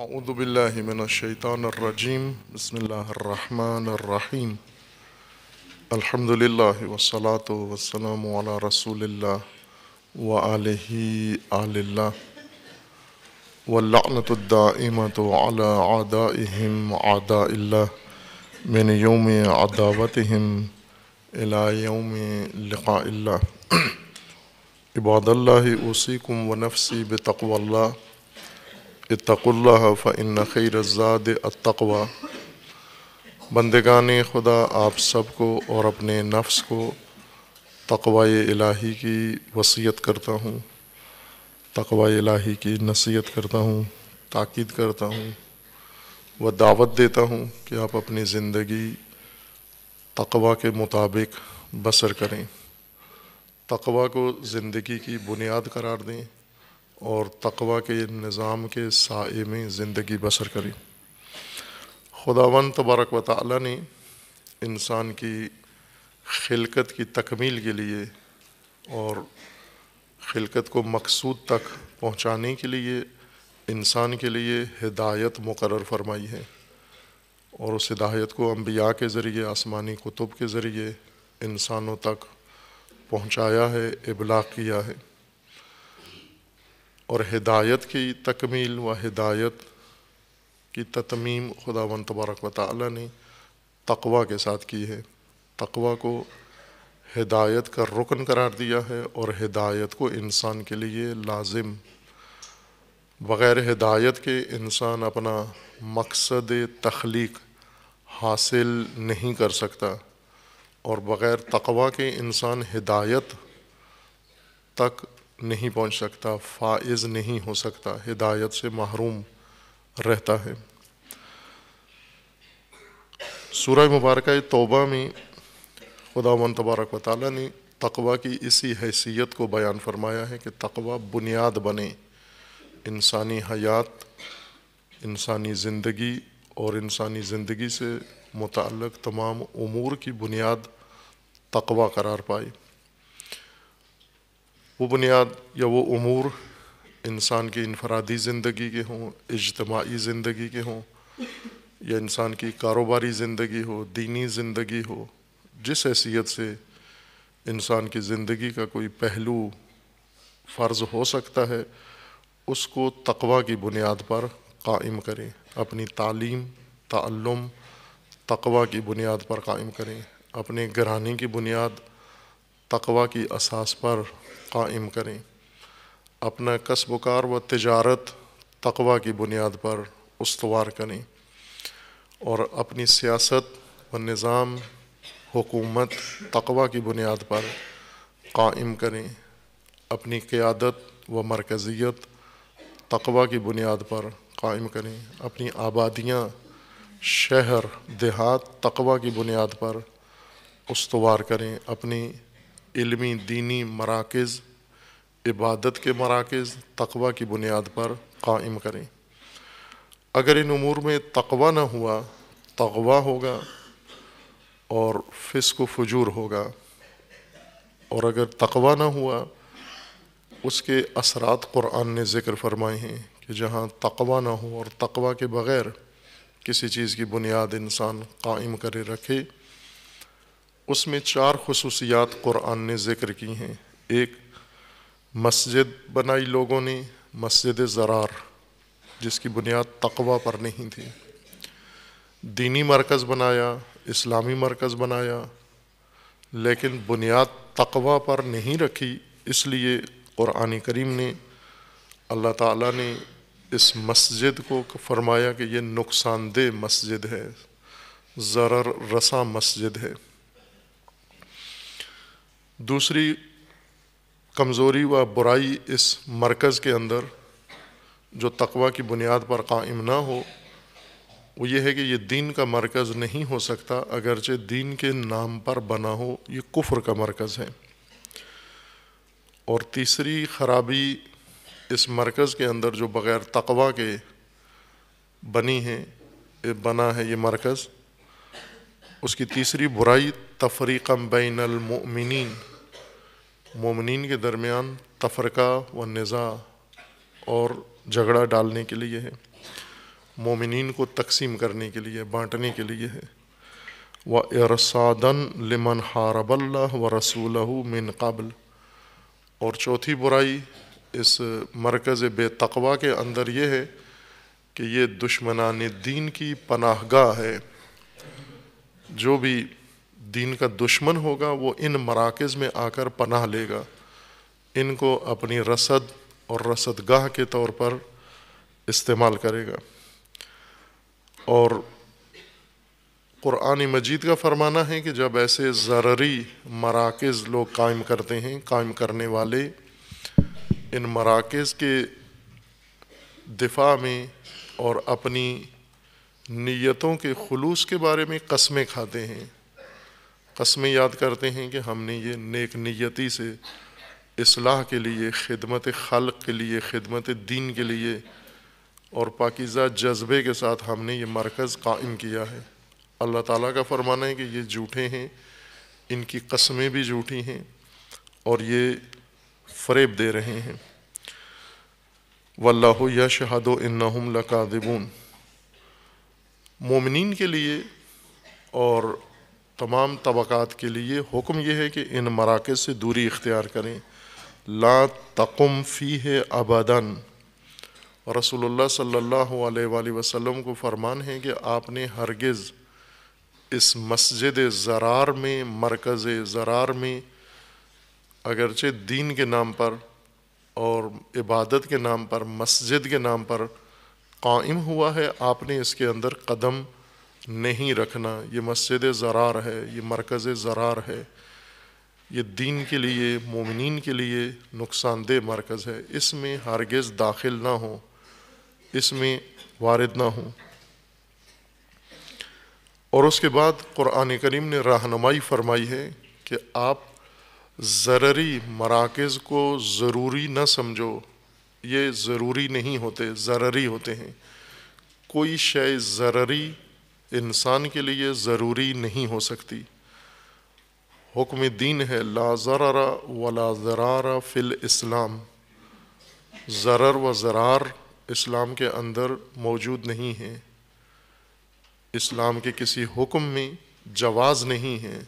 अऊदबिल्लिमिनशैतानरजीम बसमीम अल्हम्दुलिल्लाह वसलात वसलाम अला रसूलिल्लाह व आलही आलिल्ला वल्लानतुद्दाइमत अला आदाइहिम आदाइल्ला मिन यौम अदावतहिम इला यौम लिक़ाइल्ला इबादल्लाहि उसीकुम व नफ़सी बतक़वल्लाह इतकुल्ला फ़िन खैर ज़ाद अतवा बंदगान खुदा आप सब को और अपने नफ्स को तकवाय इलाही की वसीयत करता हूँ तकवाय इलाही की नसीहत करता हूँ ताक़द करता हूँ व दावत देता हूँ कि आप अपनी ज़िंदगी तकवा के मुताबिक बसर करें तकवा को ज़िंदगी की बुनियाद करार दें और तकवा के निज़ाम के साय में ज़िंदगी बसर करें खुदावन तबारक व ताली ने इंसान की खिलकत की तकमील के लिए और खिलकत को मकसूद तक पहुँचाने के लिए इंसान के लिए हिदायत मुकर फरमाई है और उस हिदायत को अम्बिया के ज़रिए आसमानी कुतुब के ज़रिए इंसानों तक पहुँचाया है इबलाग किया है और हिदायत की तकमील व हिदायत की ततमीम खुदा वन तबारक वाली ने तकवा के साथ की है तकवा को हिदायत का रुकन करार दिया है और हिदायत को इंसान के लिए लाजिम बग़ैर हिदायत के इंसान अपना मकसद तख्लीक हासिल नहीं कर सकता और बग़ैर तकवा के इंसान हिदायत तक नहीं पहुंच सकता फाइज नहीं हो सकता हिदायत से महरूम रहता है सूरह मुबारक तोबा में खुदा मन तबारक वाली ने तकवा की इसी हैसियत को बयान फरमाया है कि तकवा बुनियाद बने इंसानी हयात इंसानी ज़िंदगी और इंसानी ज़िंदगी से मुतल तमाम अमूर की बुनियाद तकवा करार पाई वो बुनियाद या वो अमूर इंसान की इनफरादी ज़िंदगी के हों इजमाही ज़िंदगी के हों या इंसान की कारोबारी ज़िंदगी हो दीनी ज़िंदगी हो जिस हैसियत से इंसान की ज़िंदगी का कोई पहलू फ़र्ज़ हो सकता है उसको तकवा की बुनियाद पर कायम करें अपनी तालीम तल्लम तकवा की बुनियाद पर कायम करें अपने घरानी की बुनियाद तकवा की असास पर कायम करें अपना कसबकार व तजारत तकवा की बुनियाद पर उसवार करें और अपनी सियासत व निज़ाम हुकूमत तकवा की बुनियाद पर कायम करें अपनी क़्यादत व मरकज़ियत तकवा की बुनियाद पर कायम करें अपनी आबादियाँ शहर देहात तकवा की बुनियाद पर उसवार करें अपनी इल्मी दीनी मराकज़ इबादत के मराकज़ तकवा की बुनियाद पर कायम करें अगर इन उमूर में तकवा न हुआ तकवा होगा और फिस्क फजूर होगा और अगर तकवा ना हुआ उसके असरात क़ुरान ने ज़िक्र फरमाए हैं कि जहाँ तकवा ना हो और तकवा के बग़ैर किसी चीज़ की बुनियाद इंसान कायम करे रखे उसमें चार खसूसियात क़ुरान ने ज़िक्र की हैं एक मस्जिद बनाई लोगों ने मस्जिद ज़रार जिसकी बुनियाद तकवा पर नहीं थी दीनी मरकज़ बनाया इस्लामी मरकज़ बनाया लेकिन बुनियाद तकवा पर नहीं रखी इसलिए क़ुरान करीम ने अल्लाह ताला ने इस मस्जिद को फरमाया कि ये नुकसानदेह मस्जिद है ज़र रसा मस्जिद है दूसरी कमज़ोरी व बुराई इस मरकज़ के अंदर जो तकवा की बुनियाद पर कायम ना हो वो ये है कि ये दीन का मरकज़ नहीं हो सकता अगरचे दीन के नाम पर बना हो ये कुफ्र का मरकज़ है और तीसरी खराबी इस मरकज़ के अंदर जो बग़ैर तकवा के बनी है बना है ये मरकज़ उसकी तीसरी बुराई तफरीकम बैन अलमिन मोमिन के दरमियान तफरका व नज़ा और झगड़ा डालने के लिए है मोमिन को तकसीम करने के लिए बाँटने के लिए है व इरसादन लिमन हारबल्ला व रसूल मिन काबल और चौथी बुराई इस मरकज़ बेतकवा के अंदर ये है कि ये दुश्मनान दीन की गाह है जो भी दीन का दुश्मन होगा वो इन मराकज़ में आकर पनाह लेगा इनको अपनी रसद और रसद गाह के तौर पर इस्तेमाल करेगा और क़ुरान मजीद का फरमाना है कि जब ऐसे ज़रूरी मराकज़ लोग कायम करते हैं कायम करने वाले इन मराकज़ के दिफा में और अपनी नीयतों के खलूस के बारे में कस्में खाते हैं कसमें याद करते हैं कि हमने ये नेक नियति से इसलाह के लिए खिदमत खल के लिए खिदमत दीन के लिए और पाकिज़ा जज्बे के साथ हमने ये मरकज़ कायम किया है अल्लाह ताला का फरमाना है कि ये झूठे हैं इनकी कस्में भी झूठी हैं और ये फरेब दे रहे हैं वल्लाह या शहादो इन्नाहुम लकादिबून मोमिन के लिए और तमाम तबक़ात के लिए हुक्म यह है कि इन मराकज़ से दूरी इख्तियार करें ला तकम फ़ी है अबदन रसोल्ला सल्ला वसम को फ़रमान है कि आपने हरगिज़ इस मस्जिद ज़रार में मरकज़ ज़रार में अगरचे दीन के नाम पर और इबादत के नाम पर मस्जिद के नाम पर कायम हुआ है आपने इसके अंदर कदम नहीं रखना ये मस्जिद ज़रार है ये मरकज़ ज़रार है ये दीन के लिए मोमिन के लिए नुकसानदेह मरकज़ है इसमें हरगज़ दाखिल ना हो इसमें वारद ना हो और उसके बाद क़ुरान करीम ने रहनमाई फरमाई है कि आप ज़रूरी मराकज़ को ज़रूरी न समझो ये ज़रूरी नहीं होते ज़रूरी होते हैं कोई शय ज़रूरी इंसान के लिए ज़रूरी नहीं हो सकती हुक्म दीन है ला व वला ज़रारा फ़िल इस्लाम ज़र व ज़रार इस्लाम के अंदर मौजूद नहीं है इस्लाम के किसी हुक्म में जवाज़ नहीं है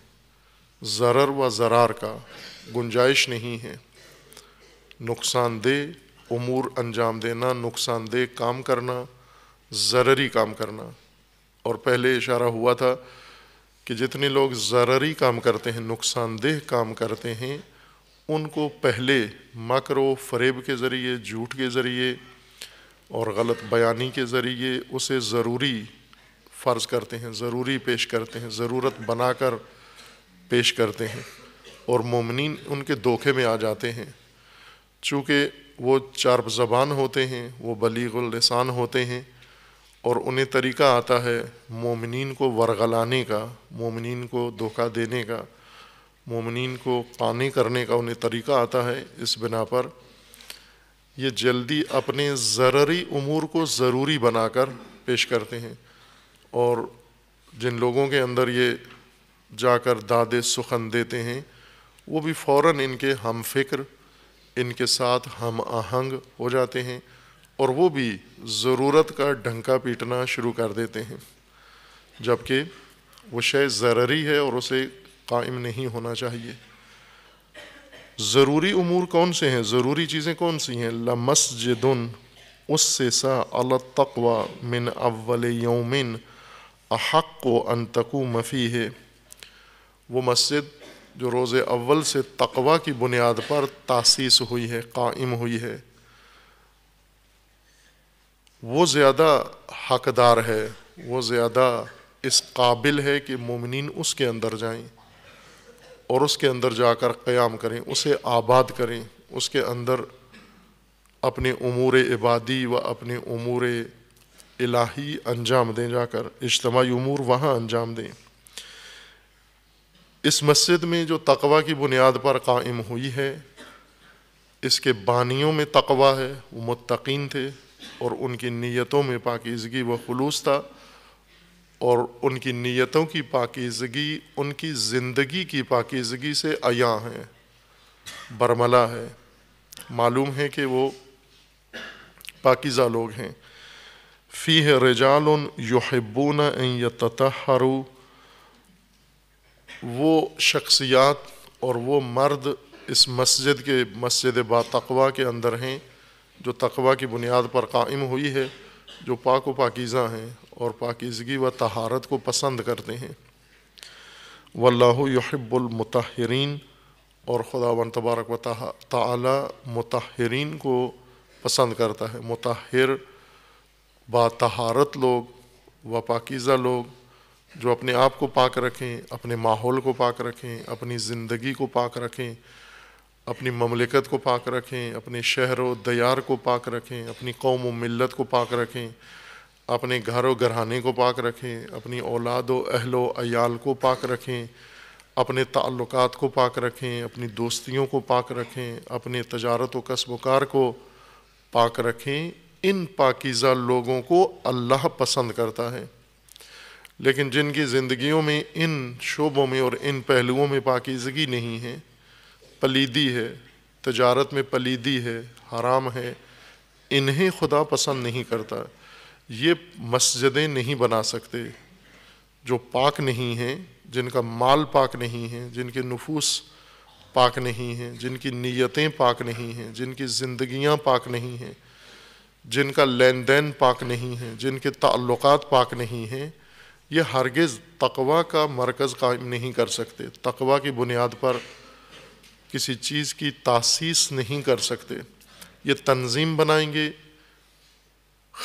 जरर व ज़रार का गुंजाइश नहीं है नुकसानदेह अमूर अंजाम देना नुकसानदेह काम करना ज़रूरी काम करना और पहले इशारा हुआ था कि जितने लोग ज़रूरी काम करते हैं नुकसानदेह काम करते हैं उनको पहले मकर व फरेब के ज़रिए झूठ के ज़रिए और गलत बयानी के ज़रिए उसे ज़रूरी फ़र्ज़ करते हैं ज़रूरी पेश करते हैं ज़रूरत बना कर पेश करते हैं और ममिन उनके धोखे में आ जाते हैं चूँकि वो चार जबान होते हैं वो बलीगुलसान होते हैं और उन्हें तरीका आता है मोमिन को वरगलाने का मोमिन को धोखा देने का मोमिन को पानी करने का उन्हें तरीका आता है इस बिना पर ये जल्दी अपने ज़रूरी उमूर को ज़रूरी बनाकर पेश करते हैं और जिन लोगों के अंदर ये जाकर दादे सुखन देते हैं वो भी फ़ौर इनके हम फिक्र इनके साथ हम आहंग हो जाते हैं और वो भी ज़रूरत का ढंका पीटना शुरू कर देते हैं जबकि वो शय ज़रूरी है और उसे कायम नहीं होना चाहिए ज़रूरी उमूर कौन से हैं ज़रूरी चीज़ें कौन सी हैं ला मस्जिदन उससे सा अल तकवा मिन अव्वल यौमिन अहक को अनतकू मफ़ी है वो मस्जिद जो रोज़ अव्वल से तकवा की बुनियाद पर तासीस हुई है कायम हुई है वो ज़्यादा हकदार है वो ज़्यादा इस काबिल है कि मुमिन उसके अंदर जाएं और उसके अंदर जाकर क़याम करें उसे आबाद करें उसके अंदर अपने अमूर इबादी व अपने अमूर इलाही अंजाम दें जाकर इज्तमी अमूर वहाँ अंजाम दें इस मस्जिद में जो तकवा की बुनियाद पर कायम हुई है इसके बानियों में तकवा है वो मुतकीन थे और उनकी नीयतों में पाकिजगी व खलूस था और उनकी नीयतों की पाकिजगी उनकी ज़िंदगी की पाकिजगी से अया है बरमला है मालूम है कि वो पाकिज़ा लोग हैं फ़ी है रजाल यहबून यतहरु वो शख्सियात और वो मर्द इस मस्जिद के मस्जिद बातवा के अंदर हैं जो तकवा की बुनियाद पर कायम हुई है जो पाक व पाकिज़ा हैं और पाकिजगी व तहारत को पसंद करते हैं वल्लाबुलमतहरीन और खुदा तबारक व ताली मतहरीन को पसंद करता है मतहर बातहारत लोग व पाकिज़ा लोग जो अपने आप को पाक रखें अपने माहौल को पाक रखें अपनी ज़िंदगी को पाक रखें अपनी ममलिकत को पाक रखें अपने शहर व दयार को पाक रखें अपनी कौम व मिलत को पाक रखें अपने घर व घराने को पाक रखें अपनी औलाद व अहलो अयाल को पाक रखें अपने ताल्लुक़ को पाक रखें अपनी दोस्तियों को पाक रखें अपने तजारत व कस्बकार को पाक रखें इन पाकिज़ा लोगों को अल्लाह पसंद करता है लेकिन जिनकी ज़िंदगियों में इन शोबों में और इन पहलुओं में पाकिज़गी नहीं है पलीदी है तजारत में पलीदी है हराम है इन्हें खुदा पसंद नहीं करता ये मस्जिदें नहीं बना सकते जो पाक नहीं हैं जिनका माल पाक नहीं है जिनके नफूस पाक नहीं हैं जिनकी नीयतें पाक नहीं हैं जिनकी ज़िंदियाँ पाक नहीं हैं जिनका लेन देन पाक नहीं है जिनके ताल्लुक पाक नहीं हैं ये हरगज़ तकवा का मरकज़ कायम नहीं कर सकते तकवा की बुनियाद पर किसी चीज़ की तासीस नहीं कर सकते ये तंजीम बनाएंगे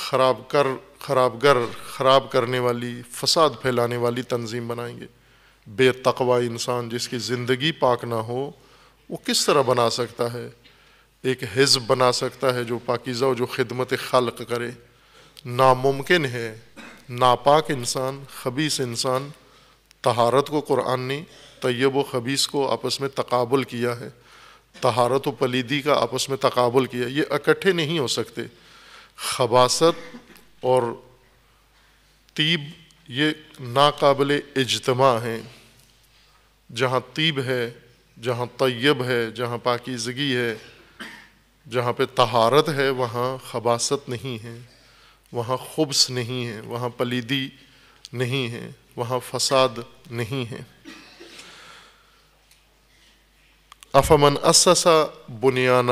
खराब कर खराब कर खराब करने वाली फसाद फैलाने वाली तंजीम बनाएंगे बेतकवा इंसान जिसकी ज़िंदगी पाक ना हो वो किस तरह बना सकता है एक हिज़ बना सकता है जो पाकिज़ा जो खिदमत खलक करे नामुमकिन है नापाक इंसान खबीस इंसान तहारत को कुरान ने तैयब व खबीस को आपस में तकाबुल किया है तहारत व पलीदी का आपस में तकाबुल किया ये इकट्ठे नहीं हो सकते खबासत और तीब ये नाकबिल इजतमा हैं जहाँ तीब है जहाँ तैयब है जहाँ पाकिजगी है जहाँ पे तहारत है वहाँ खबासत नहीं है वहाँ खुब्स नहीं है वहाँ पलीदी नहीं है वहाँ फसाद नहीं है अफमन असा बुनियान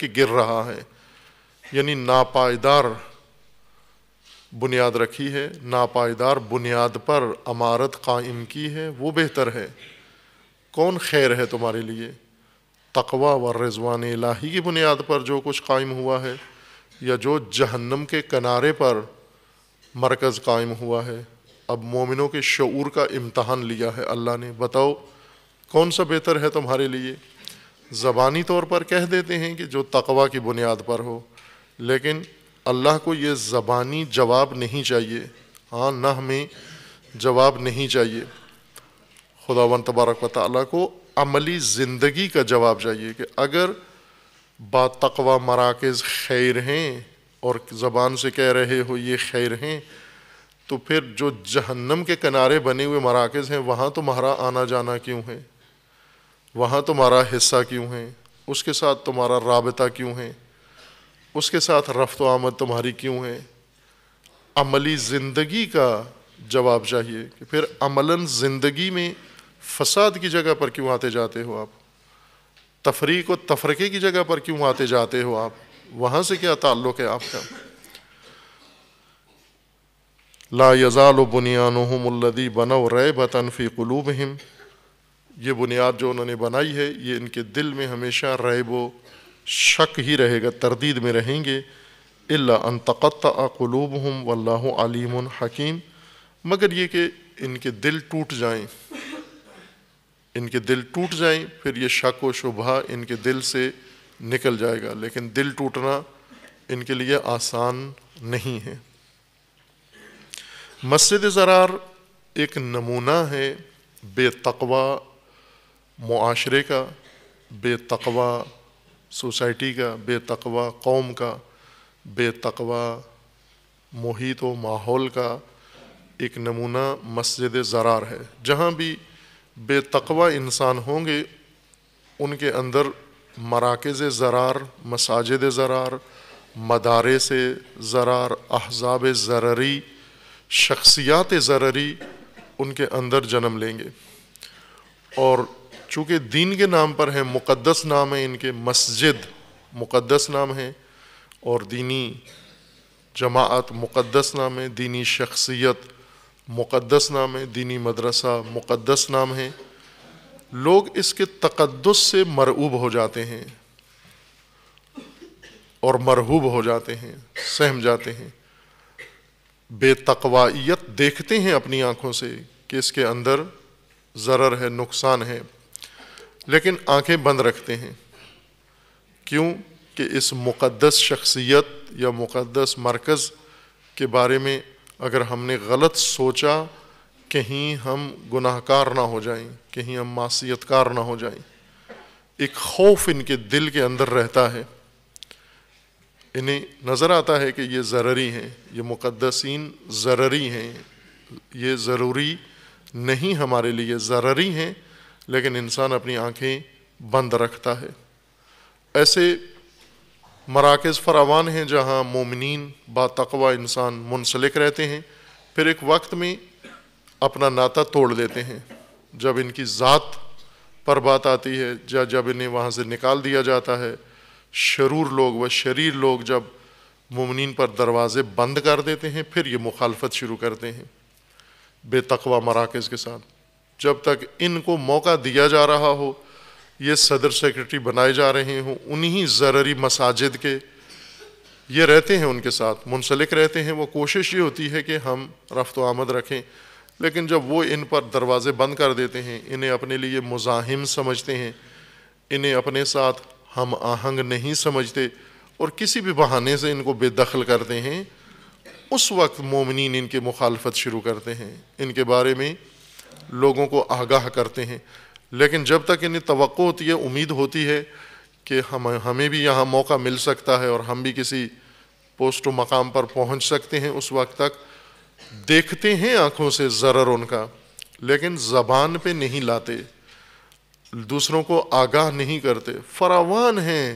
के गिर रहा है यानी नापायदार बुनियाद रखी है नापायदार बुनियाद पर अमारत कायम की है वो बेहतर है कौन खैर है तुम्हारे लिए तकवा व रजवान इलाही की बुनियाद पर जो कुछ कायम हुआ है या जो जहन्नम के किनारे पर मरकज़ कायम हुआ है अब मोमिनों के शूर का इम्तहान लिया है अल्लाह ने बताओ कौन सा बेहतर है तुम्हारे लिए ज़बानी तौर पर कह देते हैं कि जो तकवा की बुनियाद पर हो लेकिन अल्लाह को ये ज़बानी जवाब नहीं चाहिए हाँ न हमें जवाब नहीं चाहिए वन तबारक वाली को अमली ज़िंदगी का जवाब चाहिए कि अगर बातवा मराकज़ खैर हैं और ज़बान से कह रहे हो ये खैर हैं तो फिर जो जहन्नम के किनारे बने हुए मराकज़ हैं वहाँ तुम्हारा तो आना जाना क्यों है वहाँ तुम्हारा हिस्सा क्यों है उसके साथ तुम्हारा रबता क्यों है उसके साथ रफ्त आमद तुम्हारी क्यों है अमली ज़िंदगी का जवाब चाहिए कि फिर अमला ज़िंदगी में फसाद की जगह पर क्यों आते जाते हो आप तफरीक और तफरके की जगह पर क्यों आते जाते हो आप वहाँ से क्या ताल्लुक़ है आपका ला यज़ाल बुनियानहमदी बनो रे बतनफ़ी कलूबहम ये बुनियाद जो उन्होंने बनाई है ये इनके दिल में हमेशा रैबो शक ही रहेगा तरदीद में रहेंगे अल्ला अनतक़त आलूब हम वल्लाह आलिम हकीम मगर ये कि इनके दिल टूट जाएं इनके दिल टूट जाएं फिर ये शक व शुबा इनके दिल से निकल जाएगा लेकिन दिल टूटना इनके लिए आसान नहीं है मस्जिद ज़रार एक नमूना है बेतकवा माशरे का बेतकवा सोसाइटी का बेतकवा कौम का बेतकवा मुहित व माहौल का एक नमूना मस्जिद ज़रार है जहाँ भी बेतकवा इंसान होंगे उनके अंदर मराकज़ ज़रार मसाजिद ज़रार मदारे से ज़रार अहजाब ज़ररी शख्सियात ज़ररी उनके अंदर जन्म लेंगे और चूँकि दीन के नाम पर है मुक़दस नाम है इनके मस्जिद मुक़दस नाम है और दीनी जमात मुक़दस नाम है दीनी शख्सियत मुक़दस नाम है दीनी मदरसा मुक़दस नाम है लोग इसके तकदस से मरऊब हो जाते हैं और मरहूब हो जाते हैं सहम जाते हैं बेतकवाइत देखते हैं अपनी आँखों से कि इसके अंदर ज़रर है नुकसान है लेकिन आंखें बंद रखते हैं क्यों कि इस मुक़दस शख्सियत या मुक़दस मरकज़ के बारे में अगर हमने गलत सोचा कहीं हम गुनाहगार ना हो जाएं, कहीं हम मासीतकार ना हो जाएं। एक खौफ इनके दिल के अंदर रहता है इन्हें नज़र आता है कि ये ज़रूरी हैं ये मुक़दसिन ज़रूरी हैं ये ज़रूरी नहीं हमारे लिए ज़रूरी हैं लेकिन इंसान अपनी आँखें बंद रखता है ऐसे मराकज़ फरावान हैं जहाँ मोमिन तकवा इंसान मुनसलिक रहते हैं फिर एक वक्त में अपना नाता तोड़ देते हैं जब इनकी ज़ात पर बात आती है या जब इन्हें वहाँ से निकाल दिया जाता है शरूर लोग व शरीर लोग जब मुमनिन पर दरवाज़े बंद कर देते हैं फिर ये मुखालफत शुरू करते हैं बेतकवा मराकज़ के साथ जब तक इनको मौका दिया जा रहा हो ये सदर सेक्रेटरी बनाए जा रहे हों उन्हीं ज़ररी मसाजिद के ये रहते हैं उनके साथ मुंसलिक रहते हैं वो कोशिश ये होती है कि हम रफ्त आमद रखें लेकिन जब वो इन पर दरवाज़े बंद कर देते हैं इन्हें अपने लिए मुजाहिम समझते हैं इन्हें अपने साथ हम आहंग नहीं समझते और किसी भी बहाने से इनको बेदखल करते हैं उस वक्त मोमिन इनकी मुखालफत शुरू करते हैं इनके बारे में लोगों को आगाह करते हैं लेकिन जब तक इन्हें तो होती है उम्मीद होती है कि हम हमें भी यहाँ मौका मिल सकता है और हम भी किसी पोस्ट मकाम पर पहुँच सकते हैं उस वक्त तक देखते हैं आँखों से ज़र्र उनका लेकिन ज़बान पे नहीं लाते दूसरों को आगाह नहीं करते फरावान हैं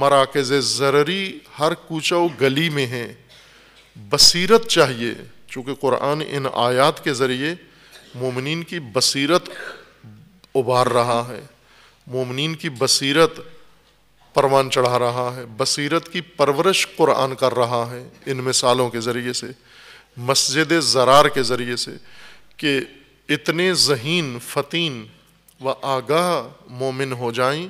मराकज़ ज़रूरी हर कूचा गली में हैं बसीरत चाहिए चूँकि कुरान इन आयात के ज़रिए मोमिन की बसीरत उभार रहा है मोमिन की बसीरत परवान चढ़ा रहा है बसीरत की परवरिश कुरान कर रहा है इन मिसालों के ज़रिए से मस्जिद ज़रार के ज़रिए से कि इतने जहीन फ़तीन व आगाह मोमिन हो जाएं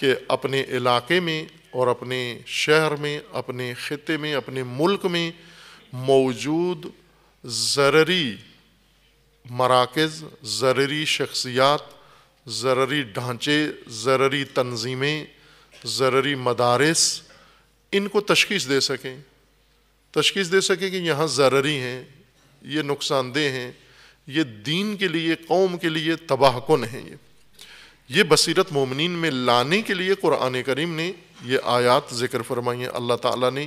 कि अपने इलाके में और अपने शहर में अपने ख़त्े में अपने मुल्क में मौजूद ज़रूरी मराकज़ ज़रूरी शख्सियात ज़रूरी ढांचे ज़रूरी तनज़ीमें ज़रूरी मदारस इनको तशखीस दे सकें तशखीस दे सकें कि यहाँ ज़रूरी हैं ये नुकसानदेह हैं ये दीन के लिए कौम के लिए तबाहकुन है ये ये बसीरत ममिन में लाने के लिए कुरान करीम ने ये आयात ज़िक्र फरमाई है अल्लाह ताला ने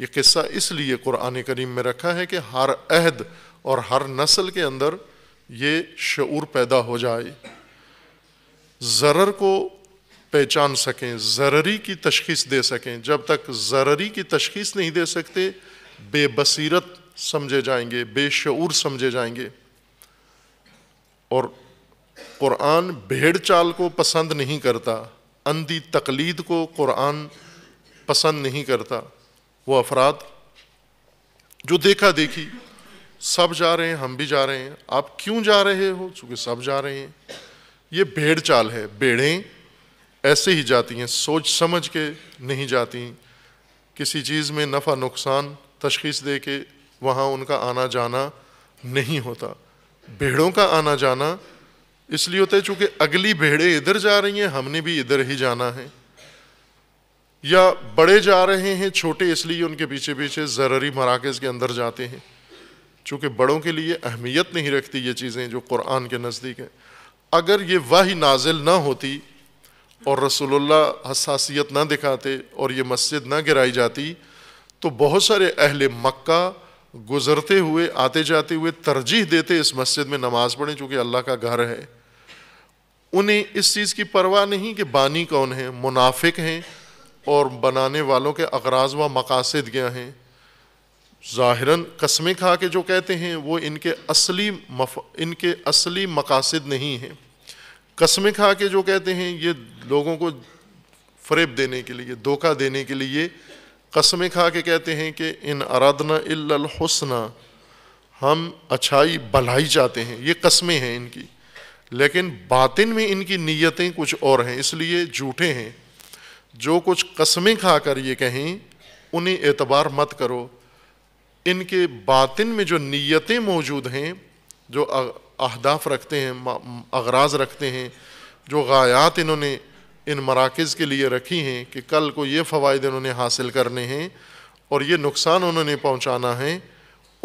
ये किस्सा इसलिए कुरान करीम में रखा है कि हर अहद और हर नस्ल के अंदर ये शूर पैदा हो जाए ज़र को पहचान सकें ज़रूरी की तशखीस दे सकें जब तक ज़ररी की तशखीस नहीं दे सकते बेबसीरत समझे जाएंगे बेशूर समझे जाएंगे और कुरान भेड़ चाल को पसंद नहीं करता अंधी तकलीद को कुरान पसंद नहीं करता वो अफराद जो देखा देखी सब जा रहे हैं हम भी जा रहे हैं आप क्यों जा रहे हो चूंकि सब जा रहे हैं ये भेड़ चाल है भेड़ें ऐसे ही जाती हैं सोच समझ के नहीं जाती किसी चीज़ में नफ़ा नुकसान तशखीस दे के वहाँ उनका आना जाना नहीं होता भेड़ों का आना जाना इसलिए होता है चूँकि अगली भेड़ें इधर जा रही हैं हमने भी इधर ही जाना है या बड़े जा रहे हैं छोटे इसलिए उनके पीछे पीछे ज़ररी मराकज़ के अंदर जाते हैं चूँकि बड़ों के लिए अहमियत नहीं रखती ये चीज़ें जो कुरान के नज़दीक हैं अगर ये वाहि नाजिल ना होती और रसोल्ला हसासीत ना दिखाते और ये मस्जिद ना गिराई जाती तो बहुत सारे अहल मक्का गुज़रते हुए आते जाते हुए तरजीह देते इस मस्जिद में नमाज़ पढ़ें चूँकि अल्लाह का घर है उन्हें इस चीज़ की परवाह नहीं कि बानी कौन है मुनाफिक हैं और बनाने वालों के अगराज व मकासद क्या हैं ज़ाहिरन कस्में खा के जो कहते हैं वो इनके असली मफ इनके असली मकासद नहीं हैं कस्में खा के जो कहते हैं ये लोगों को फरेब देने के लिए धोखा देने के लिए कस्में खा के कहते हैं कि इन अराधना इल्लुसना हम अच्छाई भलाई चाहते हैं ये कस्में हैं इनकी लेकिन बातिन में इनकी नीयतें कुछ और हैं इसलिए झूठे हैं जो कुछ कस्में खा कर ये कहें उन्हें एतबार मत करो इनके बातिन में जो नीयतें मौजूद हैं जो अहदाफ रखते हैं अगराज रखते हैं जो गायात इन्होंने इन मराकज़ के लिए रखी हैं कि कल को ये फ़वाद इन्होंने हासिल करने हैं और ये नुकसान उन्होंने पहुँचाना है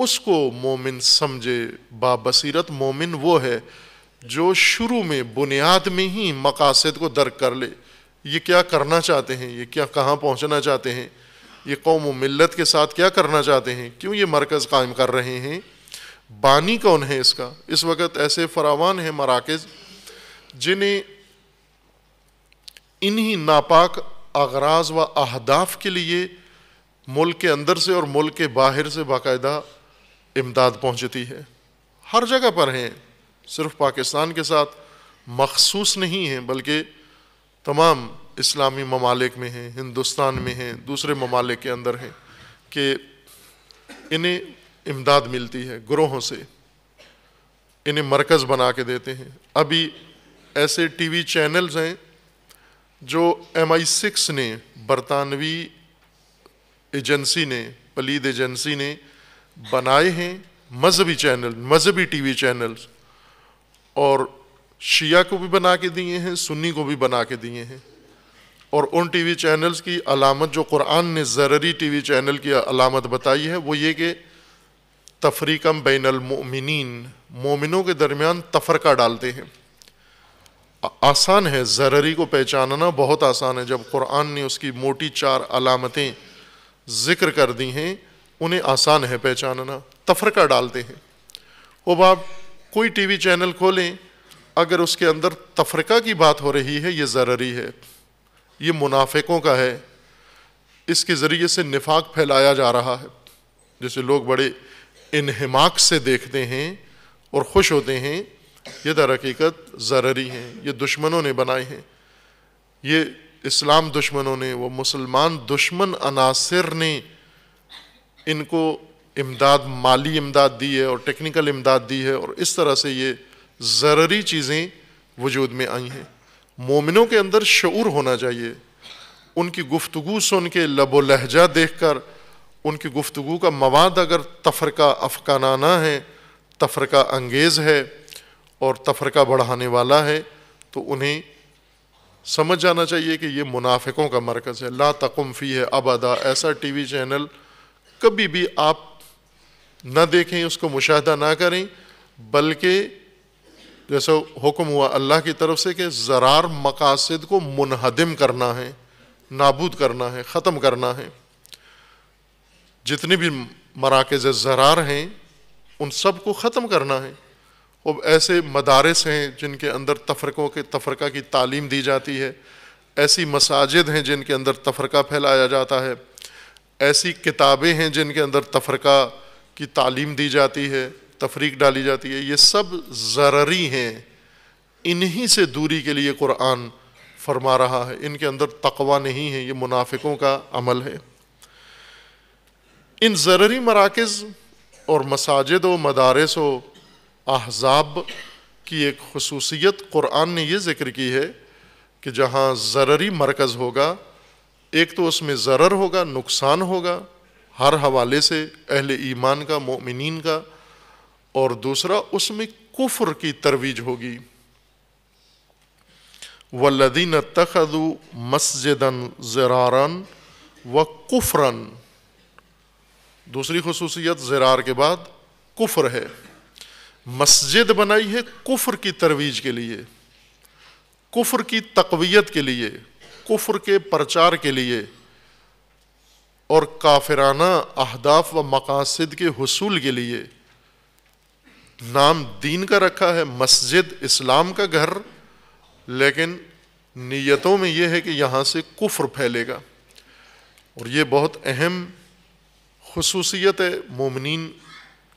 उसको मोमिन समझे बाबसीरत मोमिन वो है जो शुरू में बुनियाद में ही मकासद को दर्क कर ले ये क्या करना चाहते हैं ये क्या कहाँ पहुँचना चाहते हैं ये कौम व मिलत के साथ क्या करना चाहते हैं क्यों ये मरकज़ कायम कर रहे हैं बानी कौन है इसका इस वक्त ऐसे फरावान हैं मराकज़ जिन्हें इन्हीं नापाक आगराज़ व अहदाफ के लिए मुल्क के अंदर से और मुल्क के बाहर से बाकायदा इमदाद पहुँचती है हर जगह पर हैं सिर्फ पाकिस्तान के साथ मखसूस नहीं है बल्कि तमाम इस्लामी ममालिक में हैं हिंदुस्तान में हैं दूसरे ममालिक के अंदर हैं कि इन्हें इमदाद मिलती है ग्रोहों से इन्हें मरकज़ बना के देते हैं अभी ऐसे टी वी चैनल्स हैं जो एम आई सिक्स ने बरतानवी एजेंसी ने पलीद एजेंसी ने बनाए हैं मजहबी चैनल मजहबी टी वी चैनल और शिया को भी बना के दिए हैं सुन्नी को भी बना के दिए हैं और उन टी वी चैनल्स की अलामत जो कुरान ने ज़रूरी वी चैनल की अलामत बताई है वो ये कि तफरीकम बैन अलमिन मोमिनों के दरमियान तफरका डालते हैं आसान है ज़रूरी को पहचानना बहुत आसान है जब कुरान ने उसकी मोटी चार अलामतें ज़िक्र कर दी हैं उन्हें आसान है पहचानना तफरका डालते हैं वो बाप कोई टी वी चैनल खोलें अगर उसके अंदर तफरका की बात हो रही है ये ज़रूरी है ये मुनाफिकों का है इसके ज़रिए से निफाक फैलाया जा रहा है जिसे लोग बड़े इनहमाक से देखते हैं और ख़ुश होते हैं ये दर हकीकत ज़रूरी हैं ये दुश्मनों ने बनाए हैं ये इस्लाम दुश्मनों ने वो मुसलमान दुश्मन अनासर ने इनको इमदाद माली इमदाद दी है और टेक्निकल इमदाद दी है और इस तरह से ये ज़रूरी चीज़ें वजूद में आई हैं मोमिनों के अंदर शूर होना चाहिए उनकी गुफ्तु से उनके लबो लहजा देख कर उनकी गुफ्तु का मवाद अगर तफरका अफकाना है तफरका अंगेज़ है और तफरका बढ़ाने वाला है तो उन्हें समझ जाना चाहिए कि ये मुनाफिकों का मरकज़ है ला तकम्फ़ी है अब अदा ऐसा टी वी चैनल कभी भी आप ना देखें उसको मुशाह ना करें बल्कि जैसे हुक्म हुआ अल्लाह की तरफ से कि ज़रार मकासद को मुनहदम करना है नाबूद करना है ख़त्म करना है जितनी भी मराकज़ ज़रार हैं उन सब को ख़त्म करना है और ऐसे मदारस हैं जिनके अंदर तफरक़ों के तफरक़ा की तालीम दी जाती है ऐसी मसाजिद हैं जिनके अंदर तफरक़ा फैलाया जाता है ऐसी किताबें हैं जिनके अंदर तफरक़ा की तालीम दी जाती है तफरीक डाली जाती है ये सब ज़रूरी हैं इन्हीं से दूरी के लिए कुरान फरमा रहा है इनके अंदर तकवा नहीं है ये मुनाफिकों का अमल है इन ज़रूरी मराकज़ और मसाजिद व मदारस व अहजाब की एक खसूसियत क़ुरान ने ये ज़िक्र की है कि जहाँ ज़रूरी मरकज़ होगा एक तो उसमें ज़र होगा नुकसान होगा हर हवाले से अहल ईमान का मोमिन का और दूसरा उसमें कुफर की तरवीज होगी व लदीन तखदु मस्जिदन जरारन व कुफरन दूसरी खसूसियत जरार के बाद कुफर है मस्जिद बनाई है कुफर की तरवीज के लिए कुफर की तकवीत के लिए कुफर के प्रचार के लिए और काफिराना अहदाफ व मकासद के हसूल के लिए नाम दीन का रखा है मस्जिद इस्लाम का घर लेकिन नीयतों में यह है कि यहाँ से कुफ्र फैलेगा और ये बहुत अहम खसूसियत है मोमिन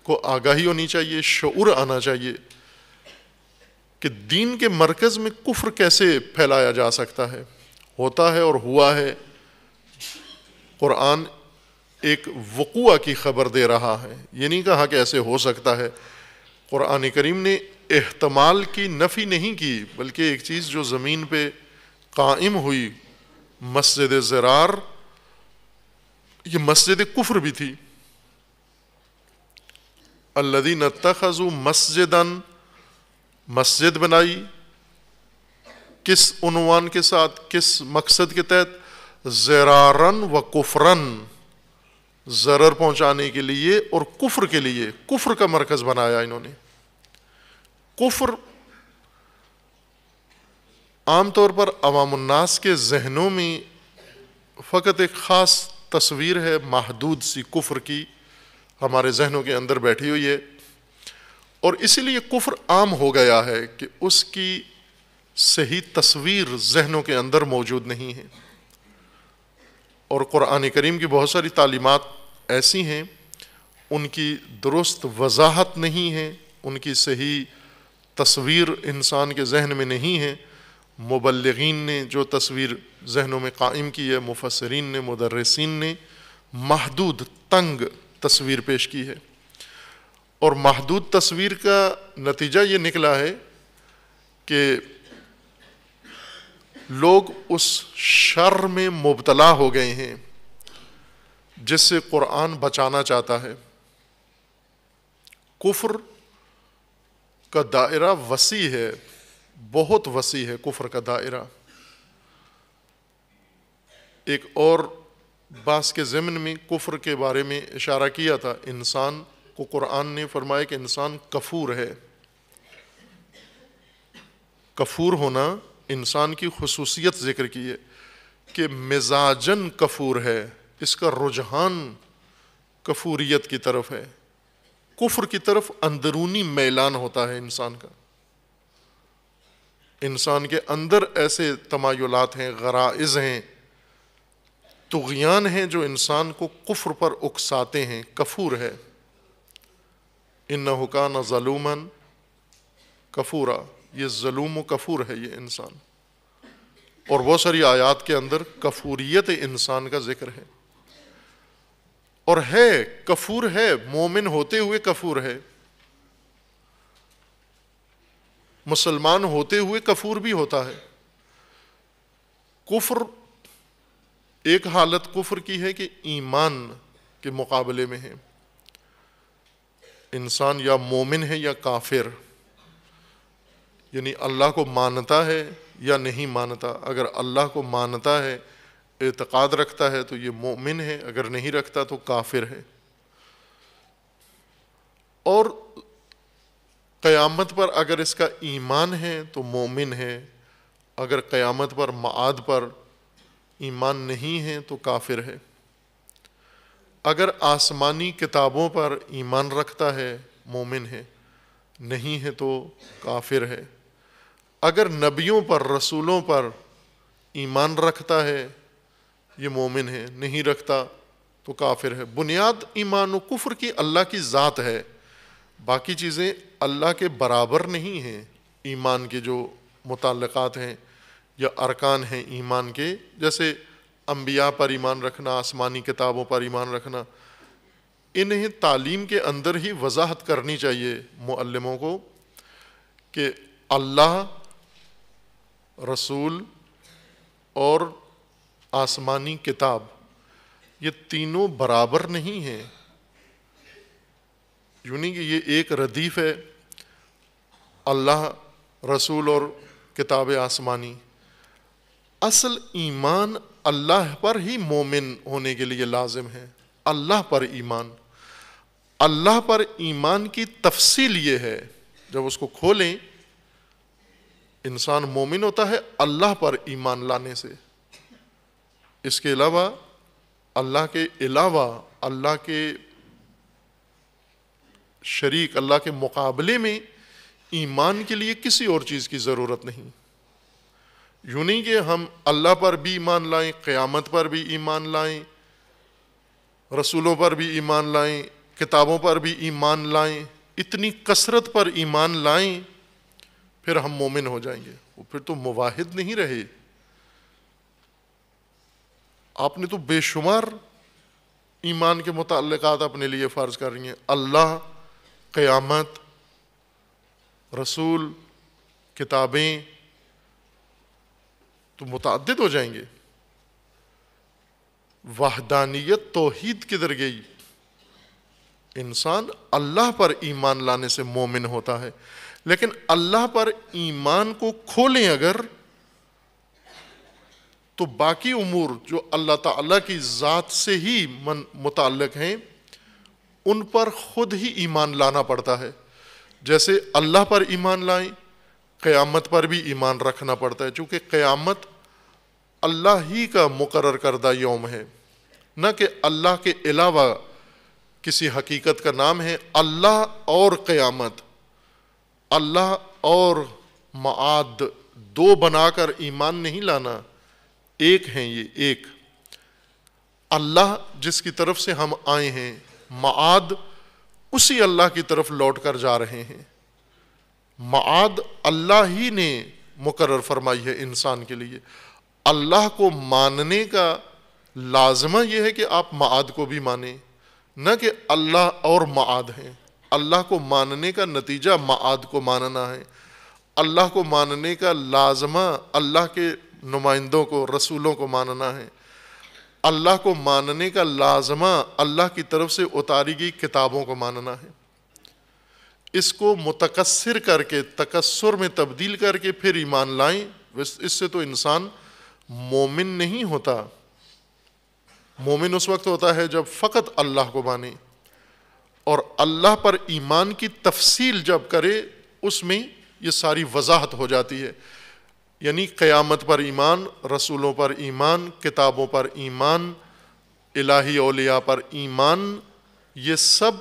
को आगाही होनी चाहिए शूर आना चाहिए कि दीन के मरकज़ में कुफ्र कैसे फैलाया जा सकता है होता है और हुआ है क़ुरान एक वक़ूआ की ख़बर दे रहा है ये नहीं कहा कि ऐसे हो सकता है क़ुरान करीम ने एहतमाल की नफ़ी नहीं की बल्कि एक चीज़ जो ज़मीन पे कायम हुई मस्जिद ज़रार ये मस्जिद कुफ्र भी थी अल्लादीन तखजू मस्जिदन मस्जिद बनाई किस उनवान के साथ किस मकसद के तहत जरारन व कुफरन जरर पहुंचाने के लिए और कुफ्र के लिए कुफ्र का मरकज़ बनाया इन्होंने आम तौर पर अवामनास के जहनों में फ़कत एक ख़ास तस्वीर है महदूद सी कुफ्र की हमारे जहनों के अंदर बैठी हुई है और इसीलिए कुफ्र आम हो गया है कि उसकी सही तस्वीर जहनों के अंदर मौजूद नहीं है और क़ुरान करीम की बहुत सारी तालीमत ऐसी हैं उनकी दुरुस्त वजाहत नहीं है उनकी सही तस्वीर इंसान के जहन में नहीं है मुबलगिन ने जो तस्वीर जहनों में कायम की है मुफसरीन ने मदरसिन ने महदूद तंग तस्वीर पेश की है और महदूद तस्वीर का नतीजा ये निकला है कि लोग उस शर में मुबतला हो गए हैं जिससे कुरान बचाना चाहता है कुफ्र का दायरा वसी है बहुत वसी है कुफर का दायरा एक और बास के ज़मन में कुफर के बारे में इशारा किया था इंसान को कुरान ने फरमाया कि इंसान कफूर है कफूर होना इंसान की खसूसियत जिक्र की है कि मिजाजन कफूर है इसका रुझान कफूरीत की तरफ है कुफर की तरफ अंदरूनी मैलान होता है इंसान का इंसान के अंदर ऐसे तमायुलात हैं गराइज हैं तुगयान हैं जो इंसान को कुफ्र पर उकसाते हैं कफूर है इन न ज़लूमन कफूरा ये ज़लूम कफूर है ये इंसान और बहुत सारी आयात के अंदर कफूरीत इंसान का जिक्र है और है कफूर है मोमिन होते हुए कफूर है मुसलमान होते हुए कफूर भी होता है कुफर एक हालत कुफर की है कि ईमान के मुकाबले में है इंसान या मोमिन है या काफिर यानी अल्लाह को मानता है या नहीं मानता अगर अल्लाह को मानता है एतक़ाद रखता है तो ये मोमिन है अगर नहीं रखता तो काफिर है और क़यामत पर अगर इसका ईमान है तो मोमिन है अगर क़यामत पर माद पर ईमान नहीं है तो काफिर है अगर आसमानी किताबों पर ईमान रखता है मोमिन है नहीं है तो काफिर है अगर नबियों पर रसूलों पर ईमान रखता है ये मोमिन है नहीं रखता तो काफिर है बुनियाद ईमान कुफर की अल्लाह की ज़ात है बाकी चीज़ें अल्लाह के बराबर नहीं हैं ईमान के जो मुतक़ात हैं या अरकान हैं ईमान के जैसे अम्बिया पर ईमान रखना आसमानी किताबों पर ईमान रखना इन्हें तालीम के अंदर ही वजाहत करनी चाहिए मल्लमों को कि अल्लाह रसूल और आसमानी किताब ये तीनों बराबर नहीं हैं यूनी कि ये एक रदीफ है अल्लाह रसूल और किताब आसमानी असल ईमान अल्लाह पर ही मोमिन होने के लिए लाजिम है अल्लाह पर ईमान अल्लाह पर ईमान की तफसील ये है जब उसको खोलें इंसान मोमिन होता है अल्लाह पर ईमान लाने से इसके अलावा अल्लाह के अलावा अल्लाह के शरीक अल्लाह के मुकाबले में ईमान के लिए किसी और चीज़ की ज़रूरत नहीं यूँ नहीं कि हम अल्लाह पर भी ईमान लाएं क़यामत पर भी ईमान लाएं रसूलों पर भी ईमान लाएं किताबों पर भी ईमान लाएं इतनी कसरत पर ईमान लाएं फिर हम मोमिन हो जाएंगे वो फिर तो मुवाहिद नहीं रहे आपने तो बेशुमार ईमान के मुतक़ात अपने लिए फ़र्ज़ कर रही हैं अल्लाह क़यामत रसूल किताबें तो मुतद हो जाएंगे वाहदानियत तोहद किधर गई इंसान अल्लाह पर ईमान लाने से मोमिन होता है लेकिन अल्लाह पर ईमान को खोलें अगर तो बाकी उमूर जो अल्लाह ताला की ज़ात से ही मन मुतलक हैं उन पर ख़ुद ही ईमान लाना पड़ता है जैसे अल्लाह पर ईमान लाएं क़यामत पर भी ईमान रखना पड़ता है चूँकि क़यामत अल्लाह ही का मुकर करदा यौम है न कि अल्लाह के अलावा किसी हकीकत का नाम है अल्लाह और क़यामत अल्लाह और माद दो बनाकर ईमान नहीं लाना एक हैं ये एक अल्लाह जिसकी तरफ से हम आए हैं माद उसी अल्लाह की तरफ लौट कर जा रहे हैं माद अल्लाह ही ने मुकर फरमाई है इंसान के लिए अल्लाह को मानने का लाजमा यह है कि आप माद को भी माने न कि अल्लाह और माद हैं अल्लाह को मानने का नतीजा माद को मानना है अल्लाह को मानने का लाजमा अल्लाह के नुमाइंदों को रसूलों को मानना है अल्लाह को मानने का लाजमा अल्लाह की तरफ से उतारी गई किताबों को मानना है इसको मुतकसर करके तकसर में तब्दील करके फिर ईमान लाएं इससे तो इंसान मोमिन नहीं होता मोमिन उस वक्त होता है जब फ़कत अल्लाह को माने और अल्लाह पर ईमान की तफसील जब करे उसमें ये सारी वजाहत हो जाती है यानी क़यामत पर ईमान रसूलों पर ईमान किताबों पर ईमान इलाही अलिया पर ईमान ये सब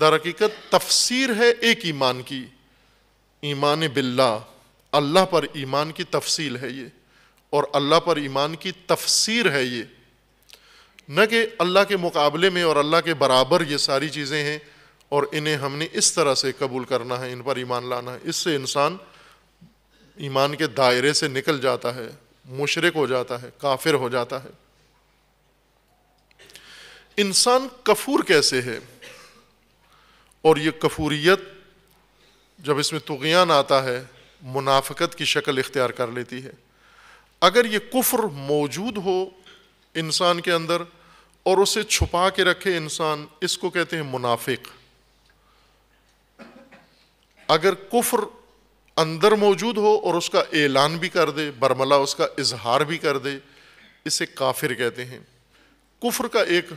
दरकीकत तफसीर है एक ईमान की ईमान बिल्ला अल्लाह पर ईमान की तफसील है ये और अल्लाह पर ईमान की तफसीर है ये न कि अल्लाह के मुकाबले में और अल्लाह के बराबर ये सारी चीज़ें हैं और इन्हें हमने इस तरह से कबूल करना है इन पर ईमान लाना है इससे इंसान ईमान के दायरे से निकल जाता है मुशरक हो जाता है काफिर हो जाता है इंसान कफूर कैसे है और ये कफूरियत जब इसमें तुगियान आता है मुनाफ़त की शक्ल इख्तियार कर लेती है अगर ये कुफ्र मौजूद हो इंसान के अंदर और उसे छुपा के रखे इंसान इसको कहते हैं मुनाफिक अगर कुफ्र अंदर मौजूद हो और उसका ऐलान भी कर दे बरमला उसका इजहार भी कर दे इसे काफिर कहते हैं कुफ्र का एक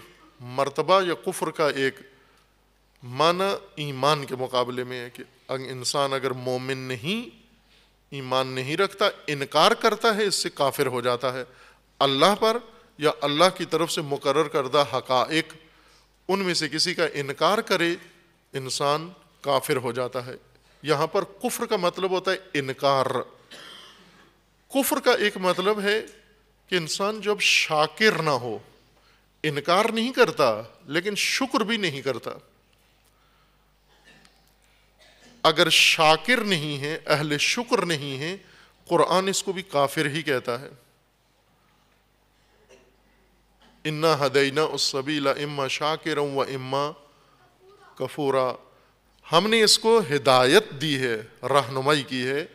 मर्तबा या कुफ्र का एक माना ईमान के मुकाबले में है कि इंसान अगर मोमिन नहीं ईमान नहीं रखता इनकार करता है इससे काफिर हो जाता है अल्लाह पर या अल्लाह की तरफ से मुकर करदा हकाइक उनमें से किसी का इनकार करे इंसान काफिर हो जाता है यहां पर कुफर का मतलब होता है इनकार कुफ्र का एक मतलब है कि इंसान जब शाकिर ना हो इनकार नहीं करता लेकिन शुक्र भी नहीं करता अगर शाकिर नहीं है अहल शुक्र नहीं है कुरान इसको भी काफिर ही कहता है इन्ना हदैना उस सबीला इम्मा शाकिर व इम्मा कफूरा हमने इसको हिदायत दी है रहनुमाई की है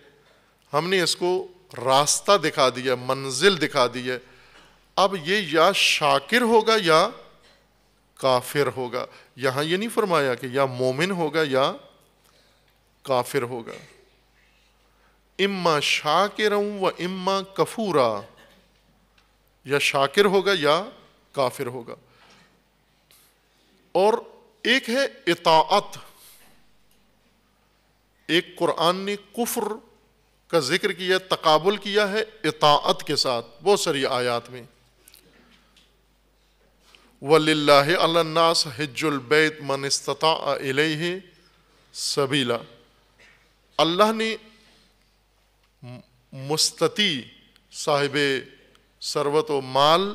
हमने इसको रास्ता दिखा दिया मंजिल दिखा दी है अब ये या शाकिर होगा या काफिर होगा यहां ये नहीं फरमाया कि या मोमिन होगा या काफिर होगा इम्मा शाकिर व इम्मा कफूरा या शाकिर होगा या काफिर होगा और एक है इताअत एक कुरान ने कुफ्र का जिक्र किया तकाबुल किया है इताअत के साथ बहुत सारी आयात में वल्लास हिजुलबैत मनस्ता इलह सबीला अल्लाह ने मुस्तती साहिब सरवत व माल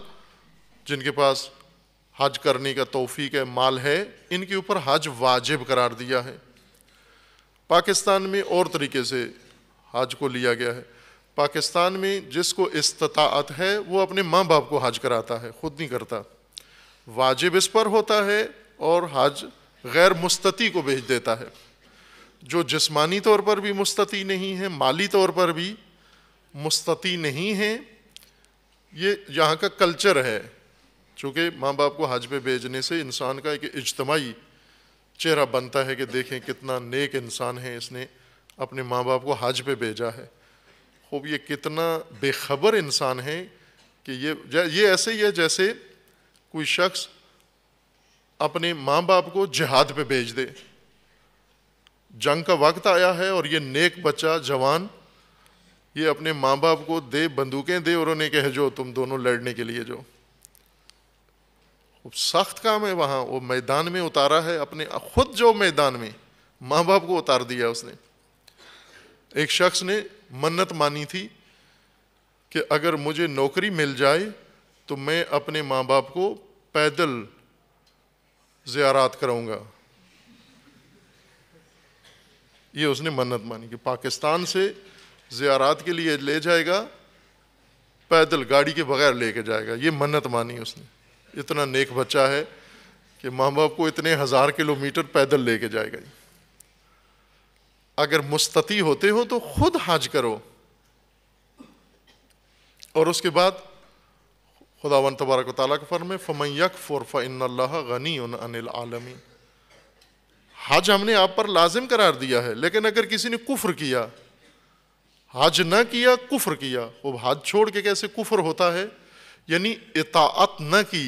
जिनके पास हज करने का तोफ़ी है माल है इनके ऊपर हज वाजिब करार दिया है पाकिस्तान में और तरीके से हज को लिया गया है पाकिस्तान में जिसको इस्तात है वो अपने माँ बाप को हज कराता है खुद नहीं करता वाजिब इस पर होता है और हज गैर मुस्ती को भेज देता है जो जिसमानी तौर पर भी मुस्ती नहीं है माली तौर पर भी मुस्ती नहीं है ये यहाँ का कल्चर है चूँकि माँ बाप को हज पर भेजने से इंसान का एक इजतमाही चेहरा बनता है कि देखें कितना नेक इंसान है इसने अपने माँ बाप को हज पे भेजा है खूब ये कितना बेखबर इंसान है कि ये ये ऐसे ही है जैसे कोई शख्स अपने माँ बाप को जिहाद पे भेज दे जंग का वक्त आया है और ये नेक बच्चा जवान ये अपने माँ बाप को दे बंदूकें दे और उन्हें कहे जो तुम दोनों लड़ने के लिए जो सख्त काम है वहाँ वो मैदान में उतारा है अपने खुद जो मैदान में माँ बाप को उतार दिया उसने एक शख्स ने मन्नत मानी थी कि अगर मुझे नौकरी मिल जाए तो मैं अपने माँ बाप को पैदल जियारात कराऊंगा ये उसने मन्नत मानी कि पाकिस्तान से जियारात के लिए ले जाएगा पैदल गाड़ी के बगैर लेके जाएगा ये मन्नत मानी उसने इतना नेक बच्चा है कि माँ बाप को इतने हज़ार किलोमीटर पैदल लेके जाएगा अगर मुस्तती होते हो तो खुद हाज करो और उसके बाद खुदावन तबारक ताली के फरम फ़मैक फोरफा इन गनी उन अनिल आलमी हज हमने आप पर लाजिम करार दिया है लेकिन अगर किसी ने कुफ्र किया हज ना किया कुफ्र किया वो हज छोड़ के कैसे कुफ्र होता है यानी इताअत न की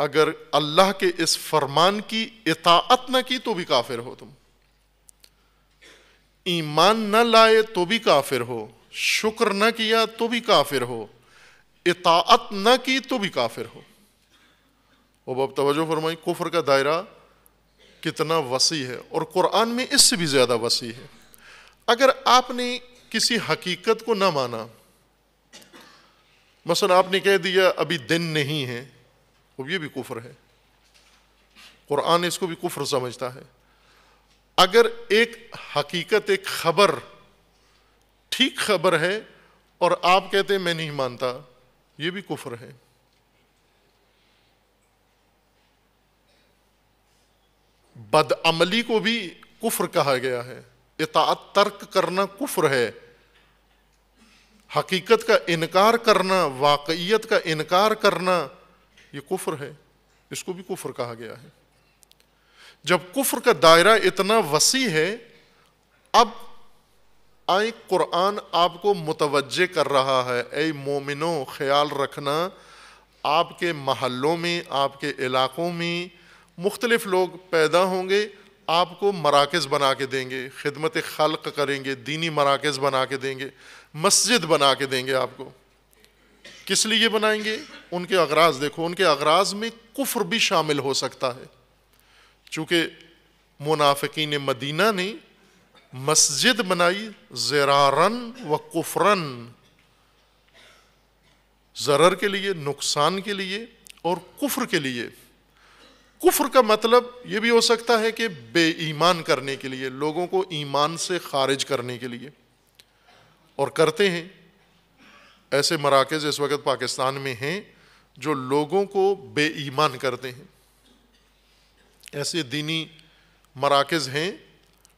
अगर अल्लाह के इस फरमान की इताअत ना की तो भी काफिर हो तुम ईमान न लाए तो भी काफिर हो शुक्र न किया तो भी काफिर हो इताअत न की तो भी काफिर हो अब अब तवज्जो फरमाई कुफर का दायरा कितना वसी है और कुरान में इससे भी ज़्यादा वसी है अगर आपने किसी हकीकत को ना माना मसलन आपने कह दिया अभी दिन नहीं है अब ये भी कुफर है कुरान इसको भी कुफर समझता है अगर एक हकीकत एक खबर ठीक खबर है और आप कहते हैं मैं नहीं मानता ये भी कुफर है बदअमली को भी कुफ्र कहा गया है इतात तर्क करना कुफ्र है हकीकत का इनकार करना वाकईत का इनकार करना ये कुफ्र है इसको भी कुफर कहा गया है जब कुफ्र का दायरा इतना वसी है अब आए कुरान आपको मुतवजह कर रहा है ए मोमिनो ख्याल रखना आपके महलों में आपके इलाकों में मुख्तलिफ लोग पैदा होंगे आपको मराकज़ बना के देंगे खिदमत खल्क करेंगे दीनी मराकज़ बना के देंगे मस्जिद बना के देंगे आपको किस लिए बनाएंगे उनके अगराज देखो उनके अगराज में कुफ्र भी शामिल हो सकता है चूँकि मुनाफिकीन मदीना ने मस्जिद बनाई जरारन व कुफरन ज़रर के लिए नुकसान के लिए और कुफ़र के लिए कुफ्र का मतलब ये भी हो सकता है कि बेईमान करने के लिए लोगों को ईमान से खारिज करने के लिए और करते हैं ऐसे मराकज़ इस वक्त पाकिस्तान में हैं जो लोगों को बेईमान करते हैं ऐसे दीनी मराकज़ हैं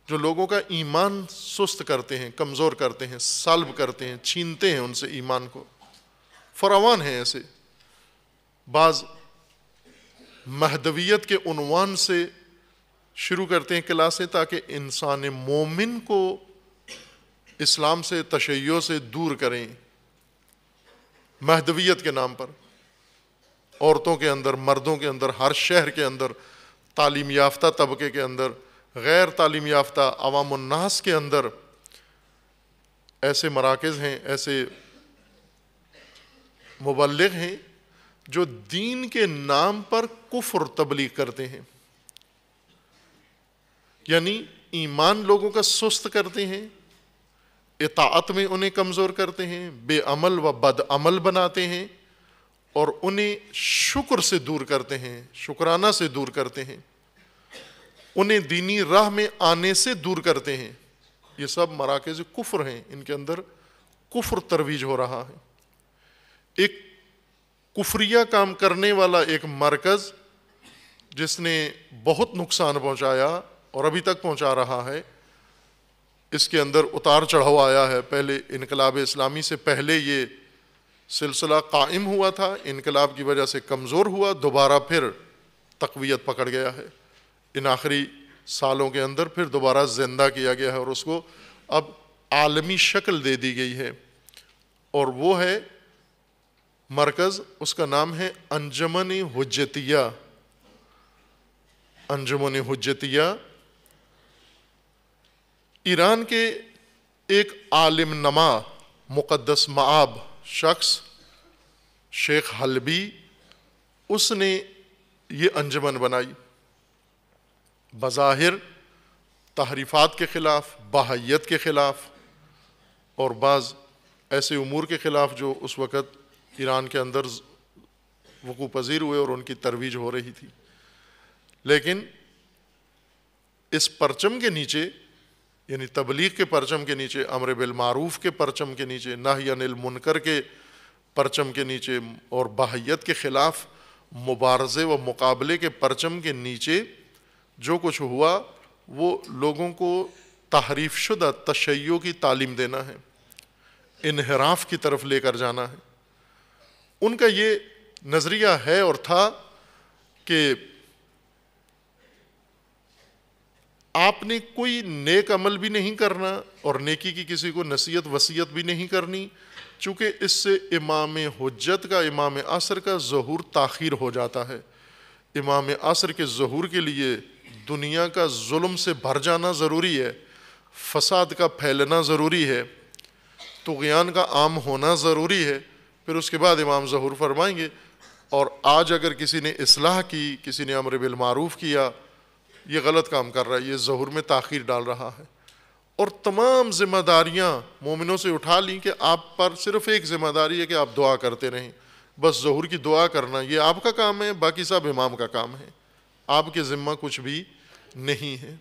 जो लोगों का ईमान सुस्त करते हैं कमज़ोर करते हैं साल्व करते हैं छीनते हैं उनसे ईमान को फरावान हैं ऐसे बाज़ महदवियत के उनवान से शुरू करते हैं क्लासें ताकि इंसान मोमिन को इस्लाम से तशैयों से दूर करें महदवियत के नाम पर औरतों के अंदर मर्दों के अंदर हर शहर के अंदर तालीम याफ्ता तबके के अंदर गैर तालीम याफ्ता अवामनास के अंदर ऐसे मराकज़ हैं ऐसे मुबलग हैं जो दीन के नाम पर कुफ्र तबलीग करते हैं यानी ईमान लोगों का सुस्त करते हैं इतात में उन्हें कमज़ोर करते हैं बेअमल व बदअमल बनाते हैं और उन्हें शुक्र से दूर करते हैं शुक्राना से दूर करते हैं उन्हें दीनी राह में आने से दूर करते हैं ये सब मराकज़ कुफ्र हैं इनके अंदर कुफ्र तरवीज हो रहा है एक कुफरिया काम करने वाला एक मरकज़ जिसने बहुत नुकसान पहुंचाया और अभी तक पहुंचा रहा है इसके अंदर उतार चढ़ाव आया है पहले इनकलाब इस्लामी से पहले ये सिलसिला कायम हुआ था इनकलाब की वजह से कमज़ोर हुआ दोबारा फिर तकवीत पकड़ गया है इन आखिरी सालों के अंदर फिर दोबारा ज़िंदा किया गया है और उसको अब आलमी शक्ल दे दी गई है और वो है मरकज़ उसका नाम है अंजमन हजतिया अंजुमन हजतिया ईरान के एक आलिम नमा मुक़दस मब शख्स शेख हलबी उसने ये अंजमन बनाई बज़ाहिर तहरीफ़ात के ख़िलाफ़ बाहियत के ख़िलाफ़ और बाज़ ऐसे अमूर के ख़िलाफ़ जो उस वक़्त ईरान के अंदर वकू पजीर हुए और उनकी तरवीज हो रही थी लेकिन इस परचम के नीचे यानी तबलीग के परचम के नीचे अमर बिलमारूफ़ के परचम के नीचे नह अनिल मुनकर के परचम के नीचे और बाहियत के ख़िलाफ़ मुबारजे व मुकाबले के परचम के नीचे जो कुछ हुआ वो लोगों को तहरीफ शुदा तशैयों की तालीम देना है इनहराफ की तरफ लेकर जाना है उनका ये नज़रिया है और था कि आपने कोई नेक अमल भी नहीं करना और नेकी की किसी को नसीहत वसीयत भी नहीं करनी चूँकि इससे इमाम हजत का इमाम असर का जहूर ताखिर हो जाता है इमाम असर के जहूर के लिए दुनिया का जुल्म से भर जाना ज़रूरी है फसाद का फैलना ज़रूरी है तुगयान का आम होना ज़रूरी है फिर उसके बाद इमाम ज़हूर फरमाएंगे और आज अगर किसी ने असलाह की किसी ने अमर बिलमारूफ़ किया ये गलत काम कर रहा है ये जहूर में ताखिर डाल रहा है और तमाम जिम्मेदारियाँ मोमिनों से उठा ली कि आप पर सिर्फ एक जिम्मेदारी है कि आप दुआ करते रहें बस जहूर की दुआ करना ये आपका काम है बाकी सब इमाम का काम है आपके ज़िम्मा कुछ भी नहीं है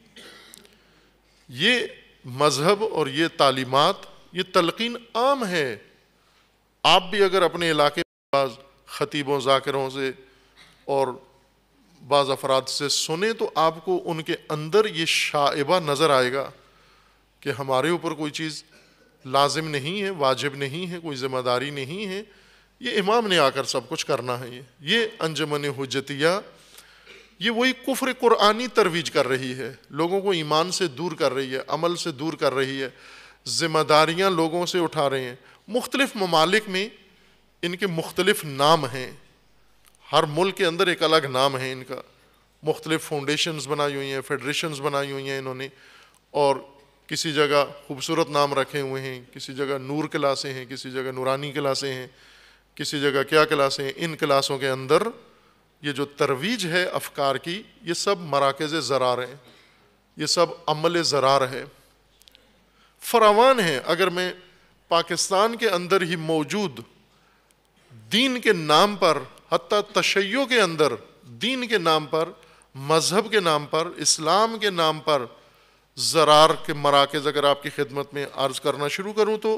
ये मज़हब और ये तालीमत ये तलकिन आम है आप भी अगर अपने इलाके में खतीबों जाकिरों से और बाज़ अफराद से सुने तो आपको उनके अंदर ये शाइबा नज़र आएगा कि हमारे ऊपर कोई चीज़ लाजिम नहीं है वाजिब नहीं है कोई ज़िम्मेदारी नहीं है ये इमाम ने आकर सब कुछ करना है ये ये अंजमन हजतिया ये वही कुफ्र कुरानी तरवीज कर रही है लोगों को ईमान से दूर कर रही है अमल से दूर कर रही है ज़िम्मेदारियाँ लोगों से उठा रहे हैं मुख्तलिफ़ ममालिक में इनके मुख्तलिफ़ नाम हैं हर मुल्क के अंदर एक अलग नाम है इनका मुख्तलिफ फाउंडेशन बनाई हुई हैं फेडरेशंस बनाई हुई हैं इन्होंने और किसी जगह खूबसूरत नाम रखे हुए हैं किसी जगह नूर क्लासें हैं किसी जगह नूरानी क्लासें हैं किसी जगह क्या क्लासें हैं इन क्लासों के अंदर ये जो तरवीज है अफकार की ये सब मराकज़ ज़रार हैं ये सब अमल ज़रार है फरावान है अगर मैं पाकिस्तान के अंदर ही मौजूद दीन के नाम पर हती तशैयों के अंदर दीन के नाम पर मज़हब के नाम पर इस्लाम के नाम पर ज़रार के मराकज़ अगर आपकी खिदमत में अर्ज़ करना शुरू करूँ तो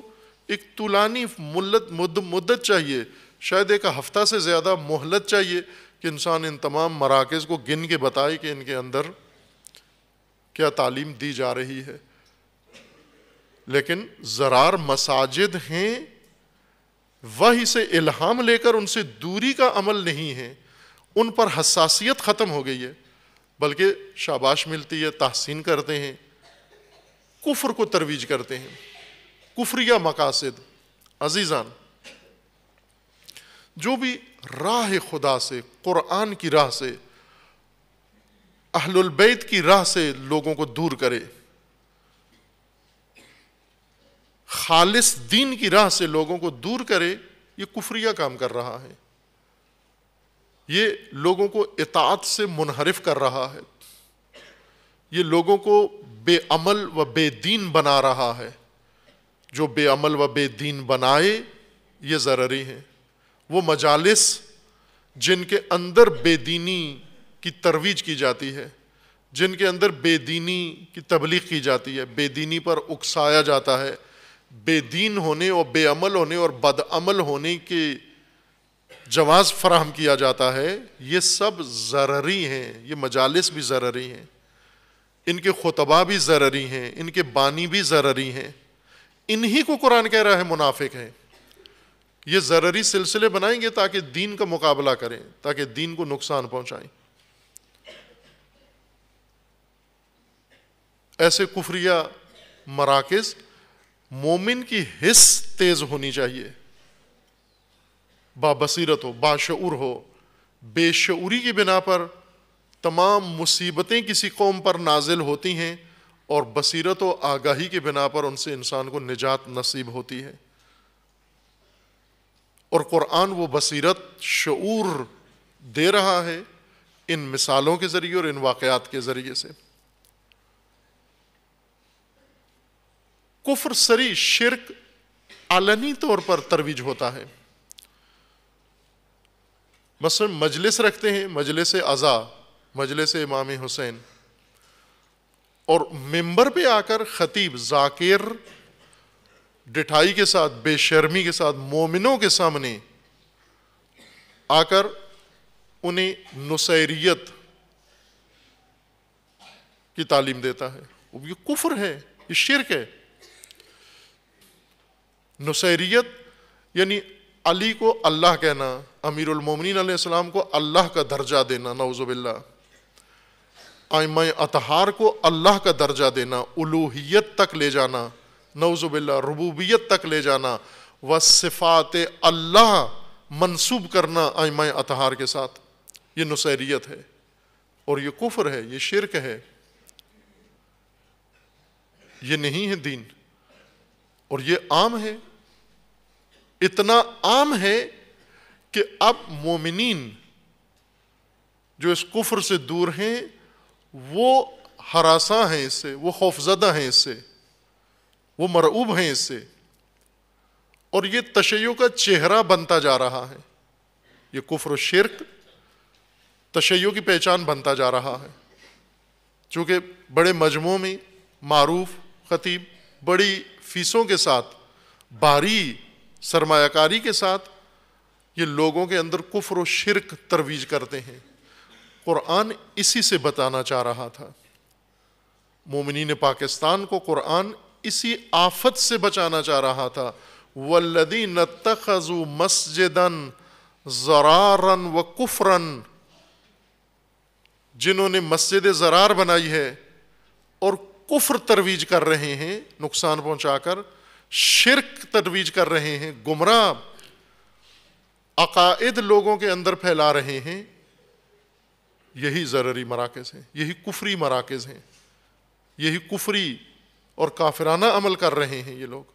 एक तुलानी मुलत मुद, मुद्दत चाहिए शायद एक हफ़्ता से ज़्यादा मोहलत चाहिए कि इंसान इन तमाम मराकज़ को गिन के बताए कि इनके अंदर क्या तालीम दी जा रही है लेकिन ज़रार मसाजिद हैं वही से इल्हाम लेकर उनसे दूरी का अमल नहीं है उन पर हसासियत ख़त्म हो गई है बल्कि शाबाश मिलती है तहसीन करते हैं कुफ्र को तरवीज करते हैं कुफ्रिया मकासद अजीज़ान जो भी राह खुदा से क़ुरान की राह से बैत की राह से लोगों को दूर करे खालिस दीन की राह से लोगों को दूर करे ये कुफरिया काम कर रहा है ये लोगों को इतात से मुनहरफ कर रहा है ये लोगों को बेअमल व बेदीन बना रहा है जो बेअमल व बेदीन बनाए ये ज़रूरी है वो मजालिस जिनके अंदर बेदीनी की तरवीज की जाती है जिनके अंदर बेदीनी की तबलीग की जाती है बेदीनी पर उकसाया जाता है बेदीन होने और बेअमल होने और बदअमल होने के जवाज़ फराहम किया जाता है ये सब ज़रूरी हैं ये मजालस भी ज़रूरी हैं इनके खुतबा भी ज़रूरी हैं इनके बानी भी ज़रूरी हैं इन्हीं को कुरान कह रहा है मुनाफिक है ये ज़रूरी सिलसिले बनाएंगे ताकि दीन का मुकाबला करें ताकि दीन को नुकसान पहुँचाएँ ऐसे कुफरिया मराकज़ मोमिन की हिस तेज होनी चाहिए बाबसीरत हो बाशूर हो बेशूरी की बिना पर तमाम मुसीबतें किसी कौम पर नाजिल होती हैं और बसीरत व आगाही के बिना पर उनसे इंसान को निजात नसीब होती है और क़ुरान वो बसीरत शूर दे रहा है इन मिसालों के ज़रिए और इन वाक़ात के ज़रिए से कुफर सरी शिरक आलनी तौर पर तरवीज होता है मसल मजलिस रखते हैं मजलिस अज़ा मजलिस इमाम हुसैन और मेंबर पे आकर ख़तीब जाकिर डिठाई के साथ बेशर्मी के साथ मोमिनों के सामने आकर उन्हें नुसैरियत की तालीम देता है वो ये कुफर है ये शिरक है नसैरियत यानी अली को अल्लाह कहना अमीरमिन सलाम को अल्लाह का दर्जा देना नवज़बिल्ला आयम अतहार को अल्लाह का दर्जा देना उलूहियत तक ले जाना नवज़बिल्ला रबूबियत तक ले जाना व सिफ़ात अल्लाह मनसूब करना आयम अतहार के साथ ये नसैरियत है और ये कुफर है ये शिरक है ये नहीं है दीन और ये आम है इतना आम है कि अब मोमिनीन जो इस कुफर से दूर हैं वो हरासा हैं इससे वो खौफजदा हैं इससे वो मरऊब हैं इससे और ये तशयों का चेहरा बनता जा रहा है ये कुफर शिरक तशयों की पहचान बनता जा रहा है चूँकि बड़े मजमू में मरूफ खतीब बड़ी फीसों के साथ बारी सरमाकारी के साथ ये लोगों के अंदर कुफर व शिरक तरवीज करते हैं कुरान इसी से बताना चाह रहा था मोमिन पाकिस्तान को कुरान इसी आफत से बचाना चाह रहा था वल्लदी नतखजू मस्जिदन जरारन व कुफरन जिन्होंने मस्जिद ज़रार बनाई है और कुफर तरवीज कर रहे हैं नुकसान पहुंचाकर शिरक तजवीज कर रहे हैं गुमराह अकायद लोगों के अंदर फैला रहे हैं यही ज़रूरी मराकज़ हैं यही कुफरी मराकज़ हैं यही कुफरी और काफिराना अमल कर रहे हैं ये लोग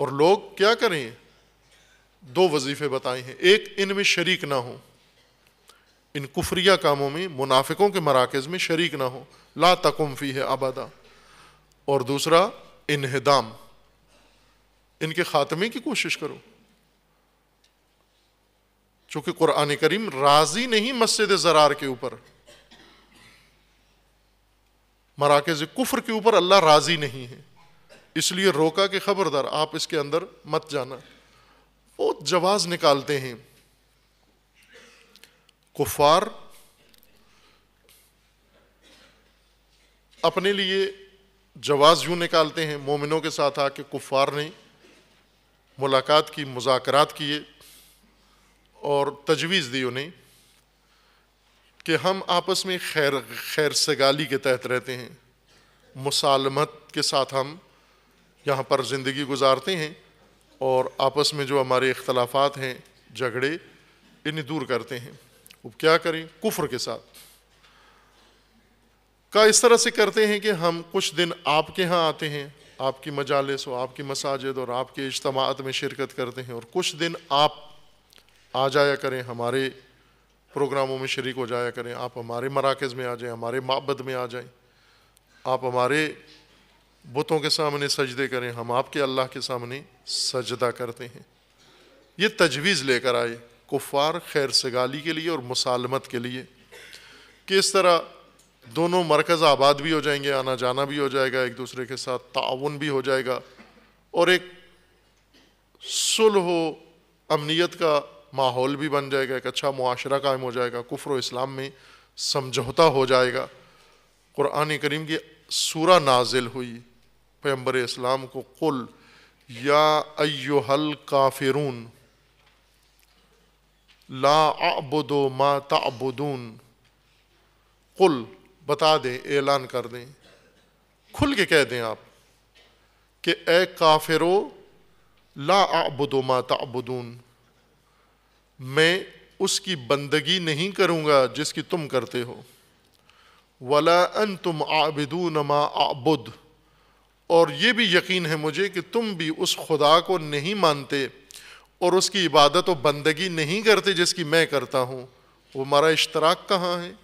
और लोग क्या करें दो वजीफे बताए हैं एक इनमें शरीक ना हो इन कुफरिया कामों में मुनाफिकों के मराकज़ में शरीक ना हो ला तकुम्फी है आबादा और दूसरा इनहदाम इनके खात्मे की कोशिश करो चूंकि कुरान करीम राजी नहीं मस्जिद जरार के ऊपर मराकज कुफर के ऊपर अल्लाह राजी नहीं है इसलिए रोका के खबरदार आप इसके अंदर मत जाना बहुत जवाज निकालते हैं कुफार अपने लिए जवाज़ यूँ निकालते हैं मोमिनों के साथ आके कुफ़ार ने मुलाकात की मुजाकरात किए और तजवीज़ दी उन्हें कि हम आपस में खैर खैर सगाली के तहत रहते हैं मुसालमत के साथ हम यहाँ पर ज़िंदगी गुजारते हैं और आपस में जो हमारे इख्तलाफात हैं झगड़े इन्हें दूर करते हैं वो क्या करें कुफ्र के साथ का इस तरह से करते हैं कि हम कुछ दिन आपके यहाँ आते हैं आपकी मजालस और आपकी मसाजिद और आपके इजतमात में शिरकत करते हैं और कुछ दिन आप आ जाया करें हमारे प्रोग्रामों में शरीक हो जाया करें आप हमारे मराकज़ में आ जाएं हमारे मबद में आ जाएं आप हमारे बुतों के सामने सजदे करें हम आपके अल्लाह के सामने सजदा करते हैं ये तजवीज़ लेकर आए कुफ़ार खैर सगाली के लिए और मुसालमत के लिए कि इस तरह दोनों मरकज़ आबाद भी हो जाएंगे आना जाना भी हो जाएगा एक दूसरे के साथ ताउन भी हो जाएगा और एक सुलह अमनीत का माहौल भी बन जाएगा एक अच्छा मुआशरा कायम हो जाएगा कुफ़र इस्लाम में समझौता हो जाएगा क़ुरान करीम की सूरा नाजिल हुई पैम्बर इस्लाम को कुल या अयोहल काफिरून ला आबुदो मा तबुदून कुल बता दें ऐलान कर दें खुल के कह दें आप कि ए काफिरो ला आबुदो माता अबुदून मैं उसकी बंदगी नहीं करूँगा जिसकी तुम करते हो वला अन तुम आबिदू नमा आबुद और ये भी यकीन है मुझे कि तुम भी उस खुदा को नहीं मानते और उसकी इबादत और बंदगी नहीं करते जिसकी मैं करता हूँ वो हमारा इश्तराक कहाँ है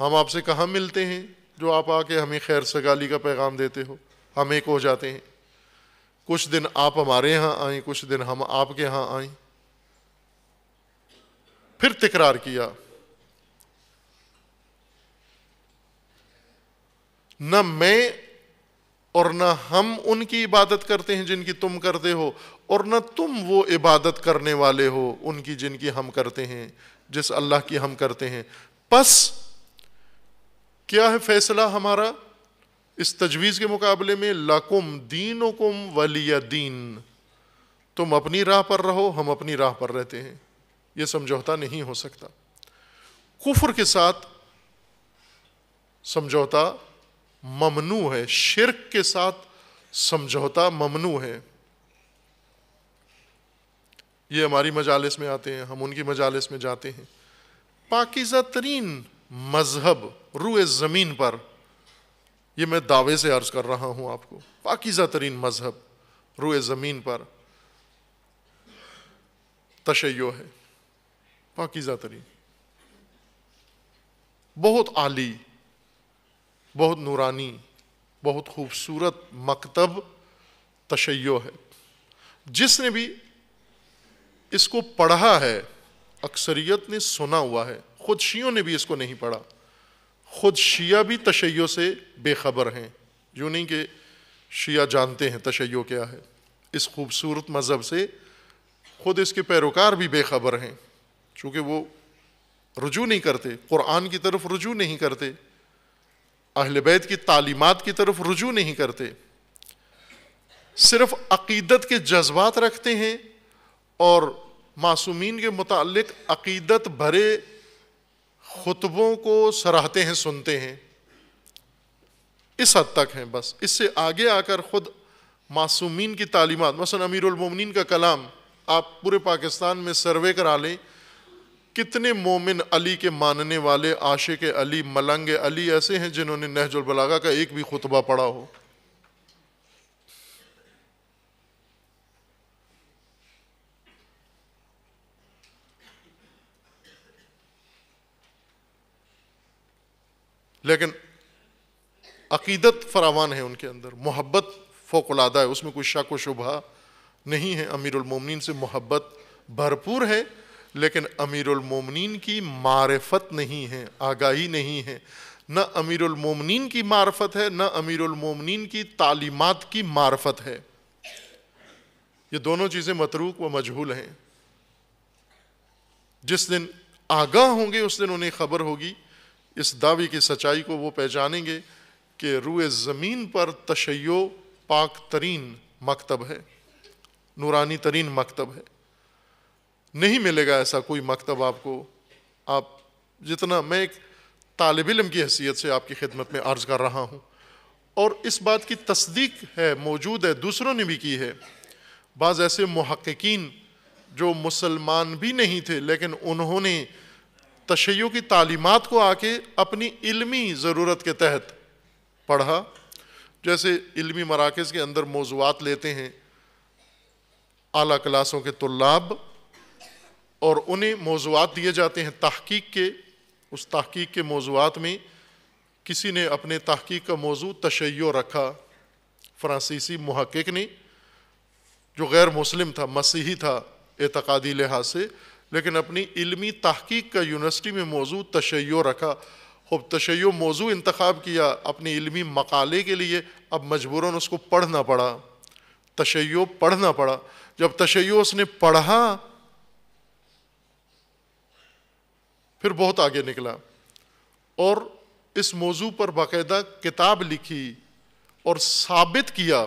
हम आपसे कहाँ मिलते हैं जो आप आके हमें खैर सगाली का पैगाम देते हो हम एक हो जाते हैं कुछ दिन आप हमारे यहाँ आए कुछ दिन हम आपके यहाँ आए फिर तकरार किया न मैं और न हम उनकी इबादत करते हैं जिनकी तुम करते हो और न तुम वो इबादत करने वाले हो उनकी जिनकी हम करते हैं जिस अल्लाह की हम करते हैं बस क्या है फैसला हमारा इस तजवीज़ के मुकाबले में दीन कुम वलिया दीन तुम अपनी राह पर रहो हम अपनी राह पर रहते हैं यह समझौता नहीं हो सकता कुफर के साथ समझौता ममनू है शिरक के साथ समझौता ममनू है ये हमारी मजालस में आते हैं हम उनकी मजालस में जाते हैं पाकिज़ा तरीन मजहब रूए ज़मीन पर ये मैं दावे से अर्ज़ कर रहा हूं आपको पाकिज़ा तरीन मजहब रूए ज़मीन पर तशैयो है पाकिज़ा तरीन बहुत आली बहुत नूरानी बहुत खूबसूरत मकतब तशैयो है जिसने भी इसको पढ़ा है अक्सरियत ने सुना हुआ है खुद शियों ने भी इसको नहीं पढ़ा खुद शिया भी तशैयो से बेखबर हैं जो नहीं कि शिया जानते हैं तशैयो क्या है इस खूबसूरत मज़हब से खुद इसके पैरोकार भी बेखबर हैं चूंकि वो रुजू नहीं करते क़ुरान की तरफ रुजू नहीं करते अहल बैत की तालीमत की तरफ रुजू नहीं करते सिर्फ अकीदत के जज्बात रखते हैं और मासूमीन के मुतल अकीदत भरे खुतबों को सराहते हैं सुनते हैं इस हद तक हैं बस इससे आगे आकर खुद मासूमीन की तालीमत मसन अमीरमिन का कलाम आप पूरे पाकिस्तान में सर्वे करा लें कितने मोमिन अली के मानने वाले आशिक अली मलंग अली ऐसे हैं जिन्होंने नहजुलबलागा का एक भी खुतबा पढ़ा हो लेकिन अकीदत फरावान है उनके अंदर मोहब्बत फ़ोकलादा है उसमें कोई शक व शुभा नहीं है अमीरमिन से मोहब्बत भरपूर है लेकिन अमीरमिन की मारफत नहीं है आगाही नहीं है न अमीरमिन की मारफत है न अमीरमिन की तालीमत की मारफत है ये दोनों चीज़ें मतरूक व मजहूल हैं जिस दिन आगाह होंगे उस दिन उन्हें खबर होगी इस दावे की सच्चाई को वो पहचानेंगे कि रूए ज़मीन पर तशैयो पाक तरीन मकतब है नूरानी तरीन मकतब है नहीं मिलेगा ऐसा कोई मकतब आपको आप जितना मैं एक तालब इलम की हैसियत से आपकी खिदमत में अर्ज़ कर रहा हूँ और इस बात की तस्दीक है मौजूद है दूसरों ने भी की है बाज़ ऐसे महक्कीन जो मुसलमान भी नहीं थे लेकिन उन्होंने तशैय की तालीमत को आके अपनी इलमी ज़रूरत के तहत पढ़ा जैसे इलमी मराकज़ के अंदर मौजूद लेते हैं आला क्लासों के तलाब और उन्हें मौजूद दिए जाते हैं तहकीक के उस तहकीक के मौजूद में किसी ने अपने तहकीक का मौजू तशैय रखा फ्रांसीसी महक़ ने जो गैर मुस्लिम था मसीही था एतकदी लिहाज से लेकिन अपनी इलमी तहकीक का यूनिवर्सिटी में मौजू तशैय रखा खूब तशैय मौजू इंतखब किया अपने इलमी मकाले के लिए अब मजबूरन उसको पढ़ना पड़ा तशैय पढ़ना पड़ा जब तशैय उसने पढ़ा फिर बहुत आगे निकला और इस मौजू पर बाकायदा किताब लिखी और साबित किया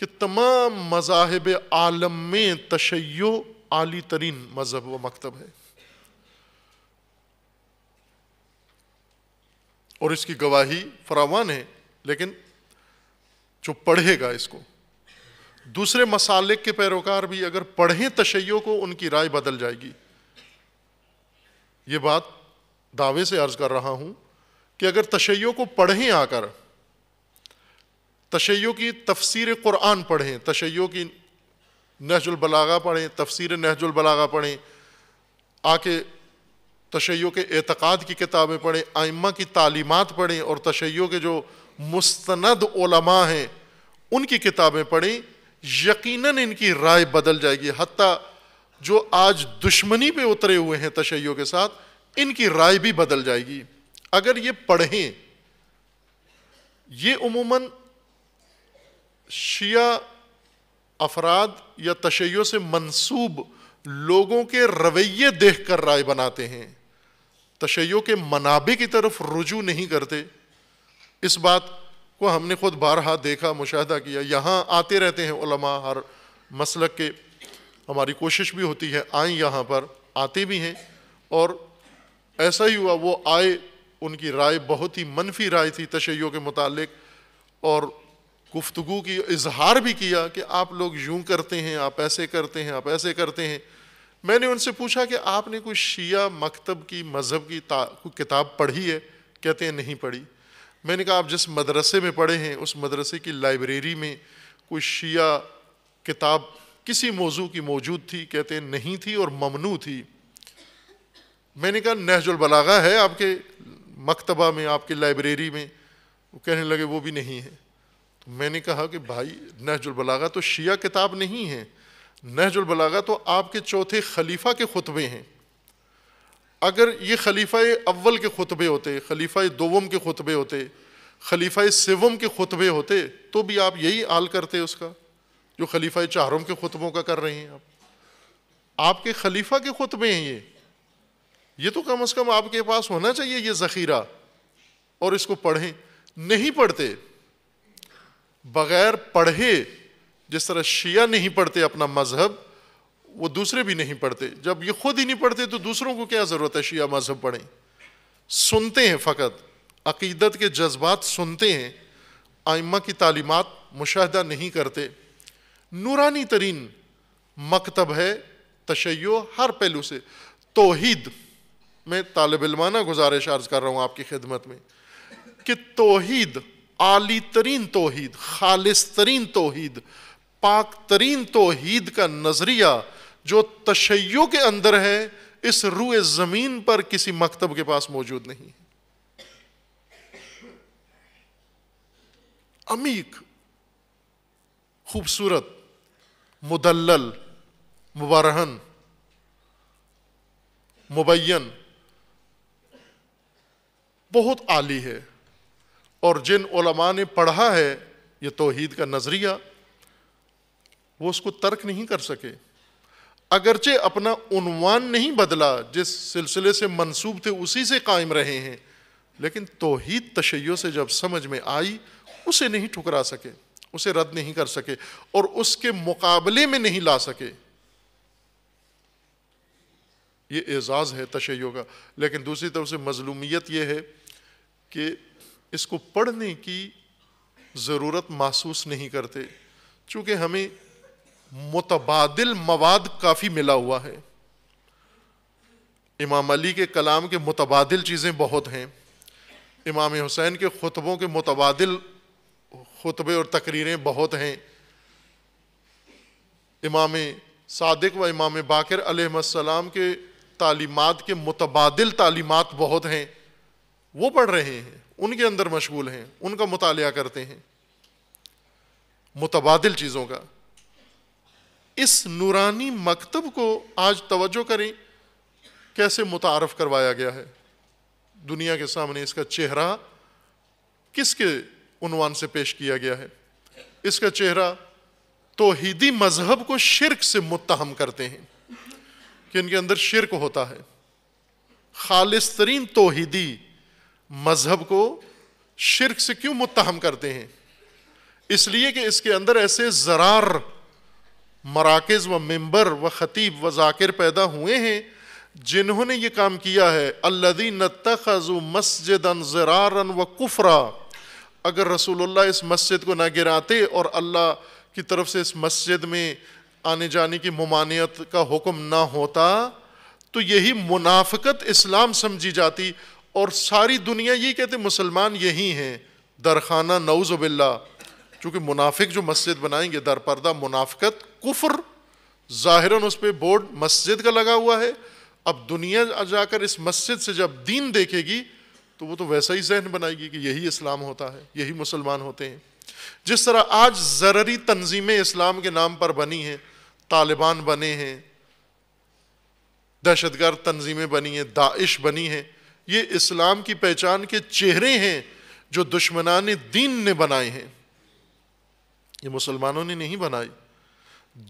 कि तमाम मजाहब आलम में तशैय आली तरीन मजहब व मकतब है और इसकी गवाही फरावान है लेकिन जो पढ़ेगा इसको दूसरे मसालिक के पैरोकार भी अगर पढ़ें तशैयों को उनकी राय बदल जाएगी ये बात दावे से अर्ज कर रहा हूं कि अगर तशैयों को पढ़ें आकर तशैयों की तफसीर कुरान पढ़ें तशैयों की नहजुलबलागा पढ़ें तफसर नहजुलबलागा पढ़ें आके तशैयों के एतक़ाद की किताबें पढ़ें आइम्मा की तालीमत पढ़ें और तशैयों के जो मुस्तनद ओलमा हैं उनकी किताबें पढ़ें यकीनन इनकी राय बदल जाएगी हती जो आज दुश्मनी पे उतरे हुए हैं तशैयों के साथ इनकी राय भी बदल जाएगी अगर ये पढ़ें ये उमूमन शिया अफराद या तशैयों से मनसूब लोगों के रवैये देख कर राय बनाते हैं तशैयों के मनाबे की तरफ रुजू नहीं करते इस बात को हमने खुद बारहा देखा मुशाह किया यहाँ आते रहते हैं हर मसल के हमारी कोशिश भी होती है आए यहाँ पर आते भी हैं और ऐसा ही हुआ वो आए उनकी राय बहुत ही मनफी राय थी तशैयों के मुतालिक और गुफ्तु की इजहार भी किया कि आप लोग यूं करते हैं आप ऐसे करते हैं आप ऐसे करते हैं मैंने उनसे पूछा कि आपने कोई शिया मकतब की मज़हब की किताब पढ़ी है कहते हैं नहीं पढ़ी मैंने कहा आप जिस मदरसे में पढ़े हैं उस मदरसे की लाइब्रेरी में कोई शिया किताब किसी मौजू की मौजूद थी कहते हैं नहीं थी और ममनू थी मैंने कहा नहजुलबलागा है आपके मकतबा में आपकी लाइब्रेरी में वो कहने लगे वो भी नहीं है मैंने कहा कि भाई नहजुलबलागा तो शिया किताब नहीं है नहजुलबलागा तो आपके चौथे खलीफा के खुतबे हैं अगर ये खलीफा अव्वल के खुतबे होते खलीफा दोवम के खुतबे होते खलीफा सेवम के खुतबे होते तो भी आप यही आल करते उसका जो खलीफा चारों के खुतबों का कर रहे हैं आप आपके खलीफा के खुतबे हैं ये ये तो कम अज़ कम आपके पास होना चाहिए ये ज़ख़ीरा और इसको पढ़ें नहीं पढ़ते बगैर पढ़े जिस तरह शिया नहीं पढ़ते अपना मज़हब वो दूसरे भी नहीं पढ़ते जब ये खुद ही नहीं पढ़ते तो दूसरों को क्या ज़रूरत है शिया मज़हब पढ़ें सुनते हैं फ़कत अकीदत के जज्बात सुनते हैं आइमा की तालीमत मुशाह नहीं करते नूरानी तरीन मकतब है तशैय हर पहलू से तोहद में तालब इलमाना गुजारिश अर्ज कर रहा हूँ आपकी खिदमत में कि तोहद आली तरीन तोहद खालिस तरीन तोहीद पाक तरीन तोहीद का नज़रिया जो तशैयों के अंदर है इस रूए ज़मीन पर किसी मकतब के पास मौजूद नहीं है अमीक खूबसूरत मुदल्लल मुबारहन मुबैन बहुत आली है और जिन उलमा ने पढ़ा है ये तोहद का नज़रिया वो उसको तर्क नहीं कर सके अगरचे अपना उनवान नहीं बदला जिस सिलसिले से मनसूब थे उसी से कायम रहे हैं लेकिन तोहद तशैयों से जब समझ में आई उसे नहीं ठुकरा सके उसे रद्द नहीं कर सके और उसके मुकाबले में नहीं ला सके ये एज़ाज़ है तशैयों का लेकिन दूसरी तरफ से मजलूमियत यह है कि इसको पढ़ने की ज़रूरत महसूस नहीं करते चूँकि हमें मुतबादिल मवाद काफ़ी मिला हुआ है इमाम अली के कलाम के मुतबाद चीज़ें बहुत हैं इमाम हुसैन के खुतबों के मुतबादिल खुतबे और तकरीरें बहुत हैं इमाम सादक व इमाम बाकर अलैहिस्सलाम के तालीमत के मुतबादिल तलीमत बहुत हैं वो पढ़ रहे हैं उनके अंदर मशगूल हैं उनका मुताल करते हैं मुतबादल चीज़ों का इस नूरानी मकतब को आज तवज्जो करें कैसे मुतारफ़ करवाया गया है दुनिया के सामने इसका चेहरा किसके उनवान से पेश किया गया है इसका चेहरा तोहीदी मजहब को शिरक से मुतहम करते हैं कि इनके अंदर शिरक होता है खालिस तरीन तोहीदी मजहब को शिरक से क्यों मुतहम करते हैं इसलिए कि इसके अंदर ऐसे ज़रार मराकज़ व मेंबर व ख़तीब व जाकिर पैदा हुए हैं जिन्होंने ये काम किया है अल्लदीन तखजु मस्जिदन ज़रारन व कुफरा अगर रसूलुल्लाह इस मस्जिद को ना गिराते और अल्लाह की तरफ से इस मस्जिद में आने जाने की ममानियत का हुक्म ना होता तो यही मुनाफकत इस्लाम समझी जाती और सारी दुनिया ये कहते मुसलमान यही हैं दरखाना नौज़बिल्ला चूँकि मुनाफिक जो मस्जिद बनाएंगे दरपर्दा मुनाफिकत कुफ्र ज़ाहिरन उस पर बोर्ड मस्जिद का लगा हुआ है अब दुनिया जाकर इस मस्जिद से जब दीन देखेगी तो वो तो वैसा ही जहन बनाएगी कि यही इस्लाम होता है यही मुसलमान होते हैं जिस तरह आज ज़रूरी तंजीमें इस्लाम के नाम पर बनी हैं तालिबान बने हैं दहशतगर्द तंजीमें बनी हैं दाइश बनी हैं ये इस्लाम की पहचान के चेहरे हैं जो दुश्मनान दीन ने बनाए हैं ये मुसलमानों ने नहीं बनाए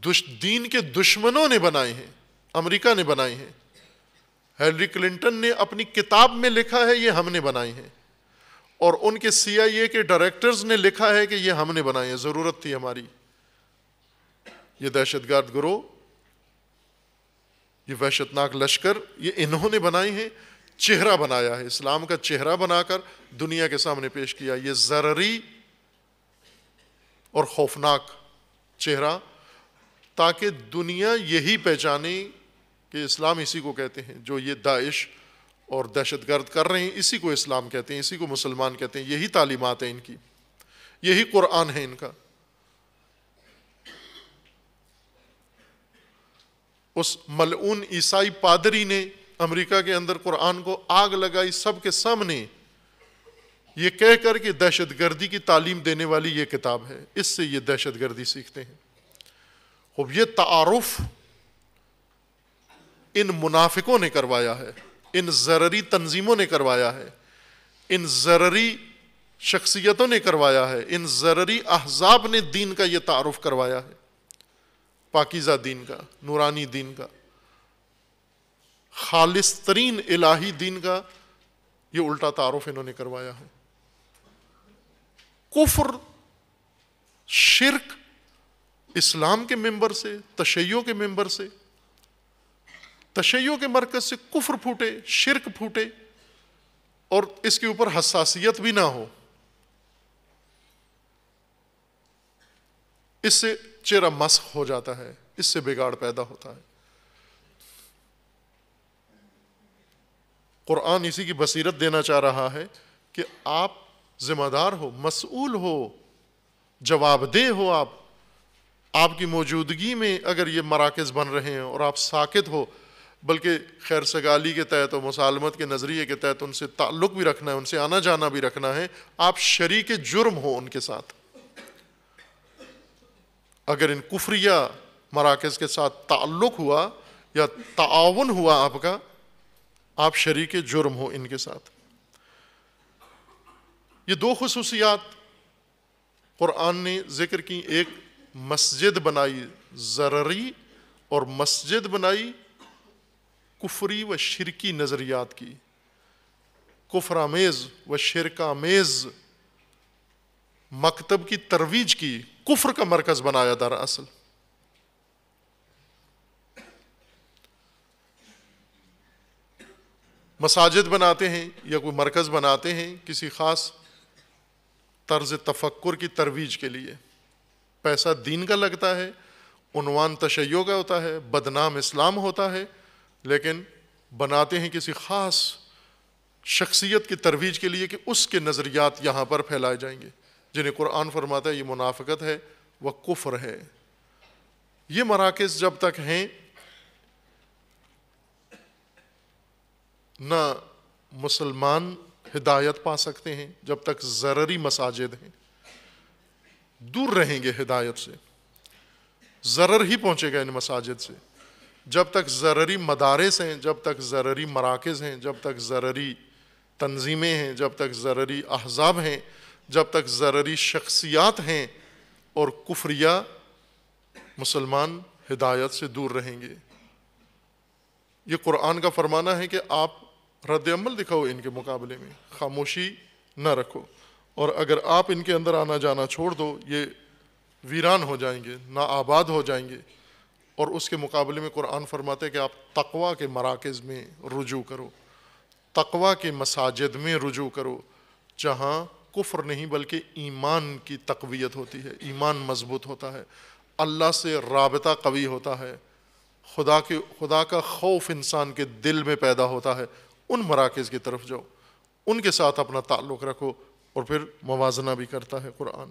दुश दीन के दुश्मनों ने बनाए हैं अमेरिका ने बनाए हैं हेलरी क्लिंटन ने अपनी किताब में लिखा है ये हमने बनाए हैं और उनके सीआईए के डायरेक्टर्स ने लिखा है कि ये हमने बनाए हैं ज़रूरत थी हमारी ये दहशत गर्द ग्रोह ये वहशतनाक लश्कर ये इन्होंने बनाए हैं चेहरा बनाया है इस्लाम का चेहरा बनाकर दुनिया के सामने पेश किया ये जररी और खौफनाक चेहरा ताकि दुनिया यही पहचाने कि इस्लाम इसी को कहते हैं जो ये दाइश और दहशत गर्द कर रहे हैं इसी को इस्लाम कहते हैं इसी को मुसलमान कहते हैं यही तालीमात है इनकी यही कुरान है इनका उस मलऊन ईसाई पादरी ने अमेरिका के अंदर कुरान को आग लगाई सबके सामने ये कर कि दहशत गर्दी की तालीम देने वाली ये किताब है इससे ये दहशत गर्दी सीखते हैं अब ये तारफ़ इन मुनाफिकों ने करवाया है इन ज़ररी तंजीमों ने करवाया है इन ज़ररी शख्सियतों ने करवाया है इन जररी अहजाब ने दीन का ये तारफ़ करवाया है पाकिज़ा दीन का नूरानी दीन का खालिस तरीन इलाही दीन का ये उल्टा तारुफ इन्होंने करवाया है कुफ्र शिरक इस्लाम के मेंबर से तशैयों के मेंबर से तशैयों के मरकज से कुफर फूटे शिरक फूटे और इसके ऊपर हसासियत भी ना हो इससे चेहरा मस्क हो जाता है इससे बिगाड़ पैदा होता है कुरान इसी की बसीरत देना चाह रहा है कि आप जिम्मेदार हो मसूल हो जवाबदेह हो आप आपकी मौजूदगी में अगर ये मराकज़ बन रहे हैं और आप साकित हो बल्कि खैर सगाली के तहत और मुसालमत के नज़रिए के तहत उनसे ताल्लुक़ भी रखना है उनसे आना जाना भी रखना है आप शरीक जुर्म हो उनके साथ अगर इन कुफ्रिया मराकज़ के साथ ताल्लुक़ हुआ या ताउन हुआ आपका आप शरीक जुर्म हो इनके साथ ये दो खसूसियात क़ुरान ने जिक्र की एक मस्जिद बनाई जररी और मस्जिद बनाई कुफरी व शिरकी नज़रियात की कुफरामेज़ व शिरकामेज़ मकतब की तरवीज की कुफर का मरकज़ बनाया दरअसल मसाजिद बनाते हैं या कोई मरकज़ बनाते हैं किसी ख़ास तर्ज तफक्र की तरवीज के लिए पैसा दीन का लगता है उनवान तशैयों का होता है बदनाम इस्लाम होता है लेकिन बनाते हैं किसी ख़ास शख्सियत की तरवीज के लिए कि उसके नज़रियात यहाँ पर फैलाए जाएंगे जिन्हें कुरान फरमाता है ये मुनाफिकत है व कुफ्र है ये मराकज़ जब तक हैं न मुसलमान हिदायत पा सकते हैं जब तक ज़रूरी मसाजिद हैं दूर रहेंगे हिदायत से ज़र ही पहुँचेगा इन मसाजिद से जब तक ज़रूरी मदारस हैं जब तक ज़रूरी मराकज़ हैं जब तक ज़रूरी तंजीमें हैं जब तक ज़रूरी अहजाब हैं जब तक ज़रूरी शख्सियात हैं और कुफरिया मुसलमान हिदायत से दूर रहेंगे ये कुरान का फरमाना है कि आप रद्द अमल दिखाओ इनके मुकाबले में खामोशी न रखो और अगर आप इनके अंदर आना जाना छोड़ दो ये वीरान हो जाएंगे ना आबाद हो जाएंगे और उसके मुकाबले में कुरान फरमाते कि आप तकवा के मराकज़ में रुजू करो तकवा के मसाजिद में रुजू करो जहाँ कुफ्र नहीं बल्कि ईमान की तकवीत होती है ईमान मजबूत होता है अल्लाह से रबता कवी होता है खुदा के खुदा का खौफ इंसान के दिल में पैदा होता है उन मराकज़ की तरफ जाओ उनके साथ अपना ताल्लुक़ रखो और फिर मवाजना भी करता है कुरान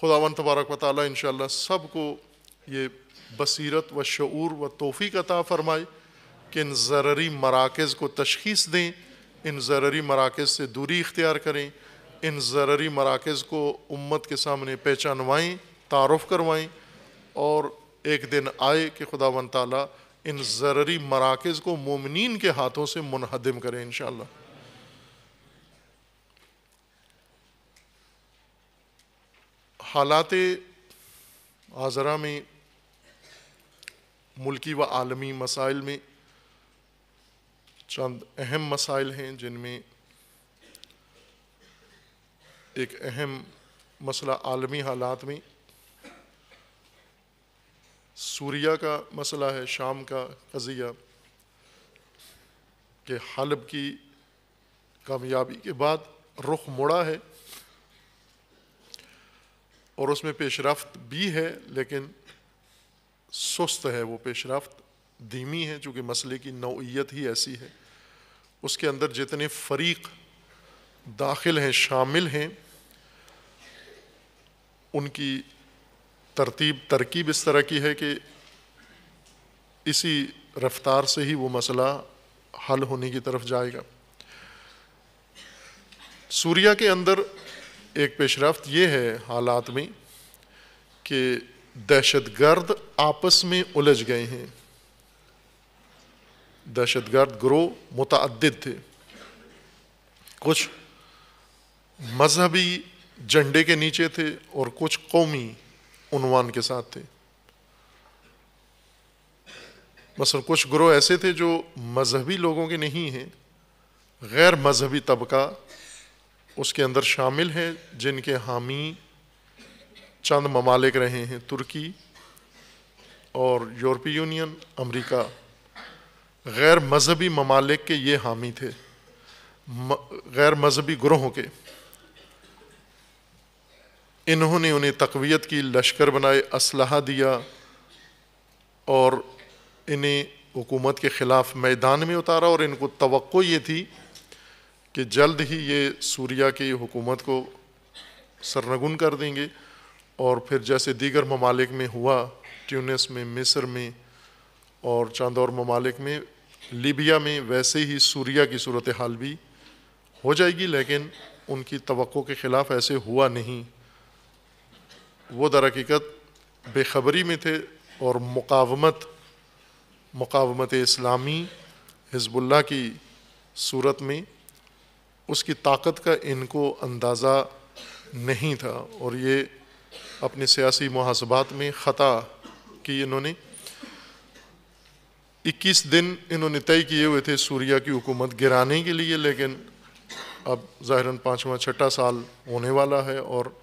खुदावन तबारक वाली इन सब को ये बसीरत व शूर व तोफ़ी अता फ़रमाए कि इन ज़रूरी मराकज़ को तशखीस दें इन ज़रूरी मराकज़ से दूरी इख्तियार करें इन ज़रूरी मराकज़ को उम्मत के सामने पहचानवाएँ तारफ़ करवाएँ और एक दिन आए कि खुदावन ताली इन ज़रूरी मराकज़ को मोमिन के हाथों से मुनहदम करें इन हालात आज़रा में मुल्की व आलमी मसाइल में चंद अहम मसाइल हैं जिनमें एक अहम मसला आलमी हालात में सूर्या का मसला है शाम का कज़िया के हलब की कामयाबी के बाद रुख मुड़ा है और उसमें पेशरफ भी है लेकिन सुस्त है वो पेशरफ धीमी है चूँकि मसले की नौीयत ही ऐसी है उसके अंदर जितने फरीक दाखिल हैं शामिल हैं उनकी तरतीब तरकीब इस तरह की है कि इसी रफ्तार से ही वो मसला हल होने की तरफ जाएगा सूर्या के अंदर एक पेशरफ ये है हालात में कि दहशत गर्द आपस में उलझ गए हैं दहशत गर्द ग्रोह मुतद थे कुछ मजहबी झंडे के नीचे थे और कुछ कौमी उनवान के साथ थे बस कुछ ग्रोह ऐसे थे जो मजहबी लोगों के नहीं हैं गैर मजहबी तबका उसके अंदर शामिल है जिनके हामी चंद ममालिक रहे हैं तुर्की और यूरोपीय यूनियन अमेरिका गैर मजहबी ममालिक के ये हामी थे गैर मजहबी ग्रोहों के इन्होंने उन्हें तकवीत की लश्कर बनाए असलाह दिया और इन्हें हुकूमत के ख़िलाफ़ मैदान में उतारा और इनको तो ये थी कि जल्द ही ये सूर्या की हुकूमत को सरनगुन कर देंगे और फिर जैसे दीगर ममालिक में हुआ ट्यूनस में मिस्र में और चंद और ममालिक में लीबिया में वैसे ही सूर्या की सूरत हाल भी हो जाएगी लेकिन उनकी तो के ख़िलाफ़ ऐसे हुआ नहीं वो दर हकीकत बेखबरी में थे और मुकावमत मुकावमत इस्लामी हिजबुल्ला की सूरत में उसकी ताकत का इनको अंदाज़ा नहीं था और ये अपने सियासी मुहासबात में ख़ता की इन्होंने इक्कीस दिन इन्होंने तय किए हुए थे सूरिया की हुकूमत गिराने के लिए लेकिन अब ज़ाहिरन पाँचवा छठा साल होने वाला है और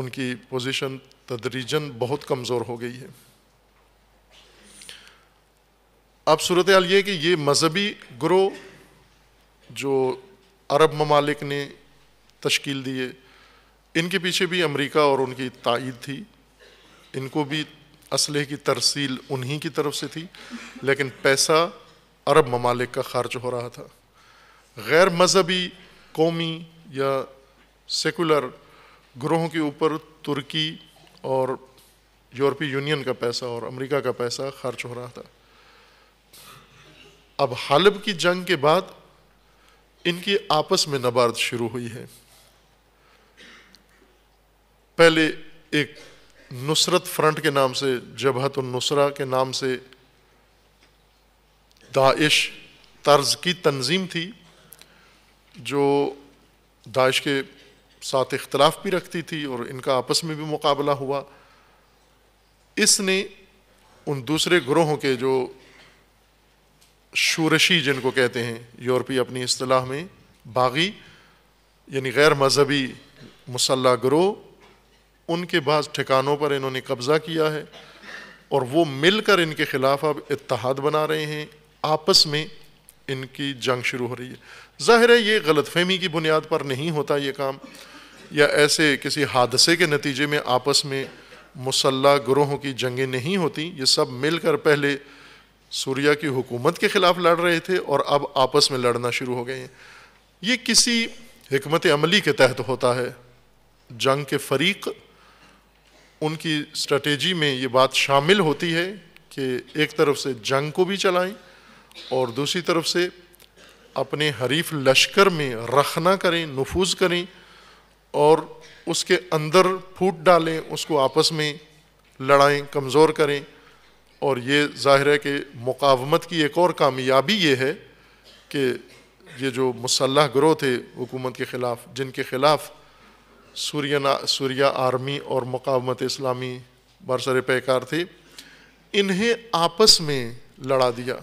उनकी पोजीशन तदरीजन बहुत कमज़ोर हो गई है अब सूरत हाल ये कि ये मजहबी ग्रोह जो अरब ममालिक ने तश्कील दिए इनके पीछे भी अमेरिका और उनकी ताइद थी इनको भी असलह की तरसील उन्हीं की तरफ से थी लेकिन पैसा अरब ममालिक का खर्च हो रहा था गैर मजहबी कौमी या सेकुलर ग्रोहों के ऊपर तुर्की और यूरोपीय यूनियन का पैसा और अमेरिका का पैसा खर्च हो रहा था अब हालब की जंग के बाद इनकी आपस में नबार्द शुरू हुई है पहले एक नुसरत फ्रंट के नाम से जबहत नुसरा के नाम से दाइश तर्ज की तंजीम थी जो दाइश के साथ इख्तलाफ भी रखती थी और इनका आपस में भी मुकाबला हुआ इसने उन दूसरे ग्रोहों के जो शूरशी जिनको कहते हैं यूरोपी अपनी असलाह में बागी यानी गैर मजहबी मुसल्ला ग्रोह उनके बाद ठिकानों पर इन्होंने कब्ज़ा किया है और वो मिलकर इनके ख़िलाफ़ अब इतिहाद बना रहे हैं आपस में इनकी जंग शुरू हो रही है ज़ाहिर है ये गलतफहमी की बुनियाद पर नहीं होता ये काम या ऐसे किसी हादसे के नतीजे में आपस में मुसल्ला ग्रोहों की जंगें नहीं होती ये सब मिलकर पहले सूर्या की हुकूमत के ख़िलाफ़ लड़ रहे थे और अब आपस में लड़ना शुरू हो गए हैं ये किसी हमत अमली के तहत होता है जंग के फरीक उनकी स्ट्रेटेजी में ये बात शामिल होती है कि एक तरफ से जंग को भी चलाएं और दूसरी तरफ से अपने हरीफ लश्कर में रखना करें नफूज करें और उसके अंदर फूट डालें उसको आपस में लड़ाएं कमज़ोर करें और ये ज़ाहिर है कि मुकावमत की एक और कामयाबी ये है कि ये जो मुसलह ग्रोह थे हुकूमत के ख़िलाफ़ जिनके ख़िलाफ़ सूर्या सूर्या आर्मी और मुकावमत इस्लामी बरसर पैकार थे इन्हें आपस में लड़ा दिया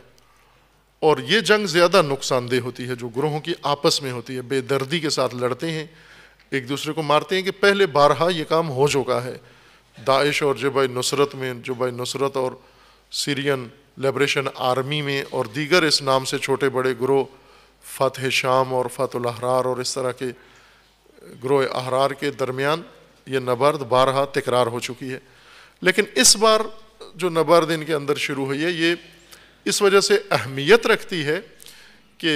और ये जंग ज़्यादा नुकसानदेह होती है जो ग्रोहों की आपस में होती है बेदर्दी के साथ लड़ते हैं एक दूसरे को मारते हैं कि पहले बारहा ये काम हो चुका है दाइश और जो जबा नुसरत में जो जबा नुसरत और सीरियन लिब्रेशन आर्मी में और दीगर इस नाम से छोटे बड़े ग्रोह फ़तह शाम और फतुल अहरार और इस तरह के ग्रोह अहरार के दरमियान ये नबर्द बारहा तकरार हो चुकी है लेकिन इस बार जो नबर्द इनके अंदर शुरू हुई है ये इस वजह से अहमियत रखती है कि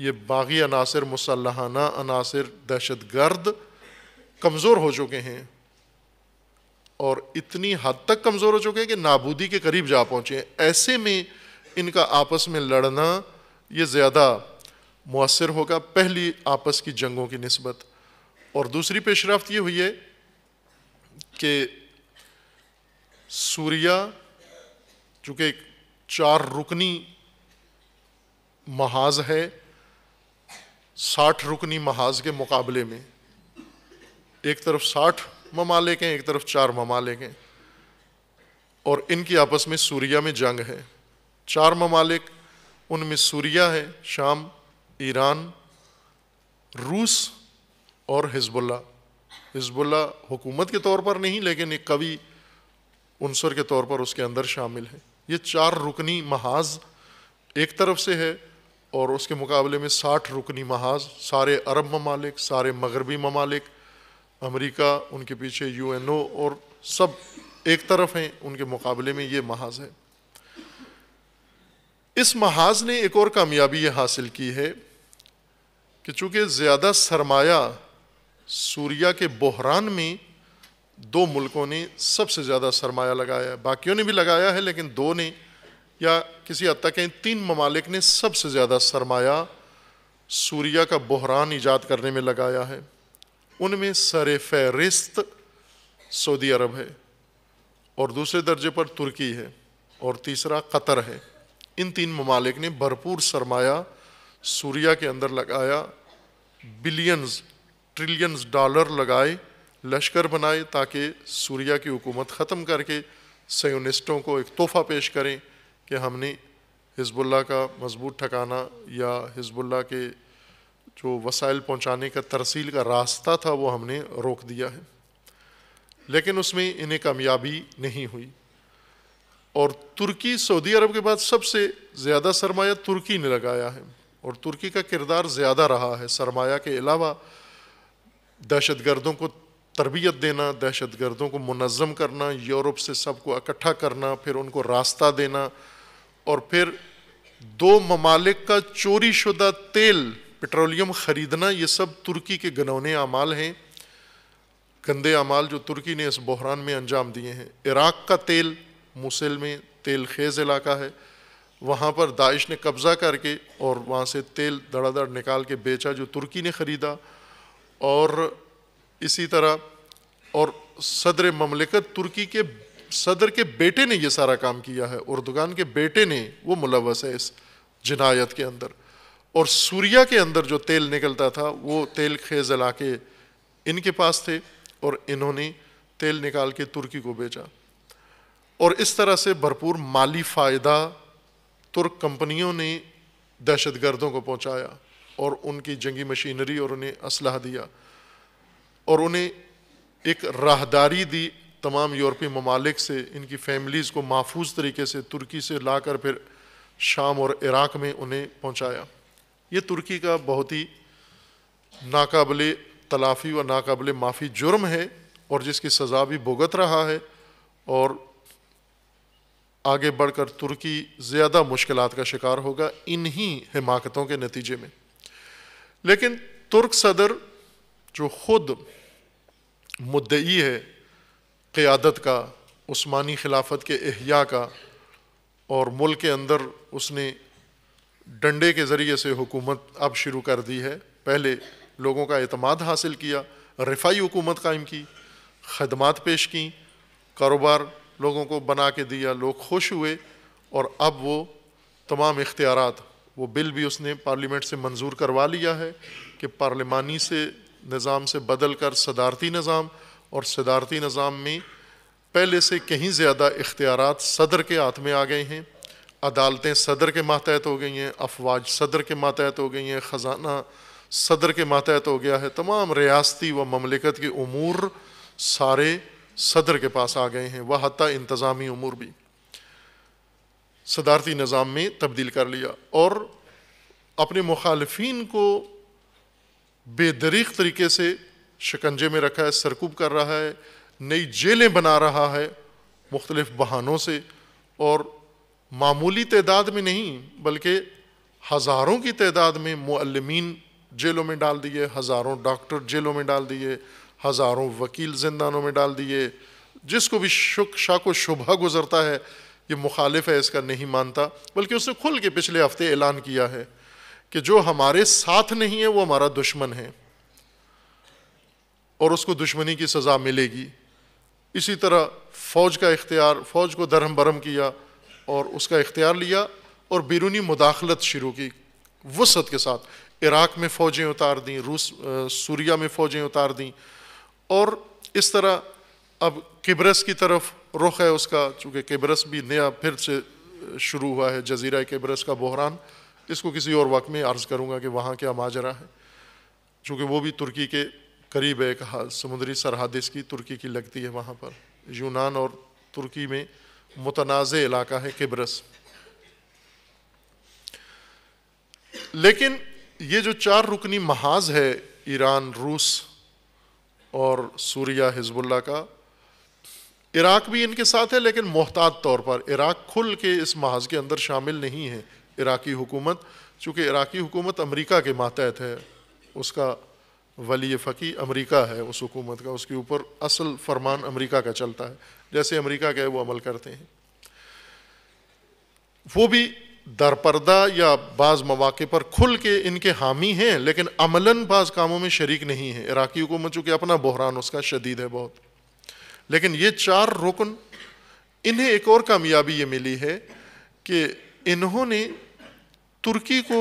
ये बागी अनासर मुसलहाना अनासर दहशत गर्द कमज़ोर हो चुके हैं और इतनी हद तक कमज़ोर हो चुके हैं कि नाबूदी के करीब जा पहुँचे ऐसे में इनका आपस में लड़ना ये ज़्यादा मؤसर होगा पहली आपस की जंगों की नस्बत और दूसरी पेशरफ ये हुई है कि सूरिया चूँकि चार रुकनी महाज है साठ रुकनी महाज के मुकाबले में एक तरफ साठ ममालिक हैं एक तरफ चार ममालिक हैं और इनकी आपस में सूरिया में जंग है चार ममालिक उनमें सूरिया है शाम ईरान रूस और हिजबुल्ला हिजबुल्ला हुकूमत के तौर पर नहीं लेकिन एक कवि उनसर के तौर पर उसके अंदर शामिल है ये चार रुकनी महाज एक तरफ से है और उसके मुकाबले में साठ रुकनी महाज सारे अरब ममालिक सारे मगरबी ममालिक अमेरिका उनके पीछे यू एन ओ और सब एक तरफ हैं उनके मुकाबले में ये महाज है इस महाज ने एक और कामयाबी ये हासिल की है कि चूँकि ज़्यादा सरमाया सूरिया के बहरान में दो मुल्कों ने सबसे ज़्यादा सरमाया लगाया है बाकियों ने भी लगाया है लेकिन दो ने या किसी हद तक इन तीन ममालिक ने सबसे ज़्यादा सरमाया सूरिया का बहरान ईजाद करने में लगाया है उनमें सर फहरिस्त सऊदी अरब है और दूसरे दर्जे पर तुर्की है और तीसरा कतर है इन तीन ममालिक ने भरपूर सरमाया सूरिया के अंदर लगाया बिलियंस ट्रिलियंस डॉलर लगाए लश्कर बनाए ताकि सूर्या की हुकूमत ख़त्म करके सयोनिस्टों को एक तोहफ़ा पेश करें कि हमने हिजबुल्ला का मजबूत ठकाना या हिजबुल्ला के जो वसाइल पहुँचाने का तरसील का रास्ता था वो हमने रोक दिया है लेकिन उसमें इन्हें कामयाबी नहीं हुई और तुर्की सऊदी अरब के बाद सबसे ज़्यादा सरमाया तुर्की ने लगाया है और तुर्की का किरदार ज़्यादा रहा है सरमाया के अलावा दहशत गर्दों को तरबियत देना दहशत गर्दों को मुनज़म करना यूरोप से सबको इकट्ठा करना फिर उनको रास्ता देना और फिर दो ममालिक का चोरी शुदा तेल पेट्रोलियम ख़रीदना ये सब तुर्की के गनौने अमाल हैं गंदे अमाल जो तुर्की ने इस बहरान में अंजाम दिए हैं इराक़ का तेल मुसल में तेल खेज़ इलाका है वहाँ पर दाइश ने कब्ज़ा करके और वहाँ से तेल धड़ाधड़ निकाल के बेचा जो तुर्की ने ख़रीदा और इसी तरह और सदर ममलिकत तुर्की के सदर के बेटे ने यह सारा काम किया है उर्दुगान के बेटे ने वो मुलवस है इस जिनायत के अंदर और सूर्या के अंदर जो तेल निकलता था वो तेल खेज इलाके इनके पास थे और इन्होंने तेल निकाल के तुर्की को बेचा और इस तरह से भरपूर माली फ़ायदा तुर्क कंपनियों ने दहशत गर्दों को पहुँचाया और उनकी जंगी मशीनरी और उन्हें असलाह दिया और उन्हें एक राहदारी दी तमाम यूरोपी ममालिक से इनकी फैमिलीज़ को महफूज तरीके से तुर्की से ला कर फिर शाम और इराक़ में उन्हें पहुँचाया ये तुर्की का बहुत ही नाकबले तलाफ़ी व नाकबले माफ़ी जुर्म है और जिसकी सज़ा भी भुगत रहा है और आगे बढ़ कर तुर्की ज़्यादा मुश्किल का शिकार होगा इन्हीं हिमाकतों के नतीजे में लेकिन तुर्क सदर जो ख़ुद मुद्दई है क़्यादत का उस्मानी खिलाफत के अहिया का और मुल्क के अंदर उसने डंडे के ज़रिए से हुकूमत अब शुरू कर दी है पहले लोगों का अतमाद हासिल किया रिफाई हुकूमत कायम की खदमात पेश की कारोबार लोगों को बना के दिया लोग खुश हुए और अब वो तमाम इख्तियार वो बिल भी उसने पार्लियामेंट से मंजूर करवा लिया है कि पार्लिमानी से निज़ाम से बदल कर सदारती निज़ाम और सदारती निज़ाम में पहले से कहीं ज़्यादा इख्तियार सदर के हाथ में आ गए हैं अदालतें सदर के मातहत हो गई हैं अफवाज सदर के मातहत हो गई हैं ख़जाना सदर के मातहत हो गया है तमाम रियासती व ममलिकत के अमूर सारे सदर के पास आ गए हैं वह हती इंतज़ामी अमूर भी सदारती निज़ाम में तब्दील कर लिया और अपने मुखालफन को बेदरीक तरीके से शिकंजे में रखा है सरकूब कर रहा है नई जेलें बना रहा है मुख्तलिफ बहानों से और मामूली तदाद में नहीं बल्कि हज़ारों की तदाद में मलमिन जेलों में डाल दिए हज़ारों डॉक्टर जेलों में डाल दिए हज़ारों वकील जिंदानों में डाल दिए जिसको भी शुक शक व शुभ गुज़रता है ये मुखालिफ है इसका नहीं मानता बल्कि उसने खुल के पिछले हफ्ते ऐलान किया है कि जो हमारे साथ नहीं है वो हमारा दुश्मन है और उसको दुश्मनी की सज़ा मिलेगी इसी तरह फ़ौज का इख्तियार फ़ौज को धर्म भरम किया और उसका इख्तियार लिया और बैरूनी मुदाखलत शुरू की वसत के साथ इराक़ में फ़ौजें उतार दी रूस सूरिया में फ़ौजें उतार दी और इस तरह अब किब्रस की तरफ रुख है उसका चूँकि किब्रस भी नया फिर से शुरू हुआ है जजीरा किब्रस का बहरान इसको किसी और वक्त में अर्ज़ करूँगा कि वहाँ क्या माजरा है चूँकि वो भी तुर्की के करीब एक समुद्री सरहद इसकी तुर्की की लगती है वहाँ पर यूनान और तुर्की में मुतनाज़ इलाका है किब्रस लेकिन ये जो चार रुकनी महाज है ईरान रूस और सूरिया हिजबुल्ला का इराक भी इनके साथ है लेकिन मोहतात तौर पर इराक खुल के इस महाज के अंदर शामिल नहीं है इराकी हुकूमत चूँकि इराकी हुकूमत अमेरिका के मातहत है उसका वली फ़की अमरीका है उस हुकूमत का उसके ऊपर असल फरमान अमरीका का चलता है जैसे अमरीका का वो अमल करते हैं वो भी दरपर्दा या बाज़ मौाक़े पर खुल के इनके हामी हैं लेकिन अमला बाज़ कामों में शरीक नहीं है इराक़ी हुकूमत चूँकि अपना बहरान उसका शदीद है बहुत लेकिन ये चार रुकन इन्हें एक और कामयाबी ये मिली है कि इन्होंने तुर्की को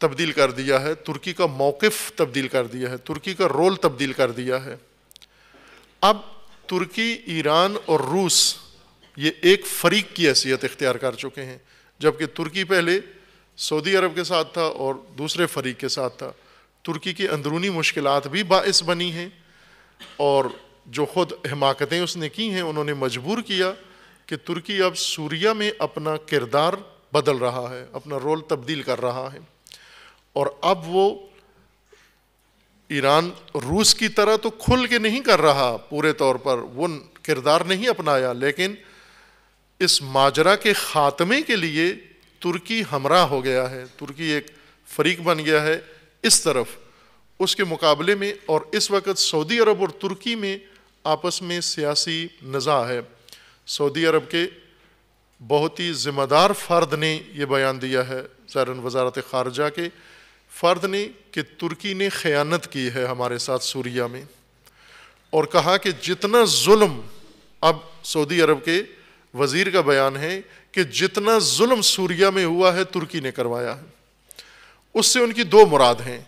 तब्दील कर दिया है तुर्की का मौक़ तब्दील कर दिया है तुर्की का रोल तब्दील कर दिया है अब तुर्की ईरान और रूस ये एक फरीक की हैसियत इख्तियार कर चुके हैं जबकि तुर्की पहले सऊदी अरब के साथ था और दूसरे फरीक के साथ था तुर्की की अंदरूनी मुश्किल भी बास बनी हैं और जो ख़ुद हमाकतें उसने की हैं उन्होंने मजबूर किया कि तुर्की अब सूरिया में अपना किरदार बदल रहा है अपना रोल तब्दील कर रहा है और अब वो ईरान रूस की तरह तो खुल के नहीं कर रहा पूरे तौर पर वो किरदार नहीं अपनाया लेकिन इस माजरा के ख़ात्मे के लिए तुर्की हमरा हो गया है तुर्की एक फरीक बन गया है इस तरफ उसके मुकाबले में और इस वक्त सऊदी अरब और तुर्की में आपस में सियासी नज़ा है सऊदी अरब के बहुत ही ज़िम्मेदार फ़र्द ने यह बयान दिया है सैरन वजारत ख़ारजा के फ़र्द ने कि तुर्की ने ख़यानत की है हमारे साथ सूरिया में और कहा कि जितना जुल्म अब सऊदी अरब के वज़ीर का बयान है कि जितना जुल्म सूरिया में हुआ है तुर्की ने करवाया है उससे उनकी दो मुराद हैं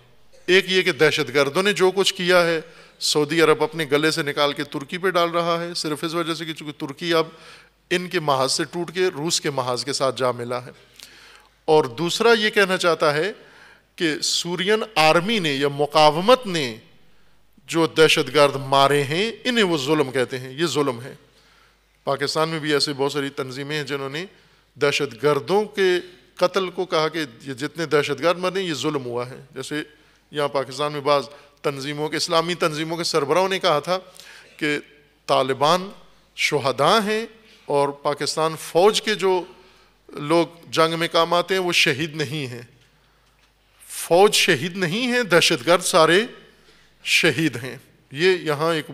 एक ये कि दहशत गर्दों ने जो कुछ किया है सऊदी अरब अपने गले से निकाल के तुर्की पर डाल रहा है सिर्फ इस वजह से कि चूँकि तुर्की अब इनके महाज से टूट के रूस के महाज के साथ जा मिला है और दूसरा ये कहना चाहता है कि सूरियन आर्मी ने या मुकावमत ने जो दहशत गर्द मारे हैं इन्हें वो जुल्म कहते हैं ये जुल्म है पाकिस्तान में भी ऐसी बहुत सारी तंजीमें हैं जिन्होंने दहशत गर्दों के कत्ल को कहा कि ये जितने दहशत गर्द मरे ये जुल्म हुआ है जैसे यहाँ पाकिस्तान में बाज़ तंजीमों के इस्लामी तंजीमों के सरबराहों ने कहा था कि तालिबान शहदा हैं और पाकिस्तान फ़ौज के जो लोग जंग में काम आते हैं वो शहीद नहीं हैं फौज शहीद नहीं है दहशतगर्द सारे शहीद हैं ये यहाँ एक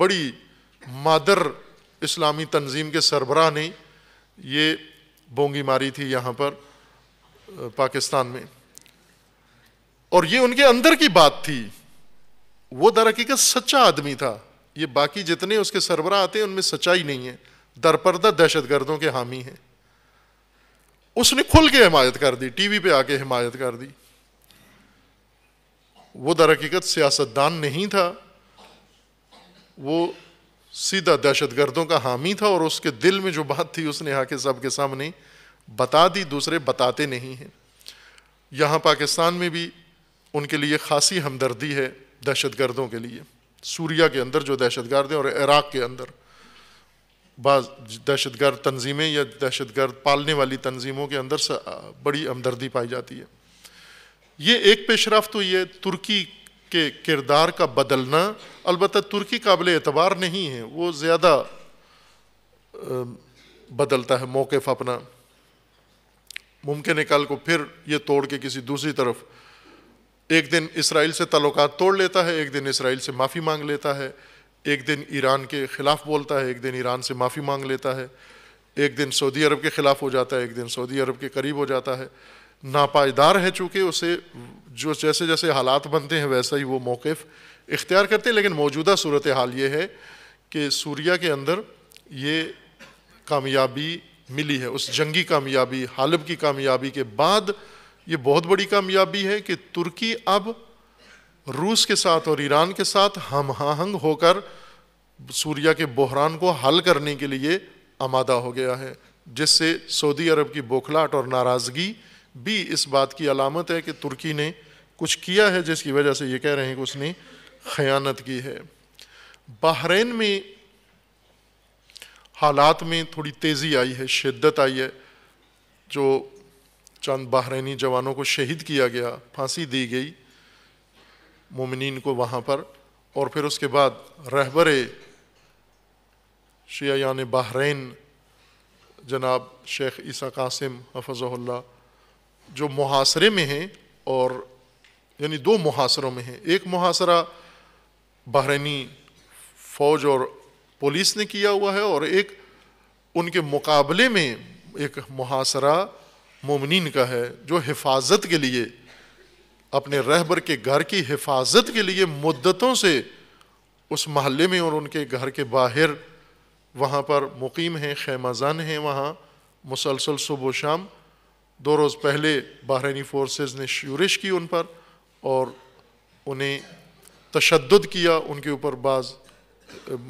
बड़ी मादर इस्लामी तंजीम के सरबराह ने ये बोंगी मारी थी यहाँ पर पाकिस्तान में और ये उनके अंदर की बात थी वो दरअकीकत सच्चा आदमी था ये बाकी जितने उसके सरबराह आते हैं उनमें सच्चाई नहीं है दरपर्दा दहशतगर्दों के हामी हैं उसने खुल के हिमायत कर दी टीवी पे आके हिमायत कर दी वो दरक़ीक़त सियासतदान नहीं था वो सीधा दहशतगर्दों का हामी था और उसके दिल में जो बात थी उसने आके सबके के सामने बता दी दूसरे बताते नहीं हैं यहाँ पाकिस्तान में भी उनके लिए खासी हमदर्दी है दहशत गर्दों के लिए सूरिया के अंदर जो दहशत गर्द हैं और इराक़ के अंदर बाज़ दहशत गर्द तनजीमें या दहशत गर्द पालने वाली तनजीमों के अंदर से बड़ी हमदर्दी पाई जाती है ये एक पेशरफ तो ये तुर्की के किरदार का बदलना अलबत् तुर्की काबिल एतबार नहीं है वो ज़्यादा बदलता है मौक़ अपना मुमकिन है कल को फिर ये तोड़ के किसी दूसरी तरफ एक दिन इसराइल से तल्लक तोड़ लेता है एक दिन इसराइल से माफ़ी मांग लेता है एक दिन ईरान के ख़िलाफ़ बोलता है एक दिन ईरान से माफ़ी मांग लेता है एक दिन सऊदी अरब के ख़िलाफ़ हो जाता है एक दिन सऊदी अरब के करीब हो जाता है नापायदार है चूँकि उसे जो जैसे जैसे हालात बनते हैं वैसा ही वो मौक़ इख्तियार करते हैं लेकिन मौजूदा सूरत हाल ये है कि सूर्या के अंदर ये कामयाबी मिली है उस जंगी कामयाबी हालब की कामयाबी के बाद ये बहुत बड़ी कामयाबी है कि तुर्की अब रूस के साथ और ईरान के साथ हम आहंग हाँ होकर सूर्या के बहरान को हल करने के लिए आमादा हो गया है जिससे सऊदी अरब की बौखलाहट और नाराज़गी भी इस बात की अलामत है कि तुर्की ने कुछ किया है जिसकी वजह से ये कह रहे हैं कि उसने खयानत की है बहरीन में हालात में थोड़ी तेज़ी आई है शिद्दत आई है जो चंद बहरीनी जवानों को शहीद किया गया फांसी दी गई मुमिन को वहाँ पर और फिर उसके बाद रहबर शिया यान बहरीन जनाब शेख ईसा कासिम हफजल्ला जो मुहासरे में हैं और यानी दो मुहासरों में हैं एक मुहासरा बहरीनी फ़ौज और पुलिस ने किया हुआ है और एक उनके मुकाबले में एक मुहासरा मुमनिन का है जो हिफाजत के लिए अपने रहबर के घर की हिफाजत के लिए मुद्दतों से उस महल्ले में और उनके घर के बाहर वहाँ पर मुकीम हैं खैमाजान हैं वहाँ मुसलसल सुबह शाम दो रोज़ पहले बहरीनी फोर्सेस ने शूरिश की उन पर और उन्हें तशद किया उनके ऊपर बाज़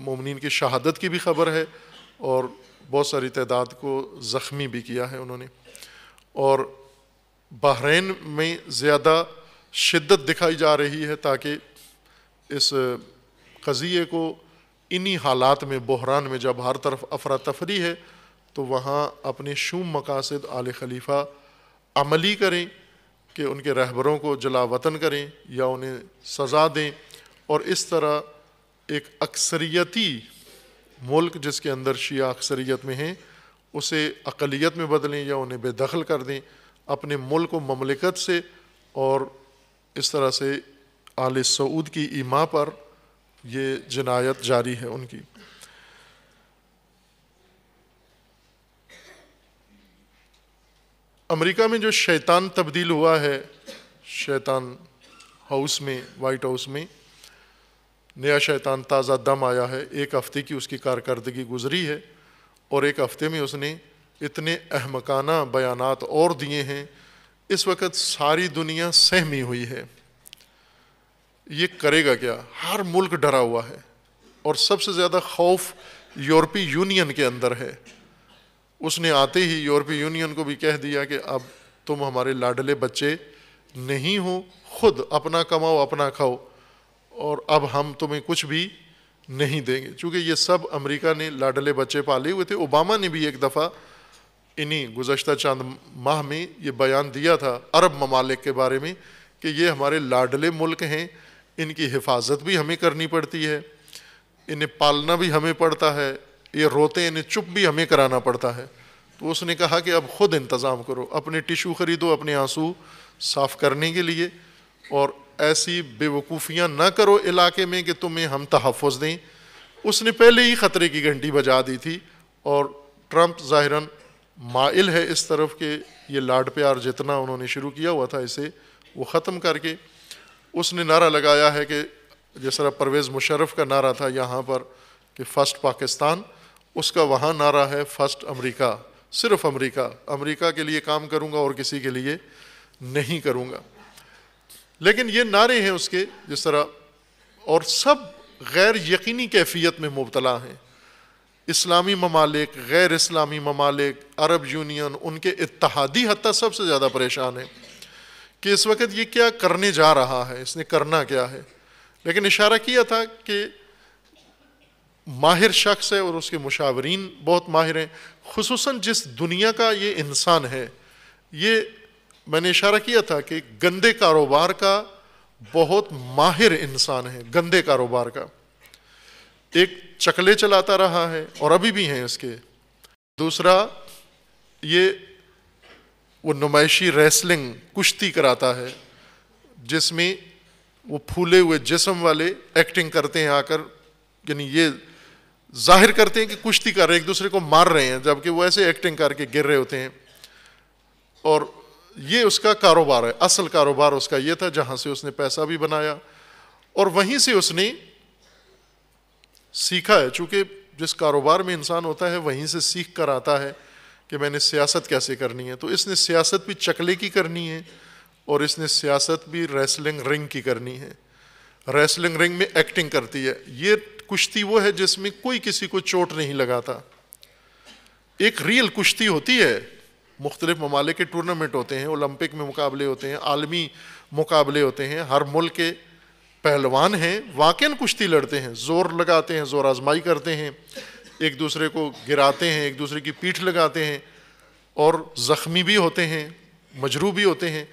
ममिन की शहादत की भी खबर है और बहुत सारी तादाद को ज़ख्मी भी किया है उन्होंने और बहरीन में ज़्यादा शिद्दत दिखाई जा रही है ताकि इस कज़िए को इन्हीं हालात में बहरान में जब हर तरफ अफरा तफरी है तो वहाँ अपने शूम मकासद आल खलीफ़ा अमली करें कि उनके रहबरों को जला वतन करें या उन्हें सज़ा दें और इस तरह एक अक्सरियती मुल्क जिसके अंदर शिया अक्सरियत में हैं उसे अकलीत में बदलें या उन्हें बेदखल कर दें अपने मुल्क व ममलिकत से और इस तरह से आल सऊद की ईमा पर यह जनायत जारी है उनकी अमरीका में जो शैतान तब्दील हुआ है शैतान हाउस में वाइट हाउस में नया शैतान ताज़ा दम आया है एक हफ़्ते की उसकी कारकर्दगी गुजरी है और एक हफ़्ते में उसने इतने अहमकाना बयानात और दिए हैं इस वक्त सारी दुनिया सहमी हुई है ये करेगा क्या हर मुल्क डरा हुआ है और सबसे ज़्यादा खौफ यूरोपीय यूनियन के अंदर है उसने आते ही यूरोपीय यूनियन को भी कह दिया कि अब तुम हमारे लाडले बच्चे नहीं हो खुद अपना कमाओ अपना खाओ और अब हम तुम्हें कुछ भी नहीं देंगे क्योंकि ये सब अमेरिका ने लाडले बच्चे पाले हुए थे ओबामा ने भी एक दफ़ा इन्हीं गुजशत चंद माह में ये बयान दिया था अरब ममालिक के बारे में कि ये हमारे लाडले मुल्क हैं इनकी हिफाजत भी हमें करनी पड़ती है इन्हें पालना भी हमें पड़ता है ये रोते इन्हें चुप भी हमें कराना पड़ता है तो उसने कहा कि अब ख़ुद इंतज़ाम करो अपने टिशू ख़रीदो अपने आंसू साफ़ करने के लिए और ऐसी बेवकूफ़ियाँ ना करो इलाके में कि तुम्हें हम तहफ़ दें उसने पहले ही ख़तरे की घंटी बजा दी थी और ट्रंप ज़ाहिरन माइल है इस तरफ के ये लाड प्यार जितना उन्होंने शुरू किया हुआ था इसे वो ख़त्म करके उसने नारा लगाया है कि जिस तरह परवेज़ मुशरफ़ का नारा था यहाँ पर कि फ़र्स्ट पाकिस्तान उसका वहाँ नारा है फ़र्स्ट अमेरिका सिर्फ अमेरिका अमेरिका के लिए काम करूँगा और किसी के लिए नहीं करूँगा लेकिन ये नारे हैं उसके जिस तरह और सब गैर यकीनी कैफियत में मुबतला हैं इस्लामी ममालिक गैर इस्लामी ममालिक अरब यूनियन उनके इतिहादी हती सबसे ज़्यादा परेशान है कि इस वक्त ये क्या करने जा रहा है इसने करना क्या है लेकिन इशारा किया था कि माहिर शख्स है और उसके मुशावरीन बहुत माहिर हैं खसूस जिस दुनिया का ये इंसान है ये मैंने इशारा किया था कि गंदे कारोबार का बहुत माहिर इंसान है गंदे कारोबार का एक चकले चलाता रहा है और अभी भी हैं उसके दूसरा ये वो नुमाइशी रेसलिंग कुश्ती कराता है जिसमें वो फूले हुए जिसम वाले एक्टिंग करते हैं आकर यानी ये जाहिर करते हैं कि कुश्ती कर रहे हैं एक दूसरे को मार रहे हैं जबकि वो ऐसे एक्टिंग करके गिर रहे होते हैं और ये उसका कारोबार है असल कारोबार उसका ये था जहाँ से उसने पैसा भी बनाया और वहीं से उसने सीखा है चूँकि जिस कारोबार में इंसान होता है वहीं से सीख कर आता है कि मैंने सियासत कैसे करनी है तो इसने सियासत भी चकले की करनी है और इसने सियासत भी रेसलिंग रिंग की करनी है रेसलिंग रिंग में एक्टिंग करती है ये कुश्ती वो है जिसमें कोई किसी को चोट नहीं लगाता एक रियल कुश्ती होती है मुख्तलिफ ममालिक के टूर्नामेंट होते हैं ओलंपिक में मुकाबले होते हैं आलमी मुकाबले होते हैं हर मुल्क के पहलवान हैं वाकन कुश्ती लड़ते हैं जोर लगाते हैं जोर आजमाई करते हैं एक दूसरे को गिराते हैं एक दूसरे की पीठ लगाते हैं और ज़ख्मी भी होते हैं मजरू भी होते हैं